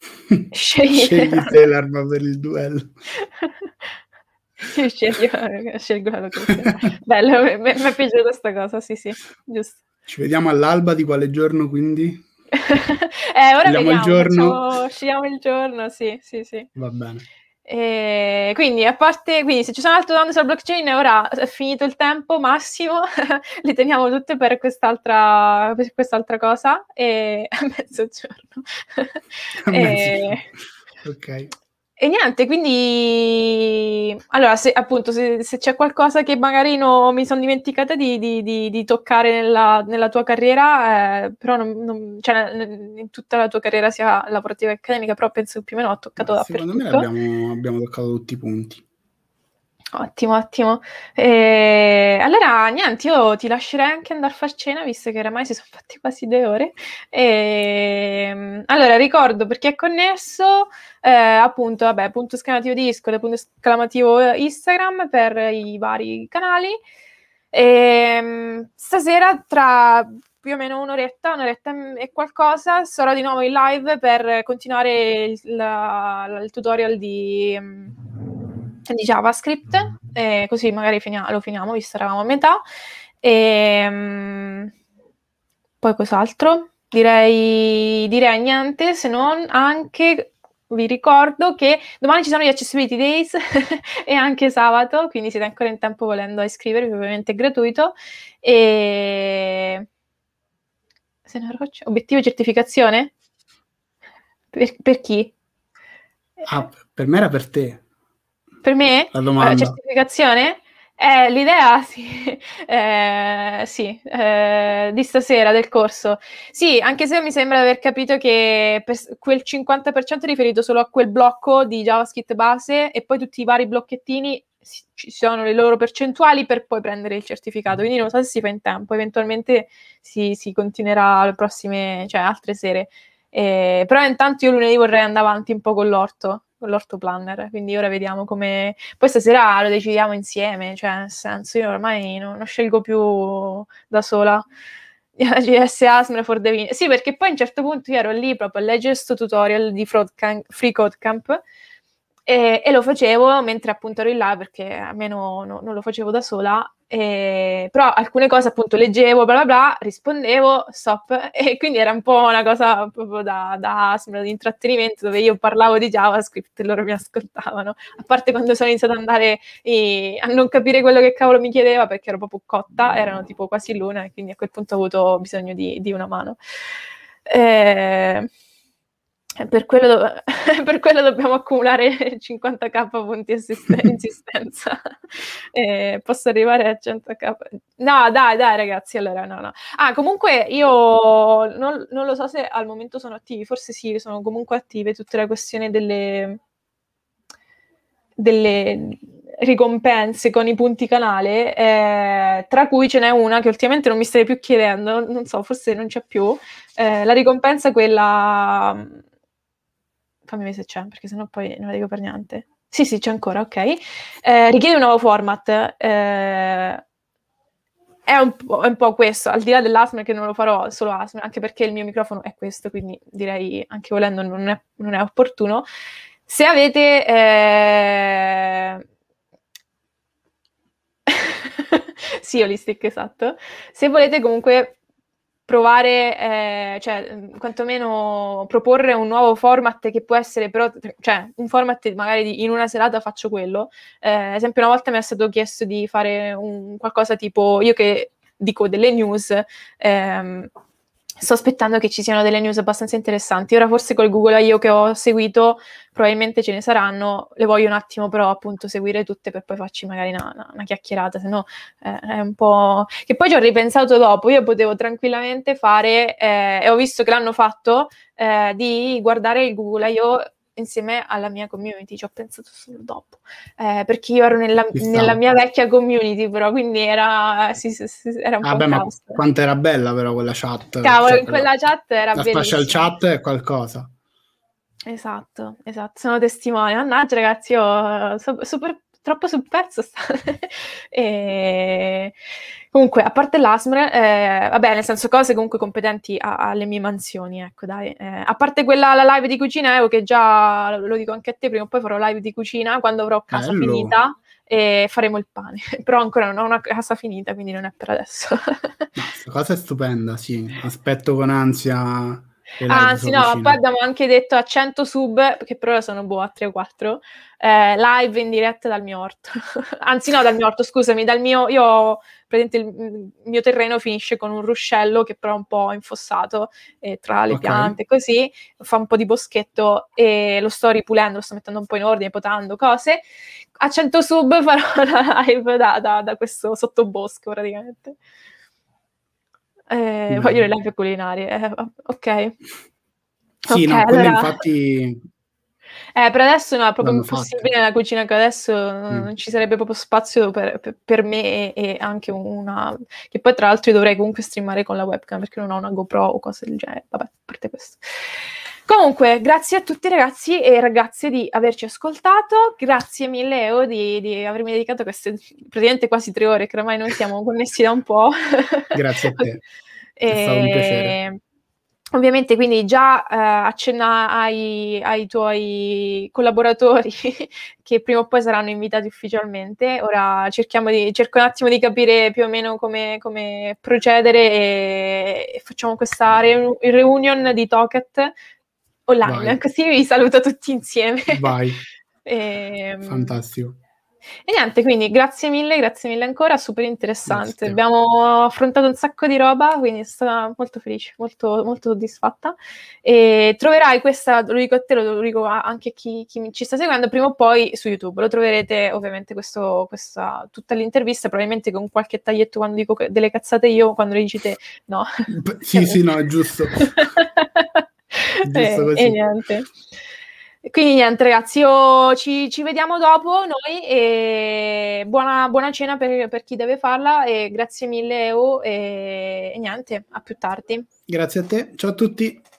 [laughs] Scegli te l'arma per il duello. Scegli, eh, scelgo, la quello Bello, mi è piaciuta questa cosa, sì sì, giusto. Ci vediamo all'alba di quale giorno quindi? [laughs] eh, ora scegliamo vediamo, il giorno. Facciamo, scegliamo il giorno, sì, sì, sì. Va bene. E quindi, a parte, quindi, se ci sono altre domande sulla blockchain, ora è finito il tempo massimo, [laughs] le teniamo tutte per quest'altra, per quest'altra cosa e [laughs] a mezzogiorno. A mezzogiorno. E... Ok. E niente, quindi allora se appunto se, se c'è qualcosa che magari no, mi sono dimenticata di, di, di, di toccare nella, nella, tua carriera, eh, però non, non, cioè, in tutta la tua carriera sia lavorativa che accademica, però penso più o meno ho toccato Ma, Secondo me abbiamo, abbiamo toccato tutti i punti. Ottimo, ottimo. E ehm, allora, niente, io ti lascerei anche andare a far cena, visto che oramai si sono fatte quasi due ore. E, ehm, allora, ricordo per chi è connesso, eh, appunto, vabbè, punto esclamativo Discord, punto esclamativo Instagram per i vari canali. E, ehm, stasera tra più o meno un'oretta, un'oretta e qualcosa, sarò di nuovo in live per continuare il, la, il tutorial di mm, di JavaScript, eh, così magari finiamo, lo finiamo, visto che eravamo a metà. E, ehm, poi cos'altro? Direi, direi niente, se non anche vi ricordo che domani ci sono gli Accessibility Days [laughs] e anche sabato, quindi siete ancora in tempo volendo iscrivervi, ovviamente è gratuito. E... Se ne roccio. Obiettivo certificazione? Per, per chi? Ah, per me era per te. Per me la, la eh, certificazione è l'idea, [laughs] sì, eh, sì eh, di stasera del corso. Sì, anche se mi sembra di aver capito che quel 50% è riferito solo a quel blocco di JavaScript base e poi tutti i vari blocchettini ci sono le loro percentuali per poi prendere il certificato. Quindi non so se si fa in tempo, eventualmente si, si continuerà le prossime, cioè altre sere. Eh, però intanto io lunedì vorrei andare avanti un po' con l'orto con l'orto planner. quindi ora vediamo come... Poi stasera lo decidiamo insieme, cioè nel senso io ormai non, non scelgo più da sola la [laughs] GS Asmer for the Sì, perché poi a un certo punto io ero lì proprio a leggere questo tutorial di Free Code Camp e, e, lo facevo mentre appunto ero in là perché almeno no, non lo facevo da sola, e, però alcune cose appunto leggevo, bla bla bla, rispondevo, stop, [laughs] e quindi era un po' una cosa proprio da, da di intrattenimento dove io parlavo di JavaScript e loro mi ascoltavano, a parte quando sono iniziata ad andare e, a non capire quello che cavolo mi chiedeva perché ero proprio cotta, erano tipo quasi l'una e quindi a quel punto ho avuto bisogno di, di una mano. Eh, per quello, do- [laughs] per quello, dobbiamo accumulare 50k [laughs] punti in [laughs] esistenza. eh, posso arrivare a 100k? No, dai, dai ragazzi, allora no, no. Ah, comunque io non, non, lo so se al momento sono attivi, forse sì, sono comunque attive tutta la questione delle, delle ricompense con i punti canale, eh, tra cui ce n'è una che ultimamente non mi stai più chiedendo, non so, forse non c'è più, eh, la ricompensa quella fammi vedere se c'è, perché sennò poi non la dico per niente. Sì, sì, c'è ancora, ok. Eh, richiede un nuovo format. Eh, è un, è un, po', questo, al di là dell'ASMR che non lo farò solo ASMR, anche perché il mio microfono è questo, quindi direi anche volendo non è, non è opportuno. Se avete... Eh... [laughs] sì, Holistic, esatto. Se volete comunque provare, eh, cioè, quantomeno proporre un nuovo format che può essere però, cioè, un format magari di, in una serata faccio quello. Eh, esempio, una volta mi è stato chiesto di fare un, qualcosa tipo, io che dico delle news, ehm, sto aspettando che ci siano delle news abbastanza interessanti. Ora forse col Google I.O. che ho seguito probabilmente ce ne saranno, le voglio un attimo però appunto seguire tutte per poi farci magari una, una chiacchierata, se no eh, è un po'... Che poi ci ho ripensato dopo, io potevo tranquillamente fare, eh, e ho visto che l'hanno fatto, eh, di guardare il Google I.O insieme alla mia community, ci ho pensato solo dopo, eh, perché io ero nella, nella, mia vecchia community però, quindi era, sì, sì, sì, era un ah po' beh, ma quanto era bella però quella chat. Cioè, Cavolo, cioè, in quella chat era bella. la bellissima. La chat è qualcosa. Esatto, esatto, sono testimone. Mannaggia ragazzi, io eh, so, super troppo sul pezzo sta. [laughs] e... Comunque, a parte l'ASMR, eh, vabbè, nel senso cose comunque competenti a, alle mie mansioni, ecco, dai. Eh, a parte quella, la live di cucina, Evo, eh, che già, lo dico anche a te, prima o poi farò live di cucina, quando avrò casa Bello. finita e faremo il pane. [laughs] Però ancora non ho una casa finita, quindi non è per adesso. Questa [laughs] cosa è stupenda, sì. Aspetto con ansia Anzi, no, vicine. poi abbiamo anche detto a 100 sub, perché per ora sono boh, a 3 o 4, eh, live in diretta dal mio orto. [laughs] Anzi, no, dal mio orto, scusami, dal mio... Io ho, praticamente il, mio terreno finisce con un ruscello che però è un po' infossato eh, tra le okay. piante, così, fa un po' di boschetto e lo sto ripulendo, lo sto mettendo un po' in ordine, potando cose. A 100 sub farò una [laughs] live da, da, da questo sottobosco praticamente eh, mm. voglio le live culinarie. Eh, ok. Sì, okay, no, allora... infatti... Eh, per adesso no, è proprio L'hanno impossibile fatta. nella cucina che adesso mm. non ci sarebbe proprio spazio per, per, per me e, e, anche una... che poi tra l'altro io dovrei comunque streamare con la webcam perché non ho una GoPro o cose del genere, vabbè, a parte questo. Comunque, grazie a tutti ragazzi e ragazze di averci ascoltato, grazie mille Leo di, di avermi dedicato queste praticamente quasi tre ore che ormai noi siamo connessi da un po'. [laughs] Grazie a te, e... è stato un piacere. Ovviamente quindi già eh, accenna ai, ai, tuoi collaboratori [laughs] che prima o poi saranno invitati ufficialmente, ora di, cerco un attimo di capire più o meno come, come procedere e, e, facciamo questa re- reunion di Toket online, Vai. così vi saluto tutti insieme. Vai. [laughs] e, ehm, Fantastico. E niente, quindi grazie mille, grazie mille ancora, super interessante. Grazie. Abbiamo affrontato un sacco di roba, quindi sono molto felice, molto, molto soddisfatta. E troverai questa, lo dico a te, lo dico anche a chi, chi ci sta seguendo, prima o poi su YouTube. Lo troverete ovviamente questo, questa, tutta l'intervista, probabilmente con qualche taglietto quando dico delle cazzate io, quando le dici te, no. sì, sì, no, è giusto. [laughs] [laughs] e, eh, e niente. Quindi niente ragazzi, io ci, ci vediamo dopo noi e buona, buona cena per, per, chi deve farla e grazie mille Eo e, e niente, a più tardi. Grazie a te, ciao a tutti.